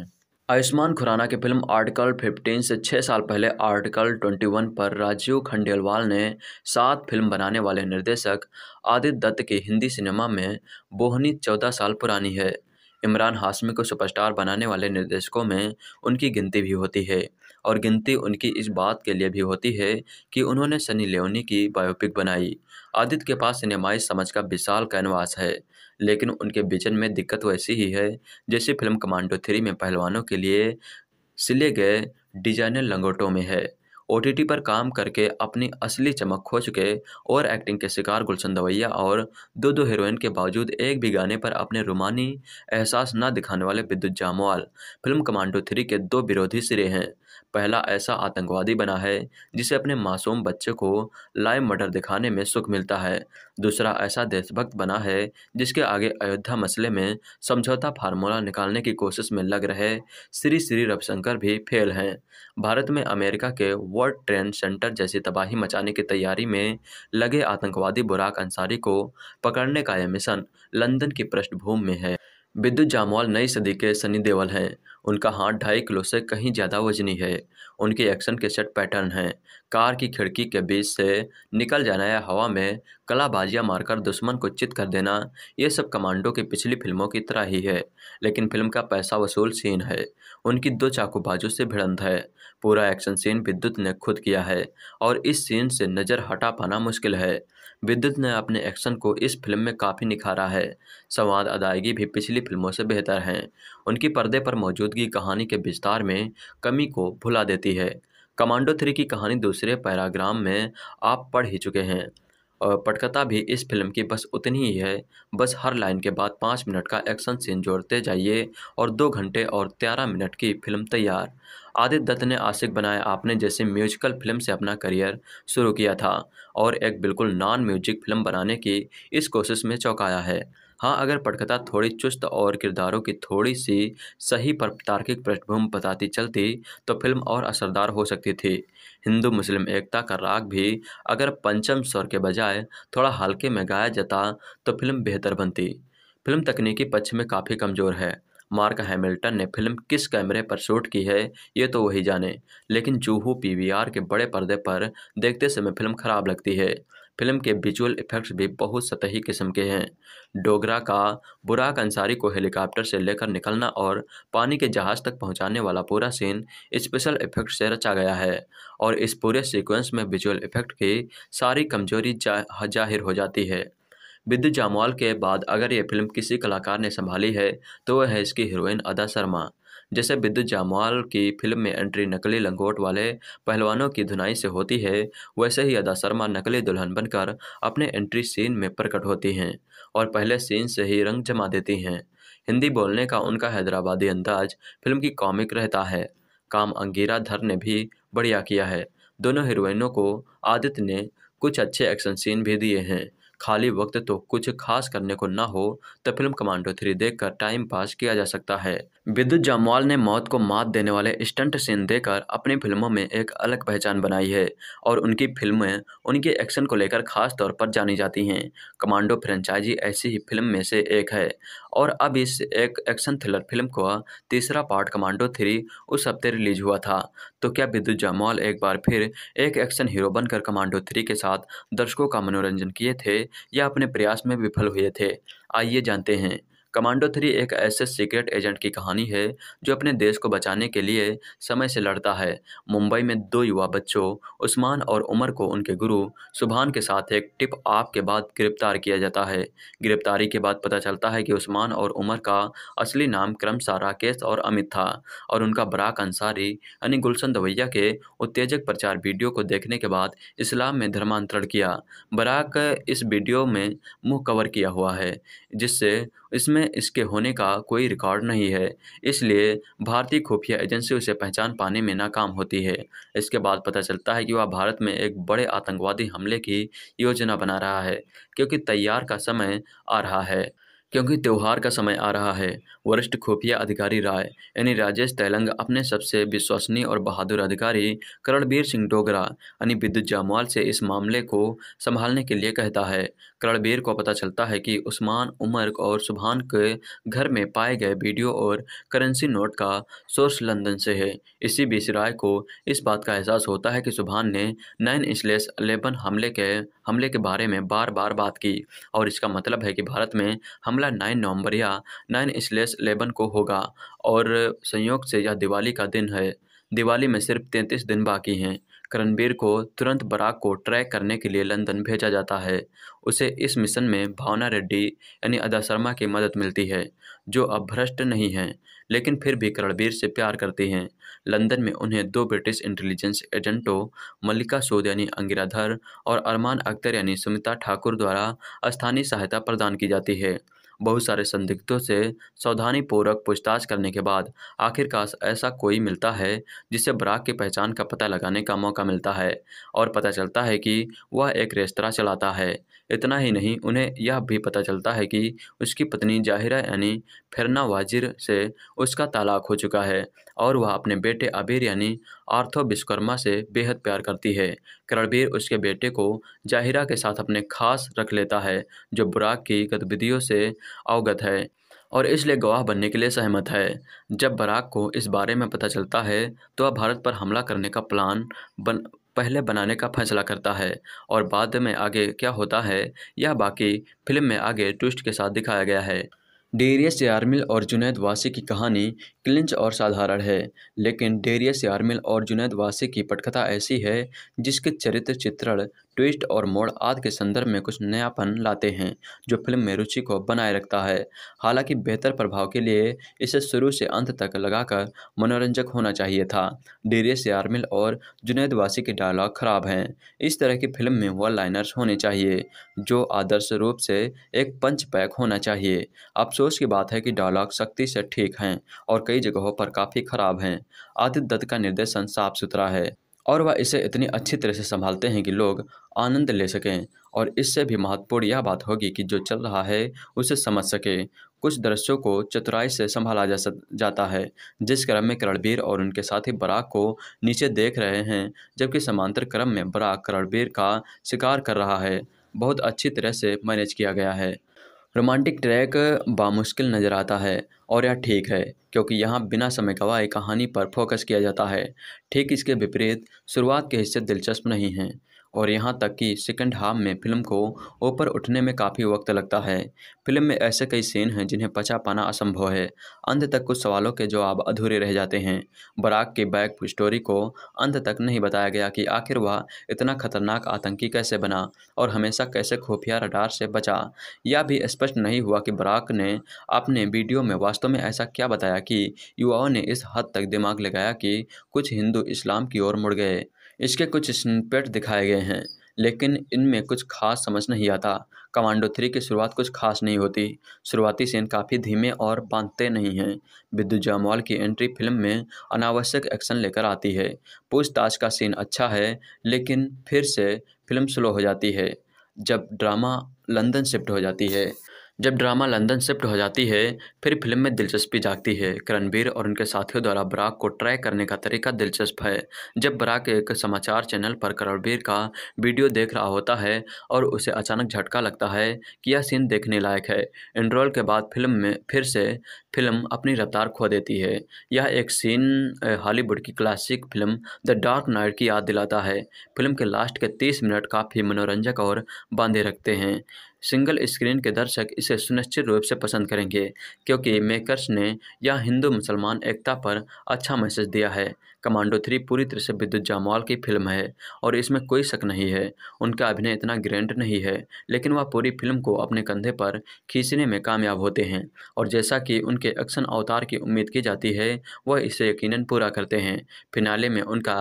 आयुष्मान खुराना की फिल्म आर्टिकल 15 से छः साल पहले आर्टिकल 21 पर राजीव खंडेलवाल ने सात फिल्म बनाने वाले निर्देशक आदित्य दत्त की हिंदी सिनेमा में बोहनी चौदह साल पुरानी है इमरान हाशमी को सुपरस्टार बनाने वाले निर्देशकों में उनकी गिनती भी होती है और गिनती उनकी इस बात के लिए भी होती है कि उन्होंने सनी लियोनी की बायोपिक बनाई आदित्य के पास सिनेमाई समझ का विशाल कैनवास है लेकिन उनके विजन में दिक्कत वैसी तो ही है जैसे फिल्म कमांडो थ्री में पहलवानों के लिए सिले गए डिजाइनर लंगोटों में है ओ पर काम करके अपनी असली चमक खो चुके और एक्टिंग के शिकार गुलशन दवैया और दो दो हीरोइन के बावजूद एक भी गाने पर अपने रुमानी एहसास न दिखाने वाले विद्युत जामवाल फिल्म कमांडो थ्री के दो विरोधी सिरे हैं पहला ऐसा आतंकवादी बना है जिसे अपने मासूम बच्चे को लाइव मर्डर दिखाने में सुख मिलता है दूसरा ऐसा देशभक्त बना है जिसके आगे अयोध्या मसले में समझौता फार्मूला निकालने की कोशिश में लग रहे श्री श्री रविशंकर भी फेल हैं भारत में अमेरिका के वर्ल्ड ट्रेड सेंटर जैसी तबाही मचाने की तैयारी में लगे आतंकवादी बुराक अंसारी को पकड़ने का यह मिशन लंदन की पृष्ठभूमि में है विद्युत जामवाल नई सदी के सनी देवल हैं उनका हाथ ढाई किलो से कहीं ज़्यादा वजनी है उनके एक्शन के सेट पैटर्न हैं कार की खिड़की के बीच से निकल जाना या हवा में कलाबाजियां मारकर दुश्मन को चित कर देना ये सब कमांडो की पिछली फिल्मों की तरह ही है लेकिन फिल्म का पैसा वसूल सीन है उनकी दो चाकूबाजों से भिड़ंत है पूरा एक्शन सीन विद्युत ने खुद किया है और इस सीन से नज़र हटा पाना मुश्किल है विद्युत ने अपने एक्शन को इस फिल्म में काफ़ी निखारा है संवाद अदायगी भी पिछली फिल्मों से बेहतर है उनकी पर्दे पर मौजूदगी कहानी के विस्तार में कमी को भुला देती है कमांडो थ्री की कहानी दूसरे पैराग्राम में आप पढ़ ही चुके हैं पटकथा भी इस फिल्म की बस उतनी ही है बस हर लाइन के बाद पाँच मिनट का एक्शन सीन जोड़ते जाइए और दो घंटे और तेरह मिनट की फिल्म तैयार आदित्य दत्त ने आशिक बनाया आपने जैसे म्यूजिकल फिल्म से अपना करियर शुरू किया था और एक बिल्कुल नॉन म्यूजिक फिल्म बनाने की इस कोशिश में चौंकाया है हाँ अगर पटकथा थोड़ी चुस्त और किरदारों की थोड़ी सी सही पर तार्किक पृष्ठभूमि बताती चलती तो फिल्म और असरदार हो सकती थी हिंदू मुस्लिम एकता का राग भी अगर पंचम स्वर के बजाय थोड़ा हल्के में गाया जाता तो फिल्म बेहतर बनती फिल्म तकनीकी पक्ष में काफ़ी कमज़ोर है मार्क हैमिल्टन ने फिल्म किस कैमरे पर शूट की है ये तो वही जाने लेकिन जूहू पीवीआर के बड़े पर्दे पर देखते समय फिल्म खराब लगती है फिल्म के विजुअल इफेक्ट्स भी बहुत सतही किस्म के हैं डोगरा का बुराक अंसारी को हेलीकॉप्टर से लेकर निकलना और पानी के जहाज़ तक पहुंचाने वाला पूरा सीन स्पेशल इफेक्ट से रचा गया है और इस पूरे सीक्वेंस में विजुअल इफेक्ट की सारी कमजोरी जा, जाहिर हो जाती है विद्य जामवाल के बाद अगर ये फिल्म किसी कलाकार ने संभाली है तो वह है इसकी हीरोइन अदा शर्मा जैसे विद्युत जामवाल की फिल्म में एंट्री नकली लंगोट वाले पहलवानों की धुनाई से होती है वैसे ही अदा शर्मा नकली दुल्हन बनकर अपने एंट्री सीन में प्रकट होती हैं और पहले सीन से ही रंग जमा देती हैं हिंदी बोलने का उनका हैदराबादी अंदाज फिल्म की कॉमिक रहता है काम अंगीरा धर ने भी बढ़िया किया है दोनों हीरोइनों को आदित्य ने कुछ अच्छे एक्शन सीन भी दिए हैं खाली वक्त तो कुछ खास करने को ना हो तो फिल्म कमांडो थ्री देखकर टाइम पास किया जा सकता है विद्युत जामवाल ने मौत को मात देने वाले स्टंट सीन देकर अपनी फिल्मों में एक अलग पहचान बनाई है और उनकी फिल्में उनके एक्शन को लेकर खास तौर पर जानी जाती हैं कमांडो फ्रेंचाइजी ऐसी ही फिल्म में से एक है और अब इस एक एक्शन थ्रिलर फिल्म का तीसरा पार्ट कमांडो थ्री उस हफ्ते रिलीज हुआ था तो क्या विद्युत जामवाल एक बार फिर एक एक्शन हीरो बनकर कमांडो थ्री के साथ दर्शकों का मनोरंजन किए थे या अपने प्रयास में विफल हुए थे आइए जानते हैं कमांडो थ्री एक ऐसे सीक्रेट एजेंट की कहानी है जो अपने देश को बचाने के लिए समय से लड़ता है मुंबई में दो युवा बच्चों उस्मान और उमर को उनके गुरु सुबहान के साथ एक टिप आप के बाद गिरफ्तार किया जाता है गिरफ्तारी के बाद पता चलता है कि उस्मान और उमर का असली नाम क्रमशा राकेश और अमित था और उनका बराक अंसारी यानी गुलशन दवैया के उत्तेजक प्रचार वीडियो को देखने के बाद इस्लाम में धर्मांतरण किया बराक इस वीडियो में मुँह कवर किया हुआ है जिससे इसमें इसके होने का कोई रिकॉर्ड नहीं है इसलिए भारतीय खुफिया एजेंसी उसे पहचान पाने में नाकाम होती है इसके बाद पता चलता है कि वह भारत में एक बड़े आतंकवादी हमले की योजना बना रहा है क्योंकि तैयार का समय आ रहा है क्योंकि त्यौहार का समय आ रहा है वरिष्ठ खुफिया अधिकारी राय यानी राजेश तैलंग अपने सबसे विश्वसनीय और बहादुर अधिकारी करणबीर सिंह डोगरा यानी विद्युत जामवाल से इस मामले को संभालने के लिए कहता है करणबीर को पता चलता है कि उस्मान उमर और सुबहान के घर में पाए गए वीडियो और करेंसी नोट का सोर्स लंदन से है इसी बीच राय को इस बात का एहसास होता है कि सुबहान ने नाइन इसलेस अलेपन हमले के हमले के बारे में बार बार बात की और इसका मतलब है कि भारत में हमला 9 नवंबर या 9 स्लेस लेबन को होगा और संयोग से यह दिवाली का दिन है दिवाली में सिर्फ तैंतीस दिन बाकी हैं करणबीर को तुरंत बराक को ट्रैक करने के लिए लंदन भेजा जाता है उसे इस मिशन में भावना रेड्डी यानी अदा शर्मा की मदद मिलती है जो अब भ्रष्ट नहीं हैं लेकिन फिर भी करणबीर से प्यार करती हैं लंदन में उन्हें दो ब्रिटिश इंटेलिजेंस एजेंटों मल्लिका सोद यानी अंगिराधर और अरमान अख्तर यानी सुमिता ठाकुर द्वारा स्थानीय सहायता प्रदान की जाती है बहुत सारे संदिग्धों से सावधानीपूर्वक पूछताछ करने के बाद आखिरकार ऐसा कोई मिलता है जिसे बराक की पहचान का पता लगाने का मौका मिलता है और पता चलता है कि वह एक रेस्तरा चलाता है इतना ही नहीं उन्हें यह भी पता चलता है कि उसकी पत्नी जाहिरा यानी फिरना वाजिर से उसका तलाक हो चुका है और वह अपने बेटे अबीर यानी आर्थो विश्वकर्मा से बेहद प्यार करती है करणबीर उसके बेटे को जाहिरा के साथ अपने खास रख लेता है जो बुराक की गतिविधियों से अवगत है और इसलिए गवाह बनने के लिए सहमत है जब बराक को इस बारे में पता चलता है तो वह भारत पर हमला करने का प्लान बन पहले बनाने का फैसला करता है और बाद में आगे क्या होता है यह बाकी फिल्म में आगे ट्विस्ट के साथ दिखाया गया है डेरियस यारमिल और जुनेद वासी की कहानी क्लिंच और साधारण है लेकिन डेरियस यारमिल और जुनेद वासी की पटकथा ऐसी है जिसके चरित्र चित्रण ट्विस्ट और मोड़ आदि के संदर्भ में कुछ नयापन लाते हैं जो फिल्म में रुचि को बनाए रखता है हालांकि बेहतर प्रभाव के लिए इसे शुरू से अंत तक लगाकर मनोरंजक होना चाहिए था डीरेस यारमिल और जुनेद वासी के डायलॉग खराब हैं इस तरह की फिल्म में वन लाइनर्स होने चाहिए जो आदर्श रूप से एक पंच पैक होना चाहिए अफसोस की बात है कि डायलॉग सख्ती से ठीक हैं और कई जगहों पर काफ़ी खराब हैं आदित्य दत्त का निर्देशन साफ सुथरा है और वह इसे इतनी अच्छी तरह से संभालते हैं कि लोग आनंद ले सकें और इससे भी महत्वपूर्ण यह बात होगी कि जो चल रहा है उसे समझ सके कुछ दृश्यों को चतुराई से संभाला जा सक जाता है जिस क्रम में करणबीर और उनके साथी बराक को नीचे देख रहे हैं जबकि समांतर क्रम में बराक करणबीर का शिकार कर रहा है बहुत अच्छी तरह से मैनेज किया गया है रोमांटिक ट्रैक बामुश्किल नज़र आता है और यह ठीक है क्योंकि यहाँ बिना समय गवाए कहानी पर फोकस किया जाता है ठीक इसके विपरीत शुरुआत के हिस्से दिलचस्प नहीं हैं और यहाँ तक कि सेकंड हाफ में फिल्म को ऊपर उठने में काफ़ी वक्त लगता है फिल्म में ऐसे कई सीन हैं जिन्हें पचा पाना असंभव है अंत तक कुछ सवालों के जवाब अधूरे रह जाते हैं बराक की बैक स्टोरी को अंत तक नहीं बताया गया कि आखिर वह इतना खतरनाक आतंकी कैसे बना और हमेशा कैसे खुफिया रडार से बचा यह भी स्पष्ट नहीं हुआ कि बराक ने अपने वीडियो में वास्तव में ऐसा क्या बताया कि युवाओं ने इस हद तक दिमाग लगाया कि कुछ हिंदू इस्लाम की ओर मुड़ गए इसके कुछ स्निपेट दिखाए गए हैं लेकिन इनमें कुछ खास समझ नहीं आता कमांडो थ्री की शुरुआत कुछ खास नहीं होती शुरुआती सीन काफ़ी धीमे और बांधते नहीं हैं बिद्दू जामवाल की एंट्री फिल्म में अनावश्यक एक्शन लेकर आती है पूछताछ का सीन अच्छा है लेकिन फिर से फिल्म स्लो हो जाती है जब ड्रामा लंदन शिफ्ट हो जाती है जब ड्रामा लंदन शिफ्ट हो जाती है फिर फिल्म में दिलचस्पी जागती है करणवीर और उनके साथियों द्वारा बराक को ट्रैक करने का तरीका दिलचस्प है जब बराक एक समाचार चैनल पर करणवीर का वीडियो देख रहा होता है और उसे अचानक झटका लगता है कि यह सीन देखने लायक है इंड्रोल के बाद फिल्म में फिर से फिल्म अपनी रफ्तार खो देती है यह एक सीन हॉलीवुड की classic film the Dark Knight की याद दिलाता है फिल्म के लास्ट के तीस मिनट काफ़ी मनोरंजक और बांधे रखते हैं सिंगल स्क्रीन के दर्शक इसे सुनिश्चित रूप से पसंद करेंगे क्योंकि मेकर्स ने यह हिंदू मुसलमान एकता पर अच्छा मैसेज दिया है कमांडो थ्री पूरी तरह से विद्युत जामवाल की फिल्म है और इसमें कोई शक नहीं है उनका अभिनय इतना ग्रैंड नहीं है लेकिन वह पूरी फिल्म को अपने कंधे पर खींचने में कामयाब होते हैं और जैसा कि उनके एक्शन अवतार की उम्मीद की जाती है वह इसे यकीनन पूरा करते हैं फिनाले में उनका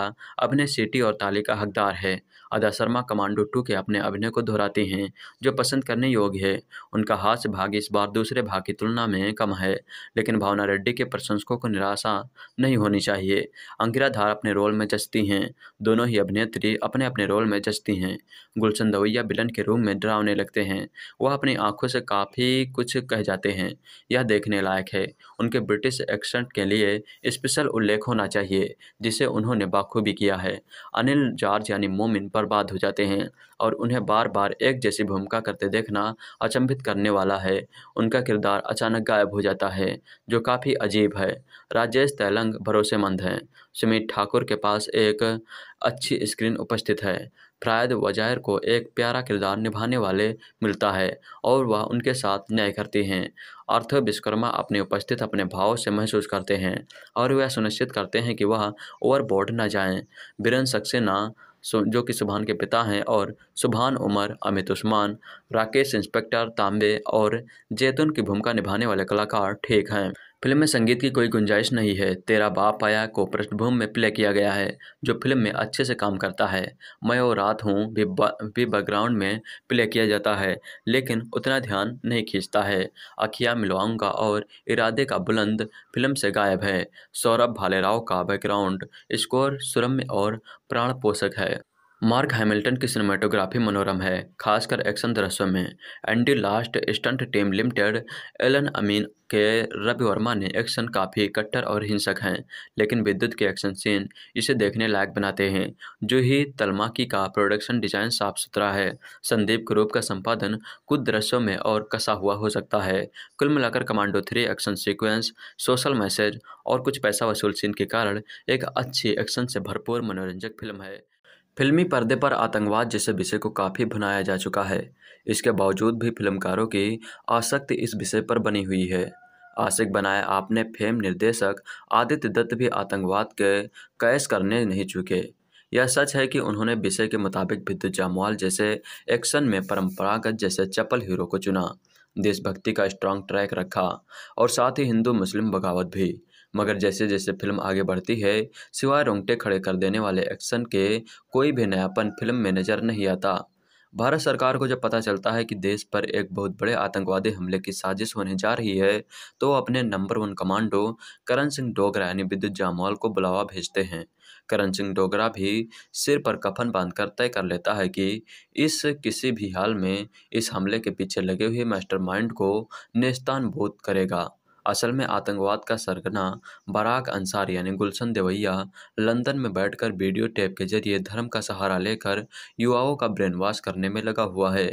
अभिनय सीटी और ताली का हकदार है अदा शर्मा कमांडो टू के अपने अभिनय को दोहराती हैं जो पसंद करने योग्य है उनका हास्य भाग इस बार दूसरे भाग की तुलना में कम है लेकिन भावना रेड्डी के प्रशंसकों को निराशा नहीं होनी चाहिए अंकिरा धार अपने रोल में जचती हैं दोनों ही अभिनेत्री अपने अपने रोल में जचती हैं गुलशन दवैया बिलन के रूम में डरावने लगते हैं वह अपनी आंखों से काफ़ी कुछ कह जाते हैं यह देखने लायक है उनके ब्रिटिश एक्सेंट के लिए स्पेशल उल्लेख होना चाहिए जिसे उन्होंने बाखूबी किया है अनिल जॉर्ज यानी मोमिन बर्बाद हो जाते हैं और उन्हें बार बार एक जैसी भूमिका करते देखना अचंभित करने वाला है उनका किरदार अचानक गायब हो जाता है जो काफ़ी अजीब है राजेश तैलंग भरोसेमंद हैं सुमित ठाकुर के पास एक अच्छी स्क्रीन उपस्थित है फ्रायद वजायर को एक प्यारा किरदार निभाने वाले मिलता है और वह उनके साथ न्याय करती हैं अर्थ विश्वकर्मा अपनी उपस्थित अपने भाव से महसूस करते हैं और वह सुनिश्चित करते हैं कि वह ओवरबोर्ड न जाएं। बिरन सक्सेना जो कि सुबहान के पिता हैं और सुबहान उमर अमित उस्मान राकेश इंस्पेक्टर तांबे और जैतून की भूमिका निभाने वाले कलाकार ठेक हैं फिल्म में संगीत की कोई गुंजाइश नहीं है तेरा बाप आया को पृष्ठभूमि में प्ले किया गया है जो फिल्म में अच्छे से काम करता है मैं और रात हूँ भी भी बैकग्राउंड में प्ले किया जाता है लेकिन उतना ध्यान नहीं खींचता है अखिया मिलवाऊंगा और इरादे का बुलंद फिल्म से गायब है सौरभ भालेराव का बैकग्राउंड स्कोर सुरम्य और प्राण पोषक है मार्क हैमिल्टन की सिनेमाटोग्राफी मनोरम है खासकर एक्शन दृश्यों में Andy last stunt team limited Allan Amin के रवि वर्मा ने एक्शन काफ़ी कट्टर और हिंसक हैं लेकिन विद्युत के एक्शन सीन इसे देखने लायक बनाते हैं जो ही तलमाकी का प्रोडक्शन डिजाइन साफ सुथरा है संदीप ग्रुप का संपादन कुछ दृश्यों में और कसा हुआ हो सकता है कुल मिलाकर Commando three action sequence social message और कुछ पैसा वसूल सीन के कारण एक अच्छी एक्शन से भरपूर मनोरंजक फिल्म है फिल्मी पर्दे पर आतंकवाद जैसे विषय को काफ़ी भुनाया जा चुका है इसके बावजूद भी फिल्मकारों की आसक्ति इस विषय पर बनी हुई है आशिक बनाए आपने फेम निर्देशक आदित्य दत्त भी आतंकवाद के कैश करने नहीं चुके यह सच है कि उन्होंने विषय के मुताबिक विद्युत जामवाल जैसे एक्शन में परंपरागत जैसे चपल हीरो को चुना देशभक्ति का स्ट्रांग ट्रैक रखा और साथ ही हिंदू मुस्लिम बगावत भी मगर जैसे जैसे फिल्म आगे बढ़ती है सिवाय रोंगटे खड़े कर देने वाले एक्शन के कोई भी नयापन फिल्म में नज़र नहीं आता भारत सरकार को जब पता चलता है कि देश पर एक बहुत बड़े आतंकवादी हमले की साजिश होने जा रही है तो अपने number one commando Karan Singh Dogra यानी विद्युत जामवाल को बुलावा भेजते हैं करण सिंह डोगरा भी सिर पर कफन बांधकर तय कर लेता है कि इस किसी भी हाल में इस हमले के पीछे लगे हुए मास्टरमाइंड को नेस्तान करेगा असल में आतंकवाद का सरगना बराक अंसार यानी गुलशन देवैया लंदन में बैठकर वीडियो टेप के जरिए धर्म का सहारा लेकर युवाओं का ब्रेन वॉश करने में लगा हुआ है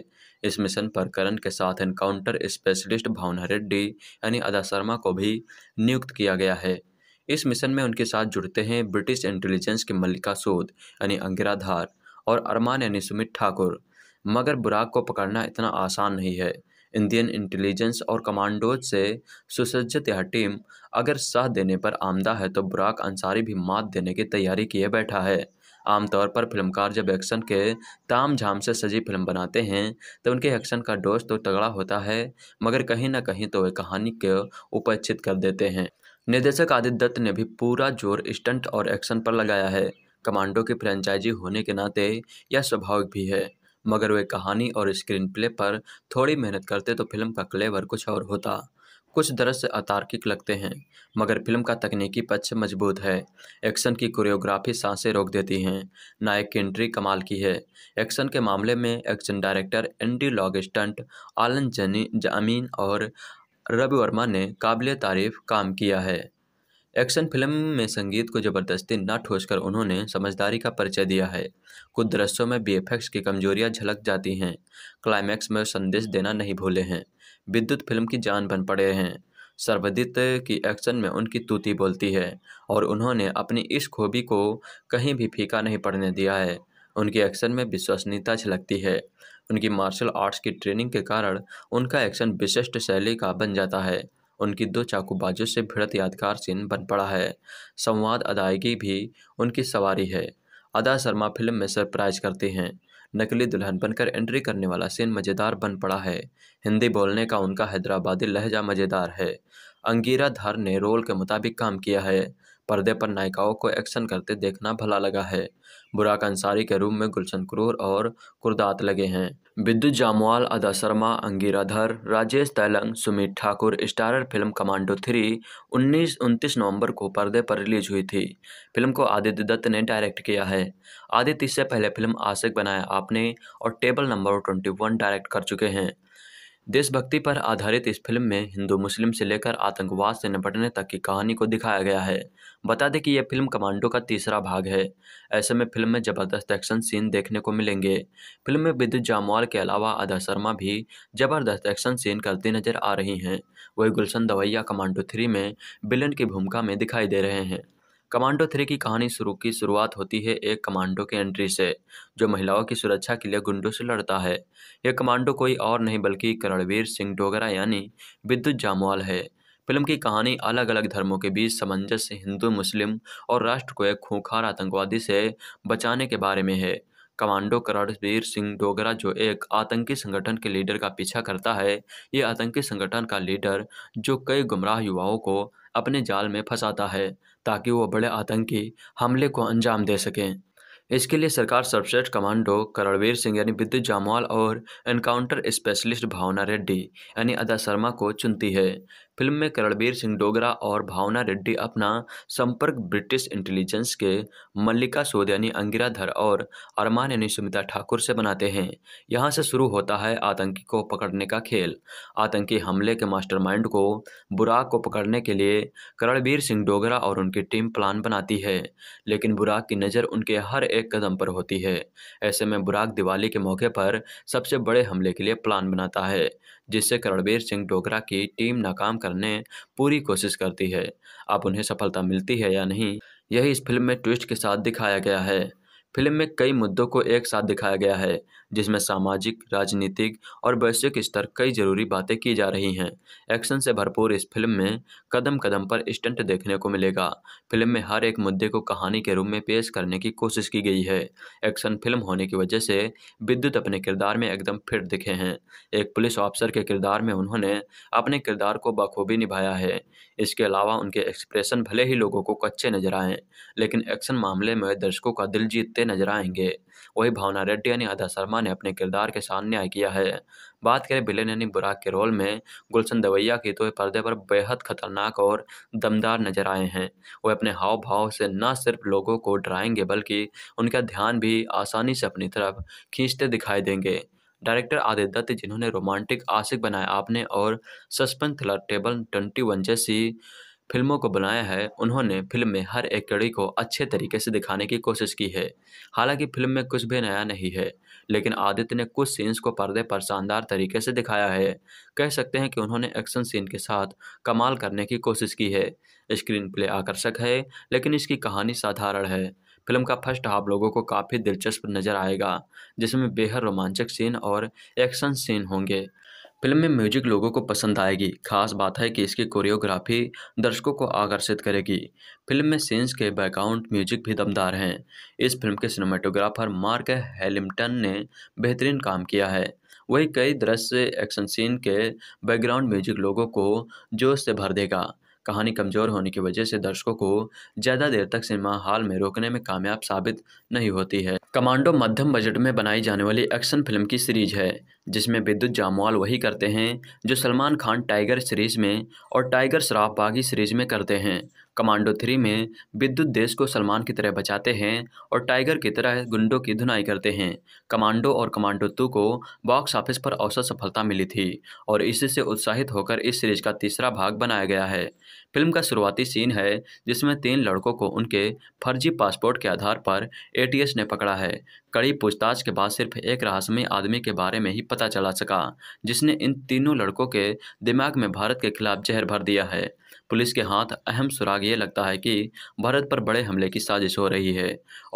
इस मिशन पर करण के साथ एनकाउंटर स्पेशलिस्ट भावना रेड्डी यानी अदा शर्मा को भी नियुक्त किया गया है इस मिशन में उनके साथ जुड़ते हैं ब्रिटिश इंटेलिजेंस के मल्लिका सूद यानी अंगिराधार और अरमान यानी सुमित ठाकुर मगर बुराक को पकड़ना इतना आसान नहीं है इंडियन इंटेलिजेंस और कमांडोज से सुसज्जित यह टीम अगर साथ देने पर आमदा है तो बुराक अंसारी भी मात देने की तैयारी किए बैठा है आमतौर पर फिल्मकार जब एक्शन के ताम झाम से सजी फिल्म बनाते हैं तो उनके एक्शन का डोज तो तगड़ा होता है मगर कहीं ना कहीं तो वे कहानी को उपेक्षित कर देते हैं निर्देशक आदित्य दत्त ने भी पूरा जोर स्टंट और एक्शन पर लगाया है कमांडो की फ्रेंचाइजी होने के नाते यह स्वाभाविक भी है मगर वे कहानी और स्क्रीन प्ले पर थोड़ी मेहनत करते तो फिल्म का क्लेवर कुछ और होता कुछ दृश्य अतार्किक लगते हैं मगर फिल्म का तकनीकी पक्ष मजबूत है एक्शन की कोरियोग्राफी सांसें रोक देती हैं नायक की एंट्री कमाल की है एक्शन के मामले में action director Andy Long stunt Allan जनी जामीन और रवि वर्मा ने काबिल तारीफ काम किया है एक्शन फिल्म में संगीत को ज़बरदस्ती न ठोसकर उन्होंने समझदारी का परिचय दिया है कुछ दृश्यों में बीएफएक्स की कमजोरियां झलक जाती हैं क्लाइमैक्स में संदेश देना नहीं भूले हैं विद्युत फिल्म की जान बन पड़े हैं सर्वदित की एक्शन में उनकी तूती बोलती है और उन्होंने अपनी इस खूबी को कहीं भी फीका नहीं पड़ने दिया है उनकी एक्शन में विश्वसनीयता झलकती है उनकी मार्शल आर्ट्स की ट्रेनिंग के कारण उनका एक्शन विशिष्ट शैली का बन जाता है उनकी दो चाकूबाजों से भिड़त यादगार सीन बन पड़ा है संवाद अदायगी भी उनकी सवारी है अदा शर्मा फिल्म में सरप्राइज करती हैं नकली दुल्हन बनकर एंट्री करने वाला सीन मज़ेदार बन पड़ा है हिंदी बोलने का उनका हैदराबादी लहजा मज़ेदार है अंगीरा धर ने रोल के मुताबिक काम किया है पर्दे पर नायिकाओं को एक्शन करते देखना भला लगा है बुराक अंसारी के रूप में गुलशन क्रूर और कुर्दात लगे हैं विद्युत जामवाल अदा Sharma अंगीराधर Rajesh Tailang Sumit Thakur starrer film Commando three उन्नीस उनतीस नवंबर को पर्दे पर रिलीज हुई थी फिल्म को आदित्य दत्त ने डायरेक्ट किया है आदित्य इससे पहले फिल्म आशिक बनाया आपने और Table number twenty one direct कर चुके हैं देशभक्ति पर आधारित इस फिल्म में हिंदू मुस्लिम से लेकर आतंकवाद से निपटने तक की कहानी को दिखाया गया है बता दें कि यह फिल्म कमांडो का तीसरा भाग है ऐसे में फिल्म में जबरदस्त एक्शन सीन देखने को मिलेंगे फिल्म में विद्युत जामवाल के अलावा अदा शर्मा भी जबरदस्त एक्शन सीन करती नजर आ रही हैं वही गुलशन दवैया कमांडो थ्री में बिलन की भूमिका में दिखाई दे रहे हैं कमांडो थ्री की कहानी शुरू की शुरुआत होती है एक कमांडो के एंट्री से जो महिलाओं की सुरक्षा के लिए गुंडों से लड़ता है यह कमांडो कोई और नहीं बल्कि करणवीर सिंह डोगरा यानी विद्युत जामवाल है फिल्म की कहानी अलग अलग धर्मों के बीच सामंजस्य हिंदू मुस्लिम और राष्ट्र को एक खूंखार आतंकवादी से बचाने के बारे में है कमांडो करणवीर सिंह डोगरा जो एक आतंकी संगठन के लीडर का पीछा करता है ये आतंकी संगठन का लीडर जो कई गुमराह युवाओं को अपने जाल में फंसाता है ताकि वो बड़े आतंकी हमले को अंजाम दे सकें इसके लिए सरकार सर्वश्रेष्ठ कमांडो करणवीर सिंह यानी विद्युत जामवाल और एनकाउंटर स्पेशलिस्ट भावना रेड्डी यानी अदा शर्मा को चुनती है फिल्म में करणबीर सिंह डोगरा और भावना रेड्डी अपना संपर्क ब्रिटिश इंटेलिजेंस के मल्लिका यानी अंगिराधर और अरमान यानी सुमिता ठाकुर से बनाते हैं यहाँ से शुरू होता है आतंकी को पकड़ने का खेल आतंकी हमले के मास्टरमाइंड को बुराक को पकड़ने के लिए करणबीर सिंह डोगरा और उनकी टीम प्लान बनाती है लेकिन बुराक की नज़र उनके हर एक कदम पर होती है ऐसे में बुराक दिवाली के मौके पर सबसे बड़े हमले के लिए प्लान बनाता है जिससे करणबीर सिंह डोगरा की टीम नाकाम करने पूरी कोशिश करती है अब उन्हें सफलता मिलती है या नहीं यही इस फिल्म में ट्विस्ट के साथ दिखाया गया है फिल्म में कई मुद्दों को एक साथ दिखाया गया है जिसमें सामाजिक राजनीतिक और वैश्विक स्तर कई जरूरी बातें की जा रही हैं एक्शन से भरपूर इस फिल्म में कदम कदम पर स्टंट देखने को मिलेगा फिल्म में हर एक मुद्दे को कहानी के रूप में पेश करने की कोशिश की गई है एक्शन फिल्म होने की वजह से विद्युत अपने किरदार में एकदम फिट दिखे हैं एक पुलिस ऑफिसर के किरदार में उन्होंने अपने किरदार को बखूबी निभाया है इसके अलावा उनके एक्सप्रेशन भले ही लोगों को कच्चे नजर आए लेकिन एक्शन मामले में दर्शकों का दिल जीतते नजर आएंगे वही भावना रेड्डी यानी अदा शर्मा ने अपने किरदार के सामने आय किया है बात करें बिलेन यानी बुराक के रोल में गुलशन दवैया की तो वे पर्दे पर बेहद खतरनाक और दमदार नजर आए हैं वह अपने हाव भाव से न सिर्फ लोगों को डराएंगे बल्कि उनका ध्यान भी आसानी से अपनी तरफ खींचते दिखाई देंगे डायरेक्टर आदित्य दत्त जिन्होंने रोमांटिक आशिक बनाया आपने और suspense thriller Table twenty one जैसी फिल्मों को बनाया है उन्होंने फिल्म में हर एक कड़ी को अच्छे तरीके से दिखाने की कोशिश की है हालांकि फिल्म में कुछ भी नया नहीं है लेकिन आदित्य ने कुछ सीन्स को पर्दे पर शानदार तरीके से दिखाया है कह सकते हैं कि उन्होंने एक्शन सीन के साथ कमाल करने की कोशिश की है स्क्रीन प्ले आकर्षक है लेकिन इसकी कहानी साधारण है फिल्म का फर्स्ट हाफ लोगों को काफ़ी दिलचस्प नजर आएगा जिसमें बेहद रोमांचक सीन और एक्शन सीन होंगे फिल्म में म्यूजिक लोगों को पसंद आएगी खास बात है कि इसकी कोरियोग्राफी दर्शकों को आकर्षित करेगी फिल्म में सीन्स के बैकग्राउंड म्यूजिक भी दमदार हैं इस फिल्म के सिनेमाटोग्राफर मार्क हेलिमटन ने बेहतरीन काम किया है वही कई दृश्य एक्शन सीन के बैकग्राउंड म्यूजिक लोगों को जोश से भर देगा कहानी कमज़ोर होने की वजह से दर्शकों को ज़्यादा देर तक सिनेमा हॉल में रोकने में कामयाब साबित नहीं होती है कमांडो मध्यम बजट में बनाई जाने वाली एक्शन फिल्म की सीरीज है जिसमें विद्युत जामवाल वही करते हैं जो सलमान खान टाइगर सीरीज में और टाइगर शराब बागी सीरीज में करते हैं कमांडो थ्री में विद्युत देश को सलमान की तरह बचाते हैं और टाइगर की तरह गुंडों की धुनाई करते हैं कमांडो और कमांडो टू को बॉक्स ऑफिस पर औसत सफलता मिली थी और इसी से उत्साहित होकर इस सीरीज का तीसरा भाग बनाया गया है फिल्म का शुरुआती सीन है जिसमें तीन लड़कों को उनके फर्जी पासपोर्ट के आधार पर एटीएस ने पकड़ा है कड़ी पूछताछ के बाद सिर्फ एक रहस्यमय आदमी के बारे में ही पता चला सका जिसने इन तीनों लड़कों के दिमाग में भारत के खिलाफ जहर भर दिया है पुलिस के हाथ अहम सुराग ये लगता है कि भारत पर बड़े हमले की साजिश हो रही है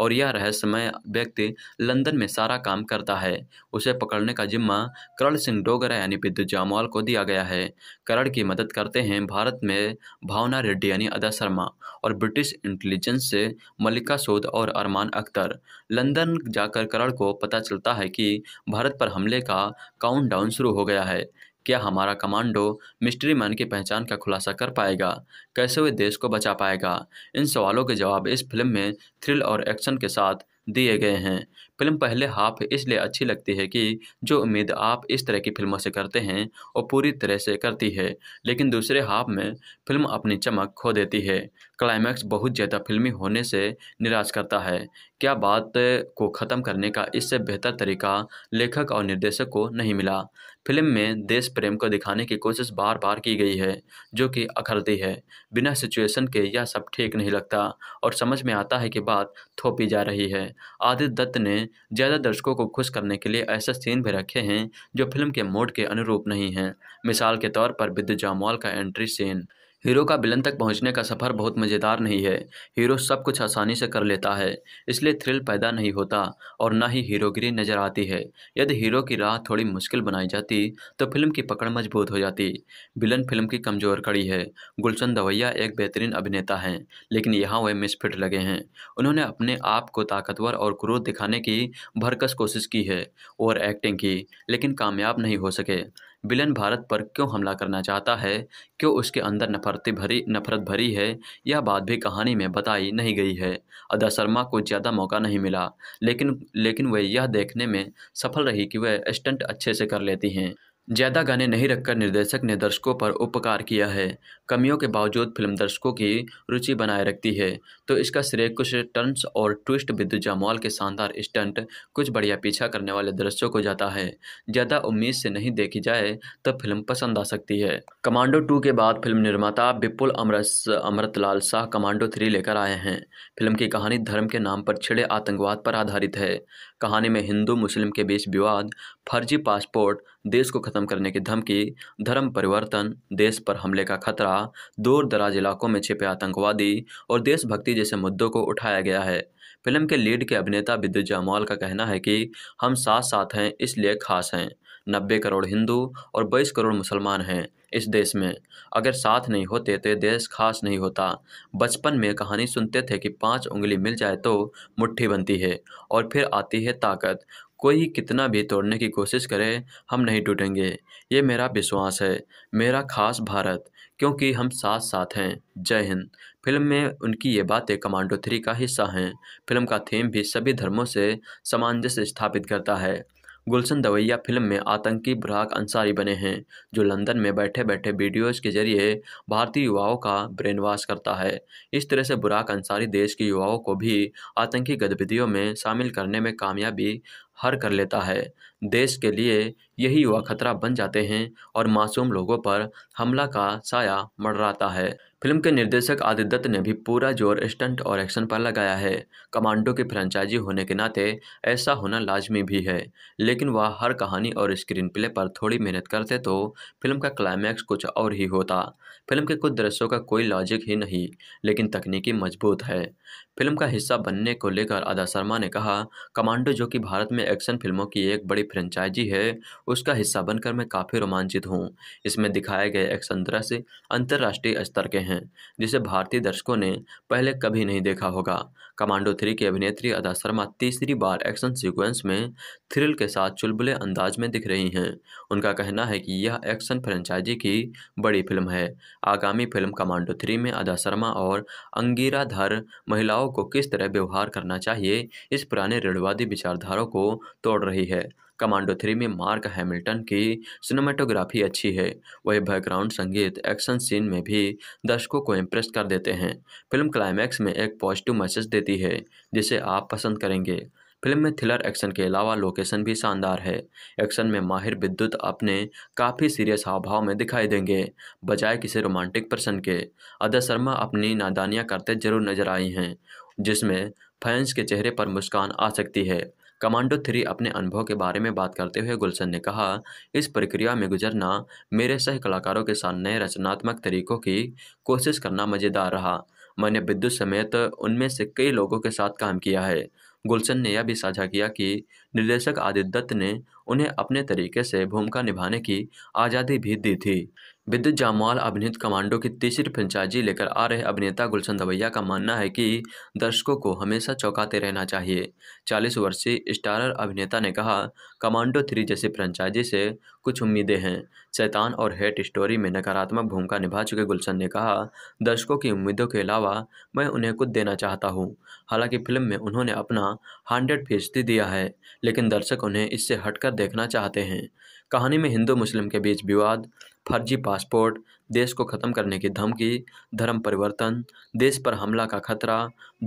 और यह रहस्यमय व्यक्ति लंदन में सारा काम करता है उसे पकड़ने का जिम्मा करण सिंह डोगरा यानी विद्युत जामवाल को दिया गया है करण की मदद करते हैं भारत में भावना रेड्डी यानी अदा शर्मा और ब्रिटिश इंटेलिजेंस से मल्लिका सोद और अरमान अख्तर लंदन जा करण को पता चलता है कि भारत पर हमले का काउंटडाउन शुरू हो गया है क्या हमारा कमांडो मिस्ट्री मैन की पहचान का खुलासा कर पाएगा कैसे वे देश को बचा पाएगा इन सवालों के जवाब इस फिल्म में थ्रिल और एक्शन के साथ दिए गए हैं फिल्म पहले हाफ इसलिए अच्छी लगती है कि जो उम्मीद आप इस तरह की फिल्मों से करते हैं वो पूरी तरह से करती है लेकिन दूसरे हाफ में फिल्म अपनी चमक खो देती है क्लाइमैक्स बहुत ज़्यादा फिल्मी होने से निराश करता है क्या बात को ख़त्म करने का इससे बेहतर तरीका लेखक और निर्देशक को नहीं मिला फिल्म में देश प्रेम को दिखाने की कोशिश बार बार की गई है जो कि अखरती है बिना सिचुएशन के यह सब ठीक नहीं लगता और समझ में आता है कि बात थोपी जा रही है आदित्य दत्त ने ज़्यादा दर्शकों को खुश करने के लिए ऐसे सीन भी रखे हैं जो फिल्म के मोड के अनुरूप नहीं हैं मिसाल के तौर पर बिद्दू जामवाल का एंट्री सीन हीरो का बिलन तक पहुंचने का सफ़र बहुत मज़ेदार नहीं है हीरो सब कुछ आसानी से कर लेता है इसलिए थ्रिल पैदा नहीं होता और ना ही हीरोगिरी नज़र आती है यदि हीरो की राह थोड़ी मुश्किल बनाई जाती तो फिल्म की पकड़ मजबूत हो जाती बिलन फिल्म की कमज़ोर कड़ी है गुलशन दवैया एक बेहतरीन अभिनेता हैं लेकिन यहाँ वह मिसफिट लगे हैं उन्होंने अपने आप को ताकतवर और क्रोध दिखाने की भरकस कोशिश की है और एक्टिंग की लेकिन कामयाब नहीं हो सके विलन भारत पर क्यों हमला करना चाहता है क्यों उसके अंदर नफरतें भरी नफरत भरी है यह बात भी कहानी में बताई नहीं गई है अदा शर्मा को ज़्यादा मौका नहीं मिला लेकिन लेकिन वह यह देखने में सफल रही कि वह स्टंट अच्छे से कर लेती हैं ज़्यादा गाने नहीं रखकर निर्देशक ने दर्शकों पर उपकार किया है कमियों के बावजूद फिल्म दर्शकों की रुचि बनाए रखती है तो इसका श्रेय कुछ टर्न्स और ट्विस्ट बिद्दू जामवाल के शानदार स्टंट कुछ बढ़िया पीछा करने वाले दृश्यों को जाता है ज़्यादा उम्मीद से नहीं देखी जाए तो फिल्म पसंद आ सकती है कमांडो टू के बाद फिल्म निर्माता विपुल अमृत अमृतलाल शाह कमांडो थ्री लेकर आए हैं फिल्म की कहानी धर्म के नाम पर छिड़े आतंकवाद पर आधारित है कहानी में हिंदू मुस्लिम के बीच विवाद फर्जी पासपोर्ट देश को खत्म करने की धमकी धर्म परिवर्तन देश पर हमले का खतरा द्वारा दूर दराज इलाकों में छिपे आतंकवादी और देशभक्ति जैसे मुद्दों को उठाया गया है फिल्म के लीड के अभिनेता विद्युत जामवाल का कहना है कि हम साथ साथ हैं इसलिए खास हैं नब्बे करोड़ हिंदू और बाईस करोड़ मुसलमान हैं इस देश में अगर साथ नहीं होते तो देश खास नहीं होता बचपन में कहानी सुनते थे कि पांच उंगली मिल जाए तो मुट्ठी बनती है और फिर आती है ताकत कोई कितना भी तोड़ने की कोशिश करे हम नहीं टूटेंगे ये मेरा विश्वास है मेरा खास भारत क्योंकि हम साथ साथ हैं जय हिंद फिल्म में उनकी ये बातें कमांडो थ्री का हिस्सा हैं फिल्म का थीम भी सभी धर्मों से सामंजस्य स्थापित करता है गुलशन दवैया फिल्म में आतंकी बुराक अंसारी बने हैं जो लंदन में बैठे बैठे वीडियोस के जरिए भारतीय युवाओं का ब्रेन वॉश करता है इस तरह से बुराक अंसारी देश के युवाओं को भी आतंकी गतिविधियों में शामिल करने में कामयाबी हर कर लेता है देश के लिए यही युवा खतरा बन जाते हैं और मासूम लोगों पर हमला का साया मडराता है फिल्म के निर्देशक आदित्य दत्त ने भी पूरा जोर स्टंट और एक्शन पर लगाया है कमांडो के फ्रेंचाइजी होने के नाते ऐसा होना लाजमी भी है लेकिन वह हर कहानी और स्क्रीन प्ले पर थोड़ी मेहनत करते तो फिल्म का क्लाइमैक्स कुछ और ही होता फिल्म के कुछ दृश्यों का कोई लॉजिक ही नहीं लेकिन तकनीकी मजबूत है फिल्म का हिस्सा बनने को लेकर अदा शर्मा ने कहा कमांडो जो कि भारत में एक्शन फिल्मों की एक बड़ी फ्रेंचाइजी है उसका हिस्सा बनकर मैं काफ़ी रोमांचित हूँ इसमें दिखाए गए एक्शन दृश्य अंतर्राष्ट्रीय स्तर के हैं जिसे भारतीय दर्शकों ने पहले कभी नहीं देखा होगा कमांडो थ्री की अभिनेत्री अदा शर्मा तीसरी बार एक्शन सीक्वेंस में थ्रिल के साथ चुलबुले अंदाज में दिख रही हैं उनका कहना है कि यह एक्शन फ्रेंचाइजी की बड़ी फिल्म है आगामी फिल्म कमांडो थ्री में अदा शर्मा और अंगीराधर महिलाओं को किस तरह व्यवहार करना चाहिए इस पुराने रेणवादी विचारधारा को तोड़ रही है कमांडो थ्री में मार्क हैमिल्टन की सिनेमाटोग्राफी अच्छी है वही बैकग्राउंड संगीत एक्शन सीन में भी दर्शकों को इम्प्रेस कर देते हैं फिल्म क्लाइमैक्स में एक पॉजिटिव मैसेज देती है जिसे आप पसंद करेंगे फिल्म में थ्रिलर एक्शन के अलावा लोकेशन भी शानदार है एक्शन में माहिर विद्युत अपने काफ़ी सीरियस हावभाव में दिखाई देंगे बजाय किसी रोमांटिक पर्सन के अदय शर्मा अपनी नादानियाँ करते जरूर नजर आई हैं जिसमें फैंस के चेहरे पर मुस्कान आ सकती है कमांडो थ्री अपने अनुभव के बारे में बात करते हुए गुलशन ने कहा इस प्रक्रिया में गुजरना मेरे सह कलाकारों के साथ नए रचनात्मक तरीकों की कोशिश करना मज़ेदार रहा मैंने विद्युत समेत उनमें से कई लोगों के साथ काम किया है गुलशन ने यह भी साझा किया कि निर्देशक आदित्य दत्त ने उन्हें अपने तरीके से भूमिका निभाने की आज़ादी भी दी थी विद्युत जामवाल अभिनीत कमांडो की तीसरी फ्रेंचाइजी लेकर आ रहे अभिनेता गुलशन दवैया का मानना है कि दर्शकों को हमेशा चौंकाते रहना चाहिए 40 वर्षीय स्टारर अभिनेता ने कहा कमांडो थ्री जैसी फ्रेंचाइजी से कुछ उम्मीदें हैं शैतान और हेट स्टोरी में नकारात्मक भूमिका निभा चुके गुलशन ने कहा दर्शकों की उम्मीदों के अलावा मैं उन्हें कुछ देना चाहता हूँ हालांकि फिल्म में उन्होंने अपना हंड्रेड फीसदी दिया है लेकिन दर्शक उन्हें इससे हटकर देखना चाहते हैं कहानी में हिंदू मुस्लिम के बीच विवाद फर्जी पासपोर्ट देश को ख़त्म करने की धमकी धर्म परिवर्तन देश पर हमला का खतरा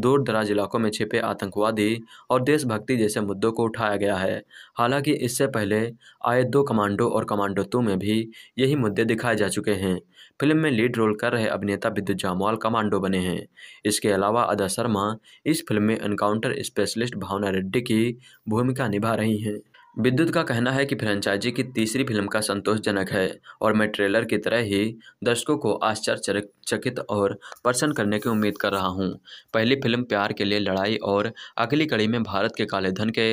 दूर दराज इलाकों में छिपे आतंकवादी और देशभक्ति जैसे मुद्दों को उठाया गया है हालांकि इससे पहले आए दो कमांडो और कमांडो टू में भी यही मुद्दे दिखाए जा चुके हैं फिल्म में लीड रोल कर रहे अभिनेता विद्युत जामवाल कमांडो बने हैं इसके अलावा अदा शर्मा इस फिल्म में इनकाउंटर स्पेशलिस्ट भावना रेड्डी की भूमिका निभा रही हैं विद्युत का कहना है कि फ्रेंचाइजी की तीसरी फिल्म का संतोषजनक है और मैं ट्रेलर की तरह ही दर्शकों को आश्चर्यचकित और प्रसन्न करने की उम्मीद कर रहा हूं। पहली फिल्म प्यार के लिए लड़ाई और अगली कड़ी में भारत के काले धन के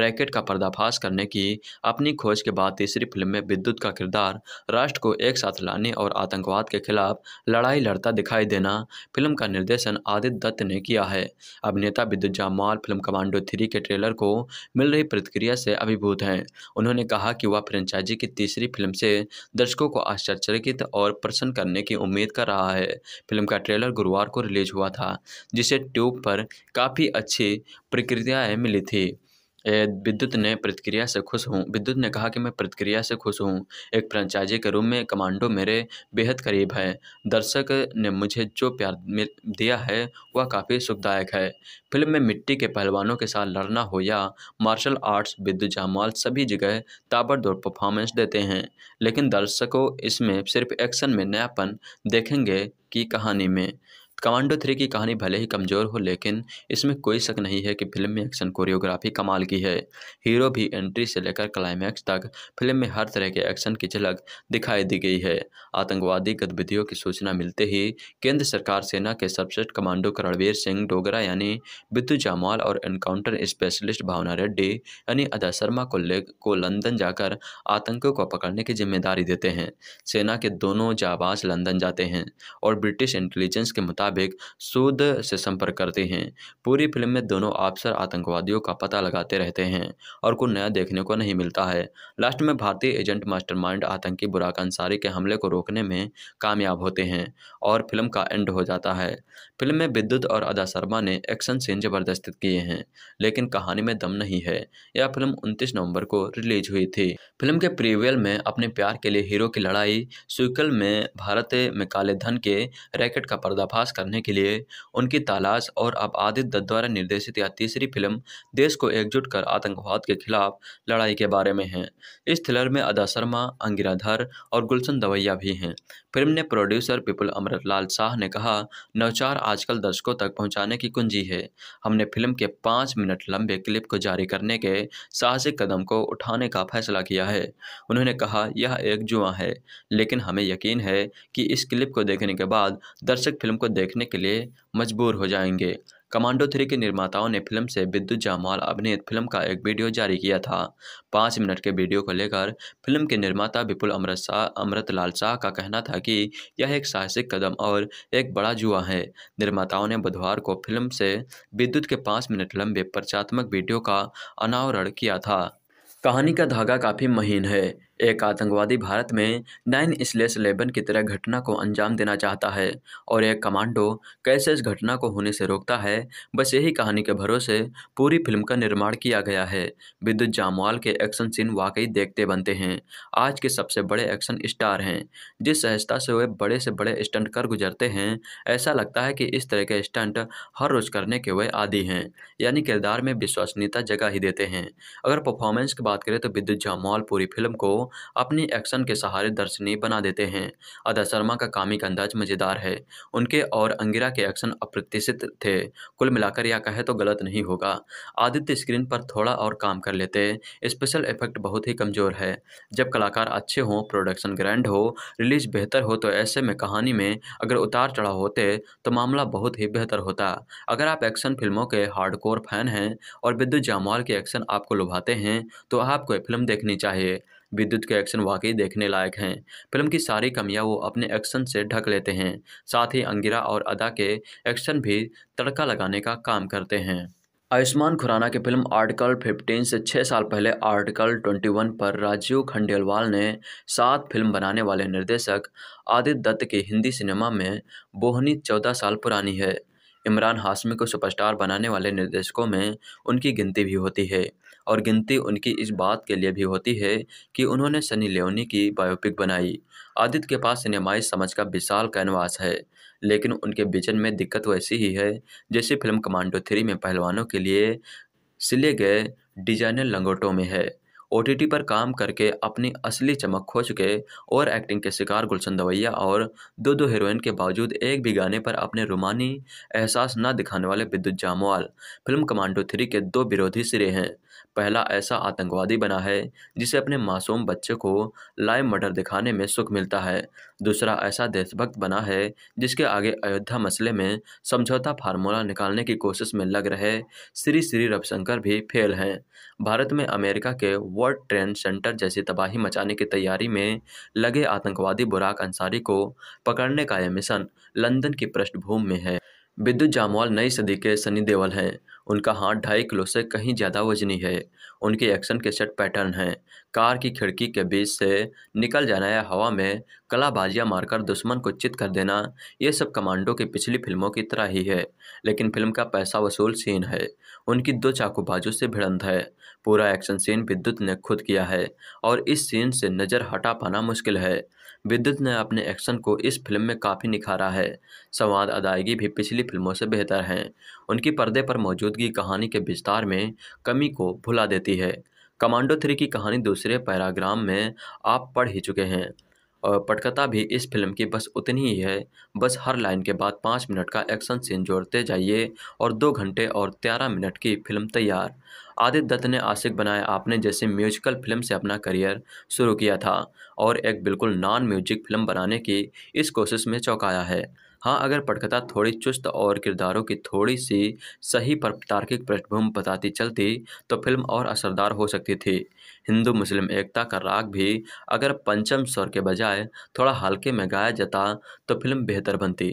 रैकेट का पर्दाफाश करने की अपनी खोज के बाद तीसरी फिल्म में विद्युत का किरदार राष्ट्र को एक साथ लाने और आतंकवाद के खिलाफ लड़ाई लड़ता दिखाई देना फिल्म का निर्देशन आदित्य दत्त ने किया है अभिनेता Vidyut Jammwal film Commando three के ट्रेलर को मिल रही प्रतिक्रिया से अभिभूत मौजूद हैं उन्होंने कहा कि वह फ्रेंचाइजी की तीसरी फिल्म से दर्शकों को आश्चर्यचकित और प्रसन्न करने की उम्मीद कर रहा है फिल्म का ट्रेलर गुरुवार को रिलीज हुआ था जिसे ट्यूब पर काफ़ी अच्छी प्रक्रियाएँ मिली थी विद्युत ने प्रतिक्रिया से खुश हूँ विद्युत ने कहा कि मैं प्रतिक्रिया से खुश हूँ एक फ्रेंचाइजी के रूम में कमांडो मेरे बेहद करीब है दर्शक ने मुझे जो प्यार दिया है वह काफ़ी सुखदायक है फिल्म में मिट्टी के पहलवानों के साथ लड़ना हो या मार्शल आर्ट्स विद्युत जामाल सभी जगह ताबड़तोड़ परफॉर्मेंस देते हैं लेकिन दर्शकों इसमें सिर्फ एक्शन में नयापन देखेंगे की कहानी में कमांडो थ्री की कहानी भले ही कमज़ोर हो लेकिन इसमें कोई शक नहीं है कि फिल्म में एक्शन कोरियोग्राफी कमाल की है हीरो भी एंट्री से लेकर क्लाइमैक्स तक फिल्म में हर तरह के एक्शन की झलक दिखाई दी गई है आतंकवादी गतिविधियों की सूचना मिलते ही केंद्र सरकार सेना के सर्वश्रेष्ठ कमांडो करणवीर सिंह डोगरा यानी बिद्दू जामवाल और एनकाउंटर स्पेशलिस्ट भावना रेड्डी यानी अदा शर्मा को ले को लंदन जाकर आतंकियों को पकड़ने की जिम्मेदारी देते हैं सेना के दोनों जाबाज लंदन जाते हैं और ब्रिटिश इंटेलिजेंस के मुताबिक मुताबिक सूद से संपर्क करते हैं पूरी फिल्म में दोनों अफसर आतंकवादियों का पता लगाते रहते हैं और कुछ नया देखने को नहीं मिलता है लास्ट में भारतीय एजेंट मास्टरमाइंड आतंकी बुराक अंसारी के हमले को रोकने में कामयाब होते हैं और फिल्म का एंड हो जाता है फिल्म में विद्युत और अदा शर्मा ने एक्शन सीन जबरदस्त किए हैं लेकिन कहानी में दम नहीं है यह फिल्म उनतीस नवंबर को रिलीज हुई थी फिल्म के प्रीवियल में अपने प्यार के लिए हीरो की लड़ाई सुकल में भारत में काले धन के रैकेट का पर्दाफाश करने के लिए उनकी तलाश और अब आदित्य द्वारा निर्देशित यह तीसरी फिल्म देश को एकजुट कर आतंकवाद के खिलाफ लड़ाई के बारे में है इस थ्रिलर में अदा शर्मा अंगिराधर और गुलशन दवैया भी हैं फिल्म ने प्रोड्यूसर पिपुल अमृत लाल शाह ने कहा नवचार आजकल दर्शकों तक पहुंचाने की कुंजी है हमने फिल्म के पाँच मिनट लंबे क्लिप को जारी करने के साहसिक कदम को उठाने का फैसला किया है उन्होंने कहा यह एक जुआ है लेकिन हमें यकीन है कि इस क्लिप को देखने के बाद दर्शक फिल्म को देख देखने के लिए मजबूर हो जाएंगे कमांडो थ्री के निर्माताओं ने फिल्म से विद्युत जामवाल अभिनीत फिल्म का एक वीडियो जारी किया था पाँच मिनट के वीडियो को लेकर फिल्म के निर्माता विपुल अमृत शाह अमृत लाल शाह का कहना था कि यह एक साहसिक कदम और एक बड़ा जुआ है निर्माताओं ने बुधवार को फिल्म से विद्युत के पाँच मिनट लंबे परचात्मक वीडियो का अनावरण किया था कहानी का धागा काफ़ी महीन है एक आतंकवादी भारत में नाइन स्लेस लेबन की तरह घटना को अंजाम देना चाहता है और एक कमांडो कैसे इस घटना को होने से रोकता है बस यही कहानी के भरोसे पूरी फिल्म का निर्माण किया गया है विद्युत जामवाल के एक्शन सीन वाकई देखते बनते हैं आज के सबसे बड़े एक्शन स्टार हैं जिस सहजता से वे बड़े से बड़े स्टंट कर गुजरते हैं ऐसा लगता है कि इस तरह के स्टंट हर रोज करने के वे आदि हैं यानी किरदार में विश्वसनीयता जगह ही देते हैं अगर परफॉर्मेंस की बात करें तो विद्युत जामवाल पूरी फिल्म को अपने एक्शन के सहारे दर्शनीय बना देते हैं अदा शर्मा का कामिक अंदाज मज़ेदार है उनके और अंगिरा के एक्शन अप्रत्याशित थे कुल मिलाकर यह कहे तो गलत नहीं होगा आदित्य स्क्रीन पर थोड़ा और काम कर लेते स्पेशल इफेक्ट बहुत ही कमज़ोर है जब कलाकार अच्छे हों प्रोडक्शन ग्रैंड हो रिलीज बेहतर हो तो ऐसे में कहानी में अगर उतार चढ़ाव होते तो मामला बहुत ही बेहतर होता अगर आप एक्शन फिल्मों के हार्डकोर फैन हैं और विद्युत जामवाल के एक्शन आपको लुभाते हैं तो आपको फिल्म देखनी चाहिए विद्युत के एक्शन वाकई देखने लायक हैं फिल्म की सारी कमियां वो अपने एक्शन से ढक लेते हैं साथ ही अंगिरा और अदा के एक्शन भी तड़का लगाने का काम करते हैं आयुष्मान खुराना की फिल्म आर्टिकल 15 से छः साल पहले आर्टिकल 21 पर राजीव खंडेलवाल ने सात फिल्म बनाने वाले निर्देशक आदित्य दत्त के हिंदी सिनेमा में बोहनी चौदह साल पुरानी है इमरान हाशमी को सुपरस्टार बनाने वाले निर्देशकों में उनकी गिनती भी होती है और गिनती उनकी इस बात के लिए भी होती है कि उन्होंने सनी लियोनी की बायोपिक बनाई आदित्य के पास सिनेमाई समझ का विशाल कैनवास है लेकिन उनके विजन में दिक्कत वैसी तो ही है जैसे फिल्म कमांडो थ्री में पहलवानों के लिए सिले गए डिजाइनर लंगोटों में है ओ पर काम करके अपनी असली चमक खो चुके और एक्टिंग के शिकार गुलशन दवैया और दो दो हीरोइन के बावजूद एक भी गाने पर अपने रुमानी एहसास न दिखाने वाले विद्युत जामवाल फिल्म कमांडो थ्री के दो विरोधी सिरे हैं पहला ऐसा आतंकवादी बना है जिसे अपने मासूम बच्चे को लाइव मर्डर दिखाने में सुख मिलता है दूसरा ऐसा देशभक्त बना है जिसके आगे अयोध्या मसले में समझौता फार्मूला निकालने की कोशिश में लग रहे श्री श्री रविशंकर भी फेल हैं भारत में अमेरिका के वर्ल्ड ट्रेड सेंटर जैसी तबाही मचाने की तैयारी में लगे आतंकवादी बुराक अंसारी को पकड़ने का यह मिशन लंदन की पृष्ठभूमि में है विद्युत जामवाल नई सदी के सनी देवल हैं उनका हाथ ढाई किलो से कहीं ज़्यादा वजनी है उनके एक्शन के सेट पैटर्न हैं कार की खिड़की के बीच से निकल जाना या हवा में कलाबाजियां मारकर दुश्मन को चित कर देना ये सब कमांडो की पिछली फिल्मों की तरह ही है लेकिन फिल्म का पैसा वसूल सीन है उनकी दो चाकूबाजों से भिड़ंत है पूरा एक्शन सीन विद्युत ने खुद किया है और इस सीन से नज़र हटा पाना मुश्किल है विद्युत ने अपने एक्शन को इस फिल्म में काफ़ी निखारा है संवाद अदायगी भी पिछली फिल्मों से बेहतर है उनकी पर्दे पर मौजूदगी कहानी के विस्तार में कमी को भुला देती है कमांडो थ्री की कहानी दूसरे पैराग्राम में आप पढ़ ही चुके हैं पटकथा भी इस फिल्म की बस उतनी ही है बस हर लाइन के बाद पाँच मिनट का एक्शन सीन जोड़ते जाइए और दो घंटे और तेरह मिनट की फिल्म तैयार आदित्य दत्त ने आशिक बनाए आपने जैसे म्यूजिकल फिल्म से अपना करियर शुरू किया था और एक बिल्कुल नॉन म्यूजिक फिल्म बनाने की इस कोशिश में चौंकाया है हाँ अगर पटकथा थोड़ी चुस्त और किरदारों की थोड़ी सी सही पर तार्किक पृष्ठभूमि बताती चलती तो फिल्म और असरदार हो सकती थी हिंदू मुस्लिम एकता का राग भी अगर पंचम स्वर के बजाय थोड़ा हल्के में गाया जाता तो फिल्म बेहतर बनती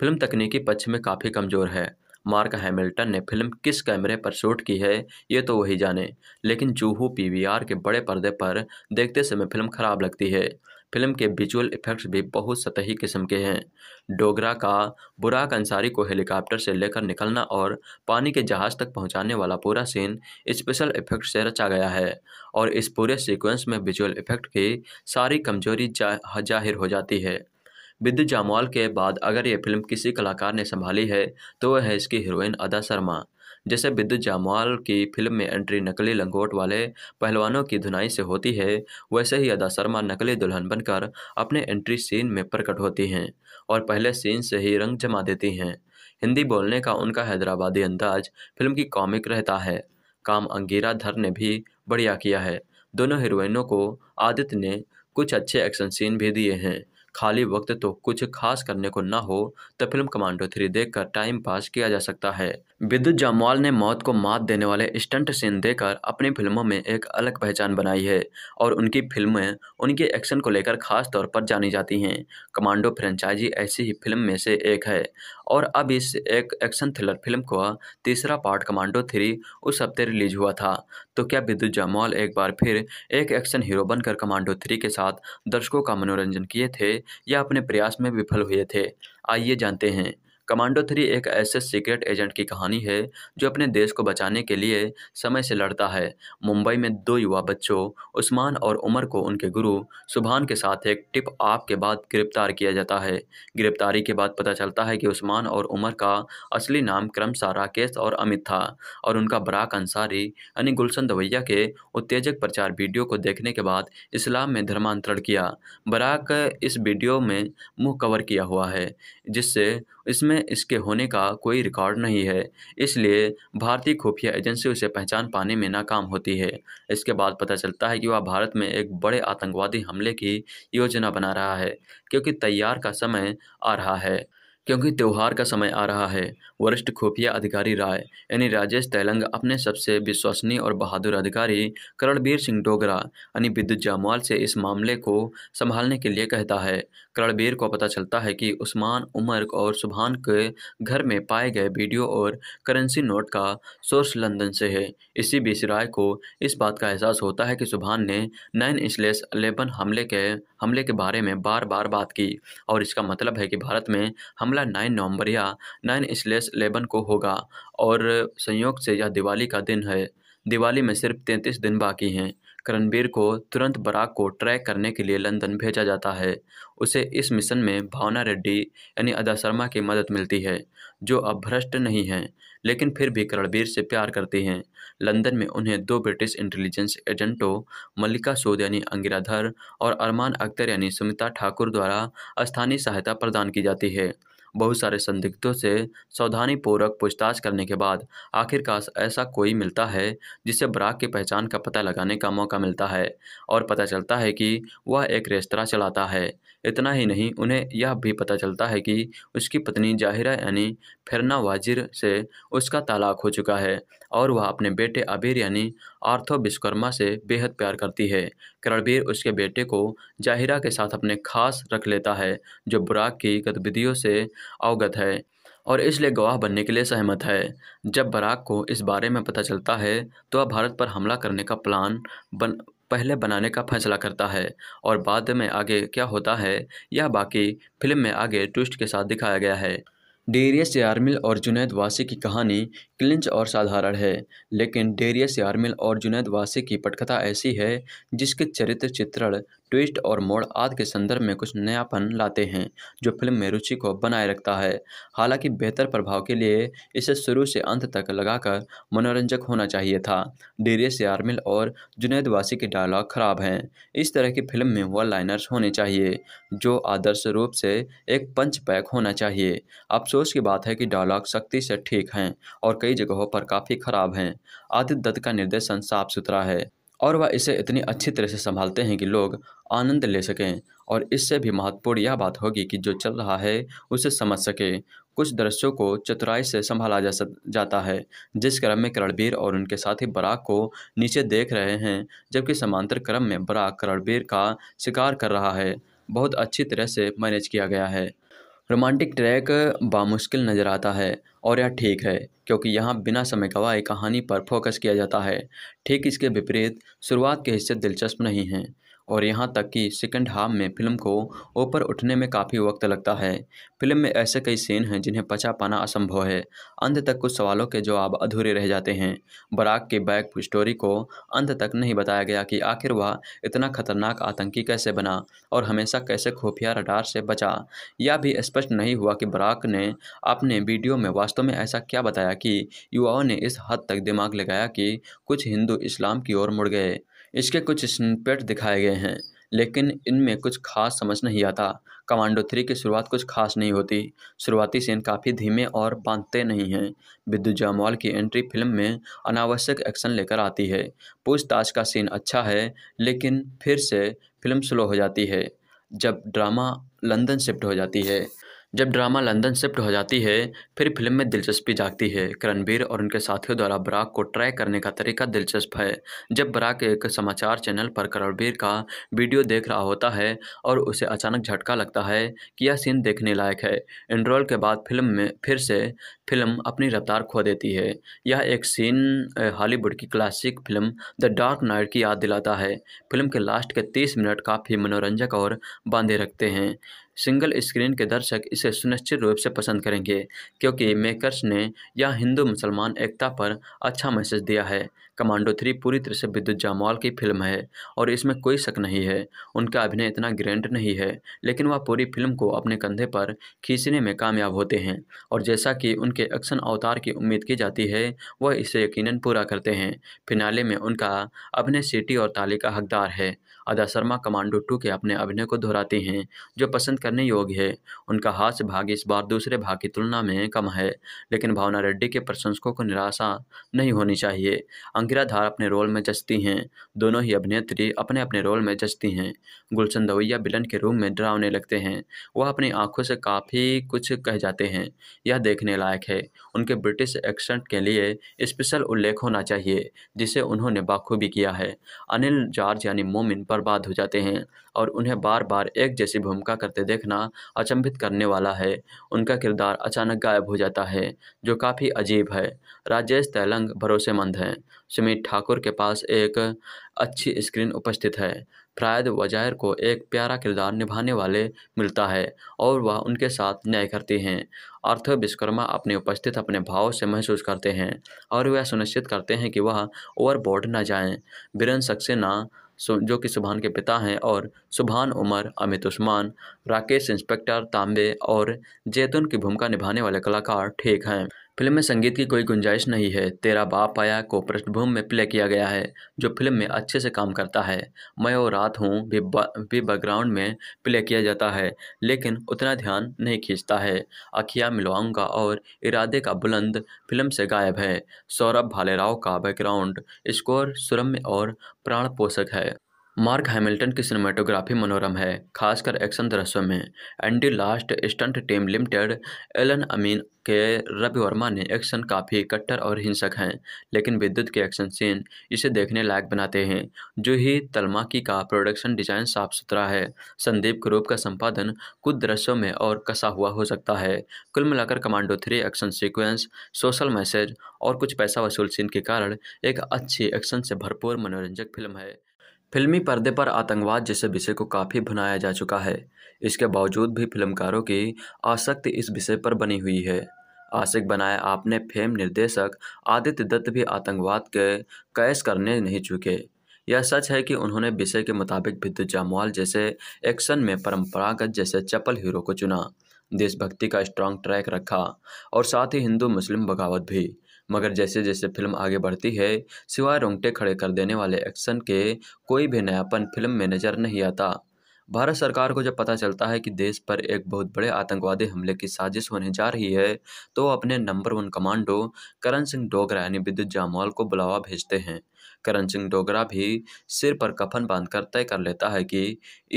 फिल्म तकनीकी पक्ष में काफ़ी कमज़ोर है मार्क हैमिल्टन ने फिल्म किस कैमरे पर शूट की है ये तो वही जाने लेकिन जूहू पीवीआर के बड़े पर्दे पर देखते समय फिल्म खराब लगती है फिल्म के विजुअल इफेक्ट्स भी बहुत सतही किस्म के हैं डोगरा का बुराक अंसारी को हेलीकॉप्टर से लेकर निकलना और पानी के जहाज़ तक पहुंचाने वाला पूरा सीन स्पेशल इफेक्ट से रचा गया है और इस पूरे सीक्वेंस में विजुअल इफेक्ट की सारी कमजोरी जा, जाहिर हो जाती है विद्य जामवाल के बाद अगर ये फिल्म किसी कलाकार ने संभाली है तो वह है इसकी हीरोइन अदा शर्मा जैसे विद्युत जामवाल की फिल्म में एंट्री नकली लंगोट वाले पहलवानों की धुनाई से होती है वैसे ही अदा शर्मा नकली दुल्हन बनकर अपने एंट्री सीन में प्रकट होती हैं और पहले सीन से ही रंग जमा देती हैं हिंदी बोलने का उनका हैदराबादी अंदाज फिल्म की कॉमिक रहता है काम अंगीरा धर ने भी बढ़िया किया है दोनों हीरोइनों को आदित्य ने कुछ अच्छे एक्शन सीन भी दिए हैं खाली वक्त तो कुछ खास करने को ना हो तो फिल्म कमांडो थ्री देखकर टाइम पास किया जा सकता है विद्युत जामवाल ने मौत को मात देने वाले स्टंट सीन देकर अपनी फिल्मों में एक अलग पहचान बनाई है और उनकी फिल्में उनके एक्शन को लेकर खास तौर पर जानी जाती हैं कमांडो फ्रेंचाइजी ऐसी ही फिल्म में से एक है और अब इस एक एक्शन थ्रिलर फिल्म का तीसरा पार्ट कमांडो थ्री उस हफ्ते रिलीज हुआ था तो क्या विद्युत जामवाल एक बार फिर एक एक्शन हीरो बनकर कमांडो थ्री के साथ दर्शकों का मनोरंजन किए थे या अपने प्रयास में विफल हुए थे आइए जानते हैं कमांडो थ्री एक ऐसे सीक्रेट एजेंट की कहानी है जो अपने देश को बचाने के लिए समय से लड़ता है मुंबई में दो युवा बच्चों उस्मान और उमर को उनके गुरु सुबहान के साथ एक टिप आप के बाद गिरफ्तार किया जाता है गिरफ्तारी के बाद पता चलता है कि उस्मान और उमर का असली नाम क्रमशाह राकेश और अमित था और उनका बराक अंसारी यानी गुलशन दवैया के उत्तेजक प्रचार वीडियो को देखने के बाद इस्लाम में धर्मांतरण किया बराक इस वीडियो में मुँह कवर किया हुआ है जिससे इसमें इसके होने का कोई रिकॉर्ड नहीं है इसलिए भारतीय खुफिया एजेंसी उसे पहचान पाने में नाकाम होती है इसके बाद पता चलता है कि वह भारत में एक बड़े आतंकवादी हमले की योजना बना रहा है क्योंकि तैयार का समय आ रहा है क्योंकि त्यौहार का समय आ रहा है वरिष्ठ खुफिया अधिकारी राय यानी राजेश तेलंग अपने सबसे विश्वसनीय और बहादुर अधिकारी करणबीर सिंह डोगरा यानी विद्युत जामवाल से इस मामले को संभालने के लिए कहता है करणबीर को पता चलता है कि उस्मान उमर और सुबहान के घर में पाए गए वीडियो और करेंसी नोट का सोर्स लंदन से है इसी बीच राय को इस बात का एहसास होता है कि सुबहान ने नैन इसलेस लेबन हमले के हमले के बारे में बार बार बात की और इसका मतलब है कि भारत में हमला नाइन नवंबर या नाइन इसलेस लेबन को होगा और संयोग से यह दिवाली का दिन है दिवाली में सिर्फ तैंतीस दिन बाकी हैं करनबीर को तुरंत बराक को ट्रैक करने के लिए लंदन भेजा जाता है उसे इस मिशन में भावना रेड्डी यानी अदा शर्मा की मदद मिलती है जो अब भ्रष्ट नहीं हैं लेकिन फिर भी करणबीर से प्यार करती हैं लंदन में उन्हें दो ब्रिटिश इंटेलिजेंस एजेंटों मल्लिका सोद यानी अंगिराधर और अरमान अख्तर यानी सुमिता ठाकुर द्वारा स्थानीय सहायता प्रदान की जाती है बहुत सारे संदिग्धों से सावधानीपूर्वक पूछताछ करने के बाद आखिरकार ऐसा कोई मिलता है जिससे बराक की पहचान का पता लगाने का मौका मिलता है और पता चलता है कि वह एक रेस्तरा चलाता है इतना ही नहीं उन्हें यह भी पता चलता है कि उसकी पत्नी जाहिरा यानी फिरना वाजिर से उसका तालाक हो चुका है और वह अपने बेटे अबीर यानी आर्थो विश्वकर्मा से बेहद प्यार करती है करणबीर उसके बेटे को जाहिरा के साथ अपने खास रख लेता है जो बुराक की गतिविधियों से अवगत है और इसलिए गवाह बनने के लिए सहमत है जब बराक को इस बारे में पता चलता है तो वह भारत पर हमला करने का प्लान बन पहले बनाने का फैसला करता है और बाद में आगे क्या होता है यह बाकी फिल्म में आगे ट्विस्ट के साथ दिखाया गया है डेरियस यारमिल और जुनैद वासी की कहानी क्लिंच और साधारण है लेकिन डेरियस यारमिल और जुनैद वासी की पटकथा ऐसी है जिसके चरित्र चित्रण ट्विस्ट और मोड़ आदि के संदर्भ में कुछ नयापन लाते हैं जो फिल्म में रुचि को बनाए रखता है हालांकि बेहतर प्रभाव के लिए इसे शुरू से अंत तक लगाकर मनोरंजक होना चाहिए था से यारमिल और जुनेद वासी के डायलॉग खराब हैं इस तरह की फिल्म में वन लाइनर्स होने चाहिए जो आदर्श रूप से एक पंच पैक होना चाहिए अफसोस की बात है कि डायलॉग सख्ती से ठीक हैं और कई जगहों पर काफ़ी खराब हैं आदित्य दत्त का निर्देशन साफ सुथरा है और वह इसे इतनी अच्छी तरह से संभालते हैं कि लोग आनंद ले सकें और इससे भी महत्वपूर्ण यह बात होगी कि जो चल रहा है उसे समझ सके कुछ दृश्यों को चतुराई से संभाला जा सक जाता है जिस क्रम में करणबीर और उनके साथी बराक को नीचे देख रहे हैं जबकि समांतर क्रम में बराक करणबीर का शिकार कर रहा है बहुत अच्छी तरह से मैनेज किया गया है रोमांटिक ट्रैक बामुश्किल नज़र आता है और यह ठीक है क्योंकि यहाँ बिना समय गवाए कहानी पर फोकस किया जाता है ठीक इसके विपरीत शुरुआत के हिस्से दिलचस्प नहीं हैं और यहाँ तक कि सेकंड हाफ में फिल्म को ऊपर उठने में काफ़ी वक्त लगता है फिल्म में ऐसे कई सीन हैं जिन्हें पचा पाना असंभव है अंत तक कुछ सवालों के जवाब अधूरे रह जाते हैं बराक के बैक स्टोरी को अंत तक नहीं बताया गया कि आखिर वह इतना खतरनाक आतंकी कैसे बना और हमेशा कैसे खुफिया रडार से बचा यह भी स्पष्ट नहीं हुआ कि बराक ने अपने वीडियो में वास्तव में ऐसा क्या बताया कि युवाओं ने इस हद तक दिमाग लगाया कि कुछ हिंदू इस्लाम की ओर मुड़ गए इसके कुछ स्निपेट दिखाए गए हैं लेकिन इनमें कुछ खास समझ नहीं आता कमांडो थ्री की शुरुआत कुछ खास नहीं होती शुरुआती सीन काफ़ी धीमे और बांधते नहीं हैं विद्युत जामवाल की एंट्री फिल्म में अनावश्यक एक्शन लेकर आती है पूछताछ का सीन अच्छा है लेकिन फिर से फिल्म स्लो हो जाती है जब ड्रामा लंदन शिफ्ट हो जाती है जब ड्रामा लंदन शिफ्ट हो जाती है फिर फिल्म में दिलचस्पी जागती है करणबीर और उनके साथियों द्वारा बराक को ट्रैक करने का तरीका दिलचस्प है जब बराक एक समाचार चैनल पर करणबीर का वीडियो देख रहा होता है और उसे अचानक झटका लगता है कि यह सीन देखने लायक है इंट्रोल के बाद फिल्म में फिर से फिल्म अपनी रफ्तार खो देती है यह एक सीन हॉलीवुड की classic film the Dark Knight की याद दिलाता है फिल्म के लास्ट के तीस मिनट काफ़ी मनोरंजक और बांधे रखते हैं सिंगल स्क्रीन के दर्शक इसे सुनिश्चित रूप से पसंद करेंगे क्योंकि मेकर्स ने यह हिंदू मुसलमान एकता पर अच्छा मैसेज दिया है कमांडो थ्री पूरी तरह से विद्युत जामवाल की फिल्म है और इसमें कोई शक नहीं है उनका अभिनय इतना ग्रैंड नहीं है लेकिन वह पूरी फिल्म को अपने कंधे पर खींचने में कामयाब होते हैं और जैसा कि उनके एक्शन अवतार की उम्मीद की जाती है वह इसे यकीन पूरा करते हैं फिनाले में उनका अभिनय सीटी और ताली का हकदार है अदा शर्मा कमांडो टू के अपने अभिनय को दोहराते हैं जो पसंद करने योग्य है उनका हास्य भाग इस बार दूसरे भाग की तुलना में कम है लेकिन भावना रेड्डी के प्रशंसकों को निराशा नहीं होनी चाहिए भागीरा धार अपने रोल में जचती हैं दोनों ही अभिनेत्री अपने अपने रोल में जचती हैं गुलशन दवैया बिलन के रूम में डरावने लगते हैं वह अपनी आंखों से काफ़ी कुछ कह जाते हैं यह देखने लायक है उनके ब्रिटिश एक्सेंट के लिए स्पेशल उल्लेख होना चाहिए जिसे उन्होंने बाखूबी किया है अनिल जॉर्ज यानी मोमिन बर्बाद हो जाते हैं और उन्हें बार बार एक जैसी भूमिका करते देखना अचंभित करने वाला है उनका किरदार अचानक गायब हो जाता है जो काफ़ी अजीब है राजेश तैलंग भरोसेमंद हैं सुमित ठाकुर के पास एक अच्छी स्क्रीन उपस्थित है फ्रायद वजायर को एक प्यारा किरदार निभाने वाले मिलता है और वह उनके साथ न्याय करती हैं अर्थ विश्वकर्मा अपनी उपस्थित अपने भाव से महसूस करते हैं और वह सुनिश्चित करते हैं कि वह ओवरबोर्ड न जाएं। बिरन सक्सेना जो कि सुबहान के पिता हैं और सुबहान उमर अमित उस्मान राकेश इंस्पेक्टर तांबे और जैतून की भूमिका निभाने वाले कलाकार ठेक हैं फिल्म में संगीत की कोई गुंजाइश नहीं है तेरा बाप आया को पृष्ठभूमि में प्ले किया गया है जो फिल्म में अच्छे से काम करता है मैं और रात हूँ भी भी बैकग्राउंड में प्ले किया जाता है लेकिन उतना ध्यान नहीं खींचता है अखिया मिलवाऊंगा और इरादे का बुलंद फिल्म से गायब है सौरभ भालेराव का बैकग्राउंड स्कोर सुरम्य और प्राण पोषक है मार्क हैमिल्टन की सिनेमाटोग्राफी मनोरम है खासकर एक्शन दृश्यों में Andy last stunt team limited Allan Amin के रवि वर्मा ने एक्शन काफ़ी कट्टर और हिंसक हैं लेकिन विद्युत के एक्शन सीन इसे देखने लायक बनाते हैं जो ही तलमाकी का प्रोडक्शन डिजाइन साफ सुथरा है संदीप ग्रुप का संपादन कुछ दृश्यों में और कसा हुआ हो सकता है कुल मिलाकर Commando three action sequence social message और कुछ पैसा वसूल सीन के कारण एक अच्छी एक्शन से भरपूर मनोरंजक फिल्म है फिल्मी पर्दे पर आतंकवाद जैसे विषय को काफ़ी भुनाया जा चुका है इसके बावजूद भी फिल्मकारों की आसक्ति इस विषय पर बनी हुई है आशिक बनाए आपने फेम निर्देशक आदित्य दत्त भी आतंकवाद के कैश करने नहीं चुके यह सच है कि उन्होंने विषय के मुताबिक विद्युत जामवाल जैसे एक्शन में परंपरागत जैसे चपल हीरो को चुना देशभक्ति का स्ट्रांग ट्रैक रखा और साथ ही हिंदू मुस्लिम बगावत भी मगर जैसे जैसे फिल्म आगे बढ़ती है सिवाय रोंगटे खड़े कर देने वाले एक्शन के कोई भी नयापन फिल्म में नज़र नहीं आता भारत सरकार को जब पता चलता है कि देश पर एक बहुत बड़े आतंकवादी हमले की साजिश होने जा रही है तो अपने number one commando Karan Singh Dogra यानी विद्युत जामवाल को बुलावा भेजते हैं करण सिंह डोगरा भी सिर पर कफन बांधकर तय कर लेता है कि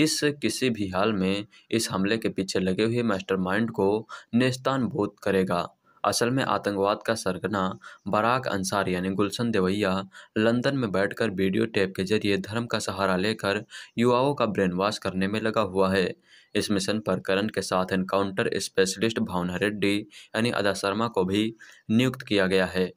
इस किसी भी हाल में इस हमले के पीछे लगे हुए मास्टरमाइंड को नेस्तान बोध करेगा असल में आतंकवाद का सरगना बराक अंसार यानी गुलशन देवैया लंदन में बैठकर वीडियो टेप के जरिए धर्म का सहारा लेकर युवाओं का ब्रेन वॉश करने में लगा हुआ है इस मिशन पर करण के साथ एनकाउंटर स्पेशलिस्ट भावना रेड्डी यानी अदा शर्मा को भी नियुक्त किया गया है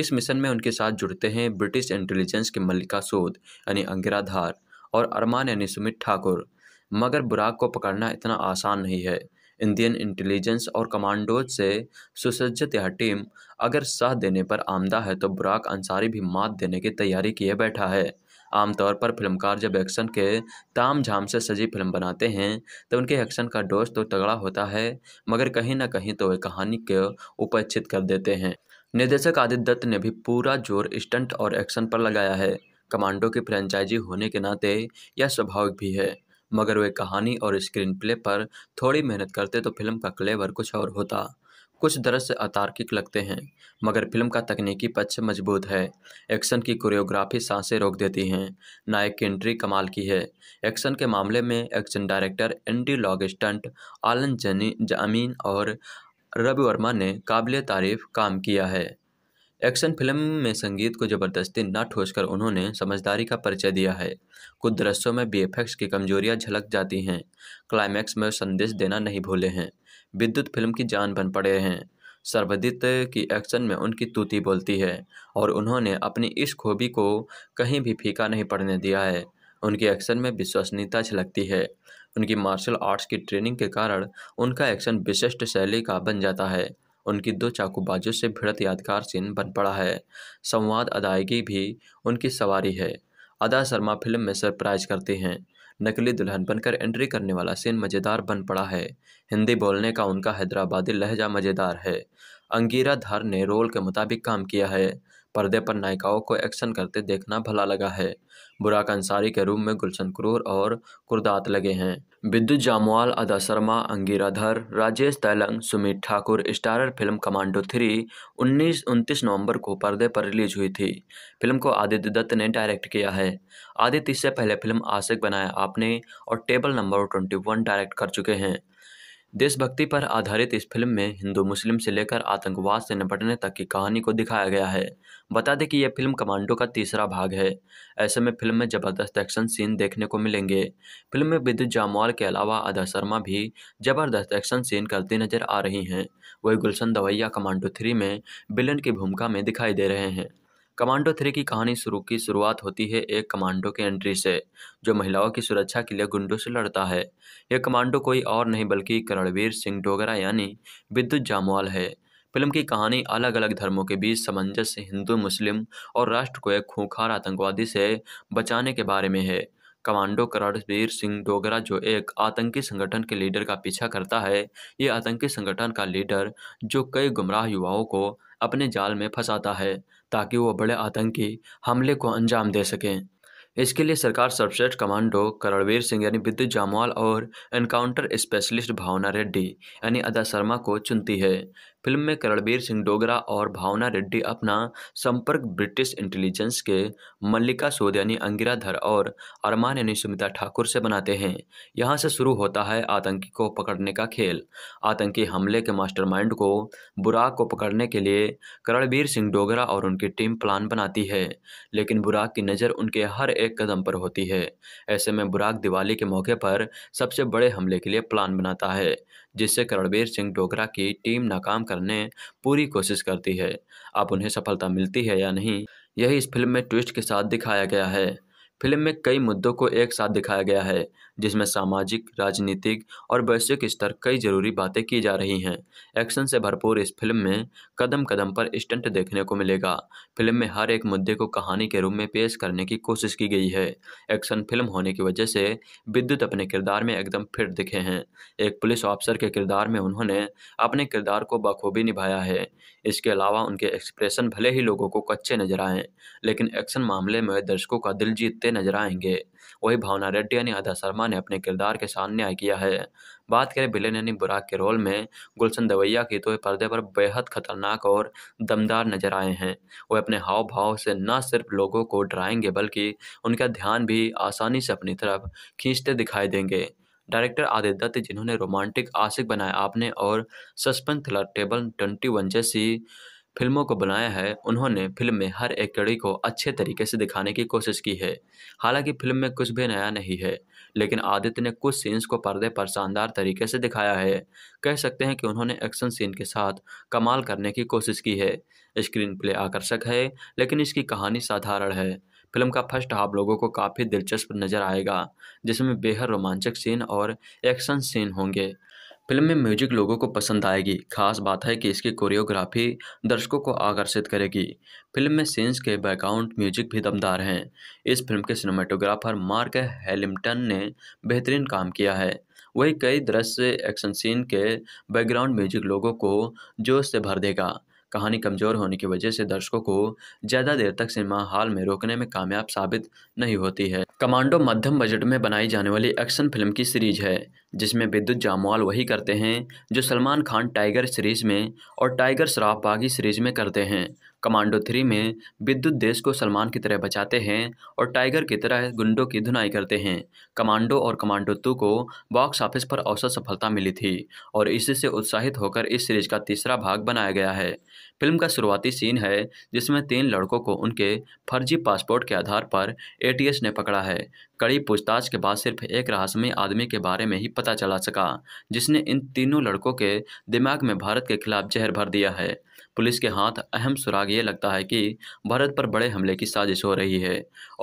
इस मिशन में उनके साथ जुड़ते हैं ब्रिटिश इंटेलिजेंस की मल्लिका सूद यानी अंगिराधार और अरमान यानी सुमित ठाकुर मगर बुराक को पकड़ना इतना आसान नहीं है इंडियन इंटेलिजेंस और कमांडोज से सुसज्जित यह टीम अगर साथ देने पर आमदा है तो बुराक अंसारी भी मात देने की तैयारी किए बैठा है आमतौर पर फिल्मकार जब एक्शन के ताम झाम से सजी फिल्म बनाते हैं तो उनके एक्शन का डोज तो तगड़ा होता है मगर कहीं ना कहीं तो वे कहानी को उपेक्षित कर देते हैं निर्देशक आदित्य दत्त ने भी पूरा जोर स्टंट और एक्शन पर लगाया है कमांडो की फ्रेंचाइजी होने के नाते यह स्वाभाविक भी है मगर वे कहानी और स्क्रीन प्ले पर थोड़ी मेहनत करते तो फिल्म का क्लेवर कुछ और होता कुछ दृश्य अतार्किक लगते हैं मगर फिल्म का तकनीकी पक्ष मजबूत है एक्शन की कोरियोग्राफी सांसें रोक देती हैं नायक की एंट्री कमाल की है एक्शन के मामले में action director Andy Long stunt Allan जनी जमीन और रवि वर्मा ने काबिल तारीफ काम किया है एक्शन फिल्म में संगीत को ज़बरदस्ती न कर उन्होंने समझदारी का परिचय दिया है कुछ दृश्यों में बीएफएक्स की कमजोरियां झलक जाती हैं क्लाइमैक्स में संदेश देना नहीं भूले हैं विद्युत फिल्म की जान बन पड़े हैं सर्वदित की एक्शन में उनकी तूती बोलती है और उन्होंने अपनी इस खूबी को कहीं भी फीका नहीं पड़ने दिया है उनकी एक्शन में विश्वसनीयता झलकती है उनकी मार्शल आर्ट्स की ट्रेनिंग के कारण उनका एक्शन विशिष्ट शैली का बन जाता है उनकी दो चाकूबाजों से भिड़त यादगार सीन बन पड़ा है संवाद अदायगी भी उनकी सवारी है अदा शर्मा फिल्म में सरप्राइज करती हैं नकली दुल्हन बनकर एंट्री करने वाला सीन मज़ेदार बन पड़ा है हिंदी बोलने का उनका हैदराबादी लहजा मज़ेदार है अंगीरा धर ने रोल के मुताबिक काम किया है पर्दे पर नायिकाओं को एक्शन करते देखना भला लगा है बुराक अंसारी के रूम में गुलशन क्रूर और कुर्दात लगे हैं विद्युत जामवाल अदा Sharma अंगिराधर Rajesh Tailang Sumit Thakur starrer film Commando three उन्नीस उनतीस नवंबर को पर्दे पर रिलीज हुई थी फिल्म को आदित्य दत्त ने डायरेक्ट किया है आदित्य इससे पहले फिल्म आशिक बनाया आपने और Table number twenty one direct कर चुके हैं देशभक्ति पर आधारित इस फिल्म में हिंदू मुस्लिम से लेकर आतंकवाद से निपटने तक की कहानी को दिखाया गया है बता दें कि यह फिल्म कमांडो का तीसरा भाग है ऐसे में फिल्म में जबरदस्त एक्शन सीन देखने को मिलेंगे फिल्म में विद्युत जामवाल के अलावा अदा शर्मा भी जबरदस्त एक्शन सीन करती नजर आ रही हैं वही गुलशन दवैया कमांडो थ्री में बिलन की भूमिका में दिखाई दे रहे हैं कमांडो थ्री की कहानी शुरू की शुरुआत होती है एक कमांडो के एंट्री से जो महिलाओं की सुरक्षा के लिए गुंडों से लड़ता है यह कमांडो कोई और नहीं बल्कि करणवीर सिंह डोगरा यानी विद्युत जामवाल है फिल्म की कहानी अलग अलग धर्मों के बीच सामंजस्य हिंदू मुस्लिम और राष्ट्र को एक खूंखार आतंकवादी से बचाने के बारे में है कमांडो करणवीर सिंह डोगरा जो एक आतंकी संगठन के लीडर का पीछा करता है ये आतंकी संगठन का लीडर जो कई गुमराह युवाओं को अपने जाल में फंसाता है ताकि वो बड़े आतंकी हमले को अंजाम दे सकें इसके लिए सरकार सर्वश्रेष्ठ कमांडो करणवीर सिंह यानी विद्युत जामवाल और एनकाउंटर स्पेशलिस्ट भावना रेड्डी यानी अदा शर्मा को चुनती है फिल्म में करणबीर सिंह डोगरा और भावना रेड्डी अपना संपर्क ब्रिटिश इंटेलिजेंस के मल्लिका सोदियानी अंगिराधर और अरमान यानी सुमिता ठाकुर से बनाते हैं यहाँ से शुरू होता है आतंकी को पकड़ने का खेल आतंकी हमले के मास्टरमाइंड को बुराक को पकड़ने के लिए करणबीर सिंह डोगरा और उनकी टीम प्लान बनाती है लेकिन बुराक की नज़र उनके हर एक कदम पर होती है ऐसे में बुराक दिवाली के मौके पर सबसे बड़े हमले के लिए प्लान बनाता है जिससे करणबीर सिंह डोगरा की टीम नाकाम करने पूरी कोशिश करती है अब उन्हें सफलता मिलती है या नहीं यही इस फिल्म में ट्विस्ट के साथ दिखाया गया है फिल्म में कई मुद्दों को एक साथ दिखाया गया है जिसमें सामाजिक राजनीतिक और वैश्विक स्तर कई जरूरी बातें की जा रही हैं एक्शन से भरपूर इस फिल्म में कदम कदम पर स्टंट देखने को मिलेगा फिल्म में हर एक मुद्दे को कहानी के रूप में पेश करने की कोशिश की गई है एक्शन फिल्म होने की वजह से विद्युत अपने किरदार में एकदम फिट दिखे हैं एक पुलिस ऑफिसर के किरदार में उन्होंने अपने किरदार को बखूबी निभाया है इसके अलावा उनके एक्सप्रेशन भले ही लोगों को कच्चे नजर आए लेकिन एक्शन मामले में दर्शकों का दिल जीतते नजर आएंगे वही भावना रेड्डी यानी आधा शर्मा ने अपने किरदार के साथ न्याय किया है बात करें बिलेन यानी बुराक के रोल में गुलशन दवैया की तो वे पर्दे पर बेहद खतरनाक और दमदार नजर आए हैं वे अपने हाव भाव से न सिर्फ लोगों को डराएंगे बल्कि उनका ध्यान भी आसानी से अपनी तरफ खींचते दिखाई देंगे डायरेक्टर आदित्य दत्त जिन्होंने रोमांटिक आशिक बनाया आपने और suspense thriller Table twenty one जैसी फिल्मों को बनाया है उन्होंने फिल्म में हर एक कड़ी को अच्छे तरीके से दिखाने की कोशिश की है हालांकि फिल्म में कुछ भी नया नहीं है लेकिन आदित्य ने कुछ सीन्स को पर्दे पर शानदार तरीके से दिखाया है कह सकते हैं कि उन्होंने एक्शन सीन के साथ कमाल करने की कोशिश की है स्क्रीन प्ले आकर्षक है लेकिन इसकी कहानी साधारण है फिल्म का फर्स्ट हाफ लोगों को काफ़ी दिलचस्प नजर आएगा जिसमें बेहद रोमांचक सीन और एक्शन सीन होंगे फिल्म में म्यूजिक लोगों को पसंद आएगी खास बात है कि इसकी कोरियोग्राफी दर्शकों को आकर्षित करेगी फिल्म में सीन्स के बैकग्राउंड म्यूजिक भी दमदार हैं इस फिल्म के सिनेमाटोग्राफर मार्क हेलिम्टन ने बेहतरीन काम किया है वही कई दृश्य एक्शन सीन के बैकग्राउंड म्यूजिक लोगों को जोश से भर देगा कहानी कमज़ोर होने की वजह से दर्शकों को ज़्यादा देर तक सिनेमा हॉल में रोकने में कामयाब साबित नहीं होती है कमांडो मध्यम बजट में बनाई जाने वाली एक्शन फिल्म की सीरीज है जिसमें विद्युत जामवाल वही करते हैं जो सलमान खान टाइगर सीरीज में और टाइगर शराब बागी सीरीज में करते हैं कमांडो थ्री में विद्युत देश को सलमान की तरह बचाते हैं और टाइगर की तरह गुंडों की धुनाई करते हैं कमांडो और कमांडो टू को बॉक्स ऑफिस पर औसत सफलता मिली थी और इसी से उत्साहित होकर इस सीरीज का तीसरा भाग बनाया गया है फिल्म का शुरुआती सीन है जिसमें तीन लड़कों को उनके फर्जी पासपोर्ट के आधार पर ए ने पकड़ा है कड़ी पूछताछ के बाद सिर्फ एक रहस्यमय आदमी के बारे में ही पता चला सका जिसने इन तीनों लड़कों के दिमाग में भारत के खिलाफ जहर भर दिया है पुलिस के हाथ अहम सुराग ये लगता है कि भारत पर बड़े हमले की साजिश हो रही है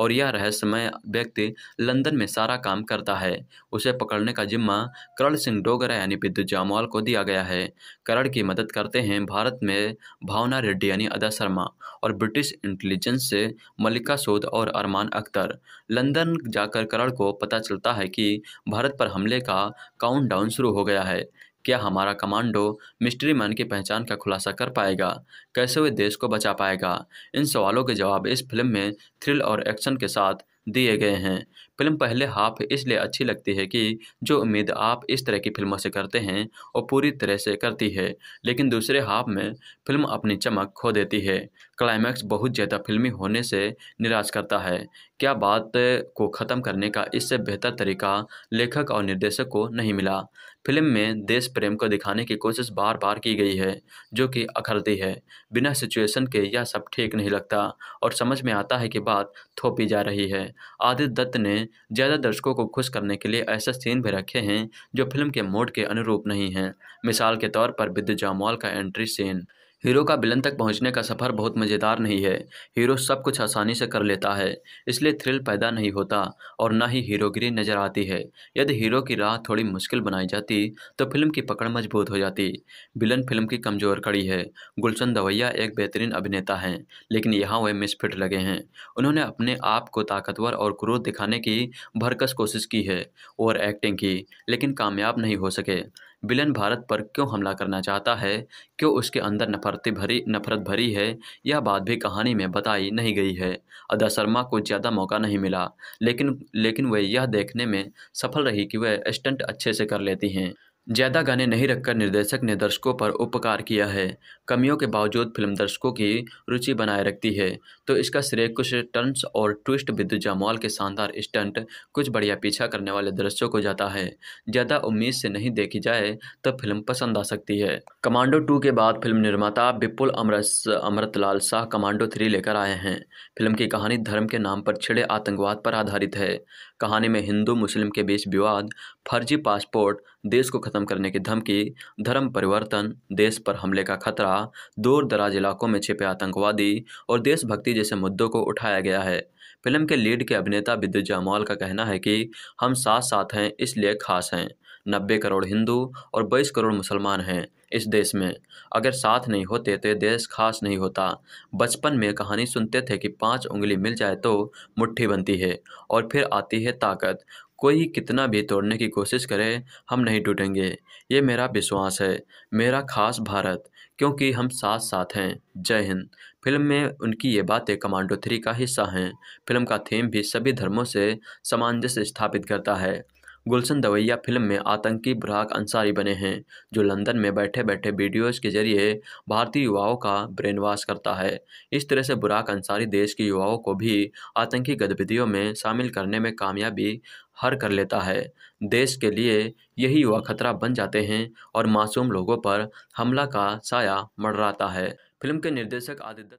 और यह रहस्यमय व्यक्ति लंदन में सारा काम करता है उसे पकड़ने का जिम्मा करण सिंह डोगरा यानी विद्युत जामवाल को दिया गया है करण की मदद करते हैं भारत में भावना रेड्डी यानी अदा शर्मा और ब्रिटिश इंटेलिजेंस से मल्लिका सोद और अरमान अख्तर लंदन जाकर करण को पता चलता है कि भारत पर हमले का काउंट शुरू हो गया है क्या हमारा कमांडो मिस्ट्री मैन की पहचान का खुलासा कर पाएगा कैसे वे देश को बचा पाएगा इन सवालों के जवाब इस फिल्म में थ्रिल और एक्शन के साथ दिए गए हैं फिल्म पहले हाफ इसलिए अच्छी लगती है कि जो उम्मीद आप इस तरह की फिल्मों से करते हैं वो पूरी तरह से करती है लेकिन दूसरे हाफ में फिल्म अपनी चमक खो देती है क्लाइमैक्स बहुत ज़्यादा फिल्मी होने से निराश करता है क्या बात को ख़त्म करने का इससे बेहतर तरीका लेखक और निर्देशक को नहीं मिला फिल्म में देश प्रेम को दिखाने की कोशिश बार बार की गई है जो कि अखरती है बिना सिचुएशन के यह सब ठीक नहीं लगता और समझ में आता है कि बात थोपी जा रही है आदित्य दत्त ने ज़्यादा दर्शकों को खुश करने के लिए ऐसे सीन भी रखे हैं जो फिल्म के मोड के अनुरूप नहीं हैं मिसाल के तौर पर विद्युत जामवाल का एंट्री सीन हीरो का बिलन तक पहुंचने का सफ़र बहुत मज़ेदार नहीं है हीरो सब कुछ आसानी से कर लेता है इसलिए थ्रिल पैदा नहीं होता और ना ही हीरोगिरी नज़र आती है यदि हीरो की राह थोड़ी मुश्किल बनाई जाती तो फिल्म की पकड़ मजबूत हो जाती बिलन फिल्म की कमज़ोर कड़ी है गुलशन दवैया एक बेहतरीन अभिनेता हैं लेकिन यहाँ वह मिसफिट लगे हैं उन्होंने अपने आप को ताकतवर और क्रूर दिखाने की भरकस कोशिश की है और एक्टिंग की लेकिन कामयाब नहीं हो सके विलन भारत पर क्यों हमला करना चाहता है क्यों उसके अंदर नफरत भरी नफरत भरी है यह बात भी कहानी में बताई नहीं गई है अदा शर्मा को ज़्यादा मौका नहीं मिला लेकिन लेकिन वह यह देखने में सफल रही कि वह स्टंट अच्छे से कर लेती हैं ज़्यादा गाने नहीं रखकर निर्देशक ने दर्शकों पर उपकार किया है कमियों के बावजूद फिल्म दर्शकों की रुचि बनाए रखती है तो इसका श्रेय कुछ टर्न्स और ट्विस्ट विद्युत जामवाल के शानदार स्टंट कुछ बढ़िया पीछा करने वाले दृश्यों को जाता है ज़्यादा उम्मीद से नहीं देखी जाए तो फिल्म पसंद आ सकती है कमांडो टू के बाद फिल्म निर्माता विपुल अमरस अमृतलाल शाह कमांडो थ्री लेकर आए हैं फिल्म की कहानी धर्म के नाम पर छिड़े आतंकवाद पर आधारित है कहानी में हिंदू मुस्लिम के बीच विवाद फर्जी पासपोर्ट देश को खत्म करने की धमकी धर्म परिवर्तन देश पर हमले का खतरा द्वारा दूर दराज इलाकों में छिपे आतंकवादी और देशभक्ति जैसे मुद्दों को उठाया गया है फिल्म के लीड के अभिनेता विद्युत जामवाल का कहना है कि हम साथ साथ हैं इसलिए खास हैं नब्बे करोड़ हिंदू और बाईस करोड़ मुसलमान हैं इस देश में अगर साथ नहीं होते तो देश खास नहीं होता बचपन में कहानी सुनते थे कि पांच उंगली मिल जाए तो मुट्ठी बनती है और फिर आती है ताकत कोई कितना भी तोड़ने की कोशिश करे हम नहीं टूटेंगे ये मेरा विश्वास है मेरा खास भारत क्योंकि हम साथ साथ हैं जय हिंद फिल्म में उनकी ये बातें कमांडो थ्री का हिस्सा हैं फिल्म का थीम भी सभी धर्मों से सामंजस्य स्थापित करता है गुलशन दवैया फिल्म में आतंकी बुराक अंसारी बने हैं जो लंदन में बैठे बैठे वीडियोस के जरिए भारतीय युवाओं का ब्रेन वॉश करता है इस तरह से बुराक अंसारी देश के युवाओं को भी आतंकी गतिविधियों में शामिल करने में कामयाबी हर कर लेता है देश के लिए यही वह खतरा बन जाते हैं और मासूम लोगों पर हमला का साया मड़राता है फिल्म के निर्देशक आदित्य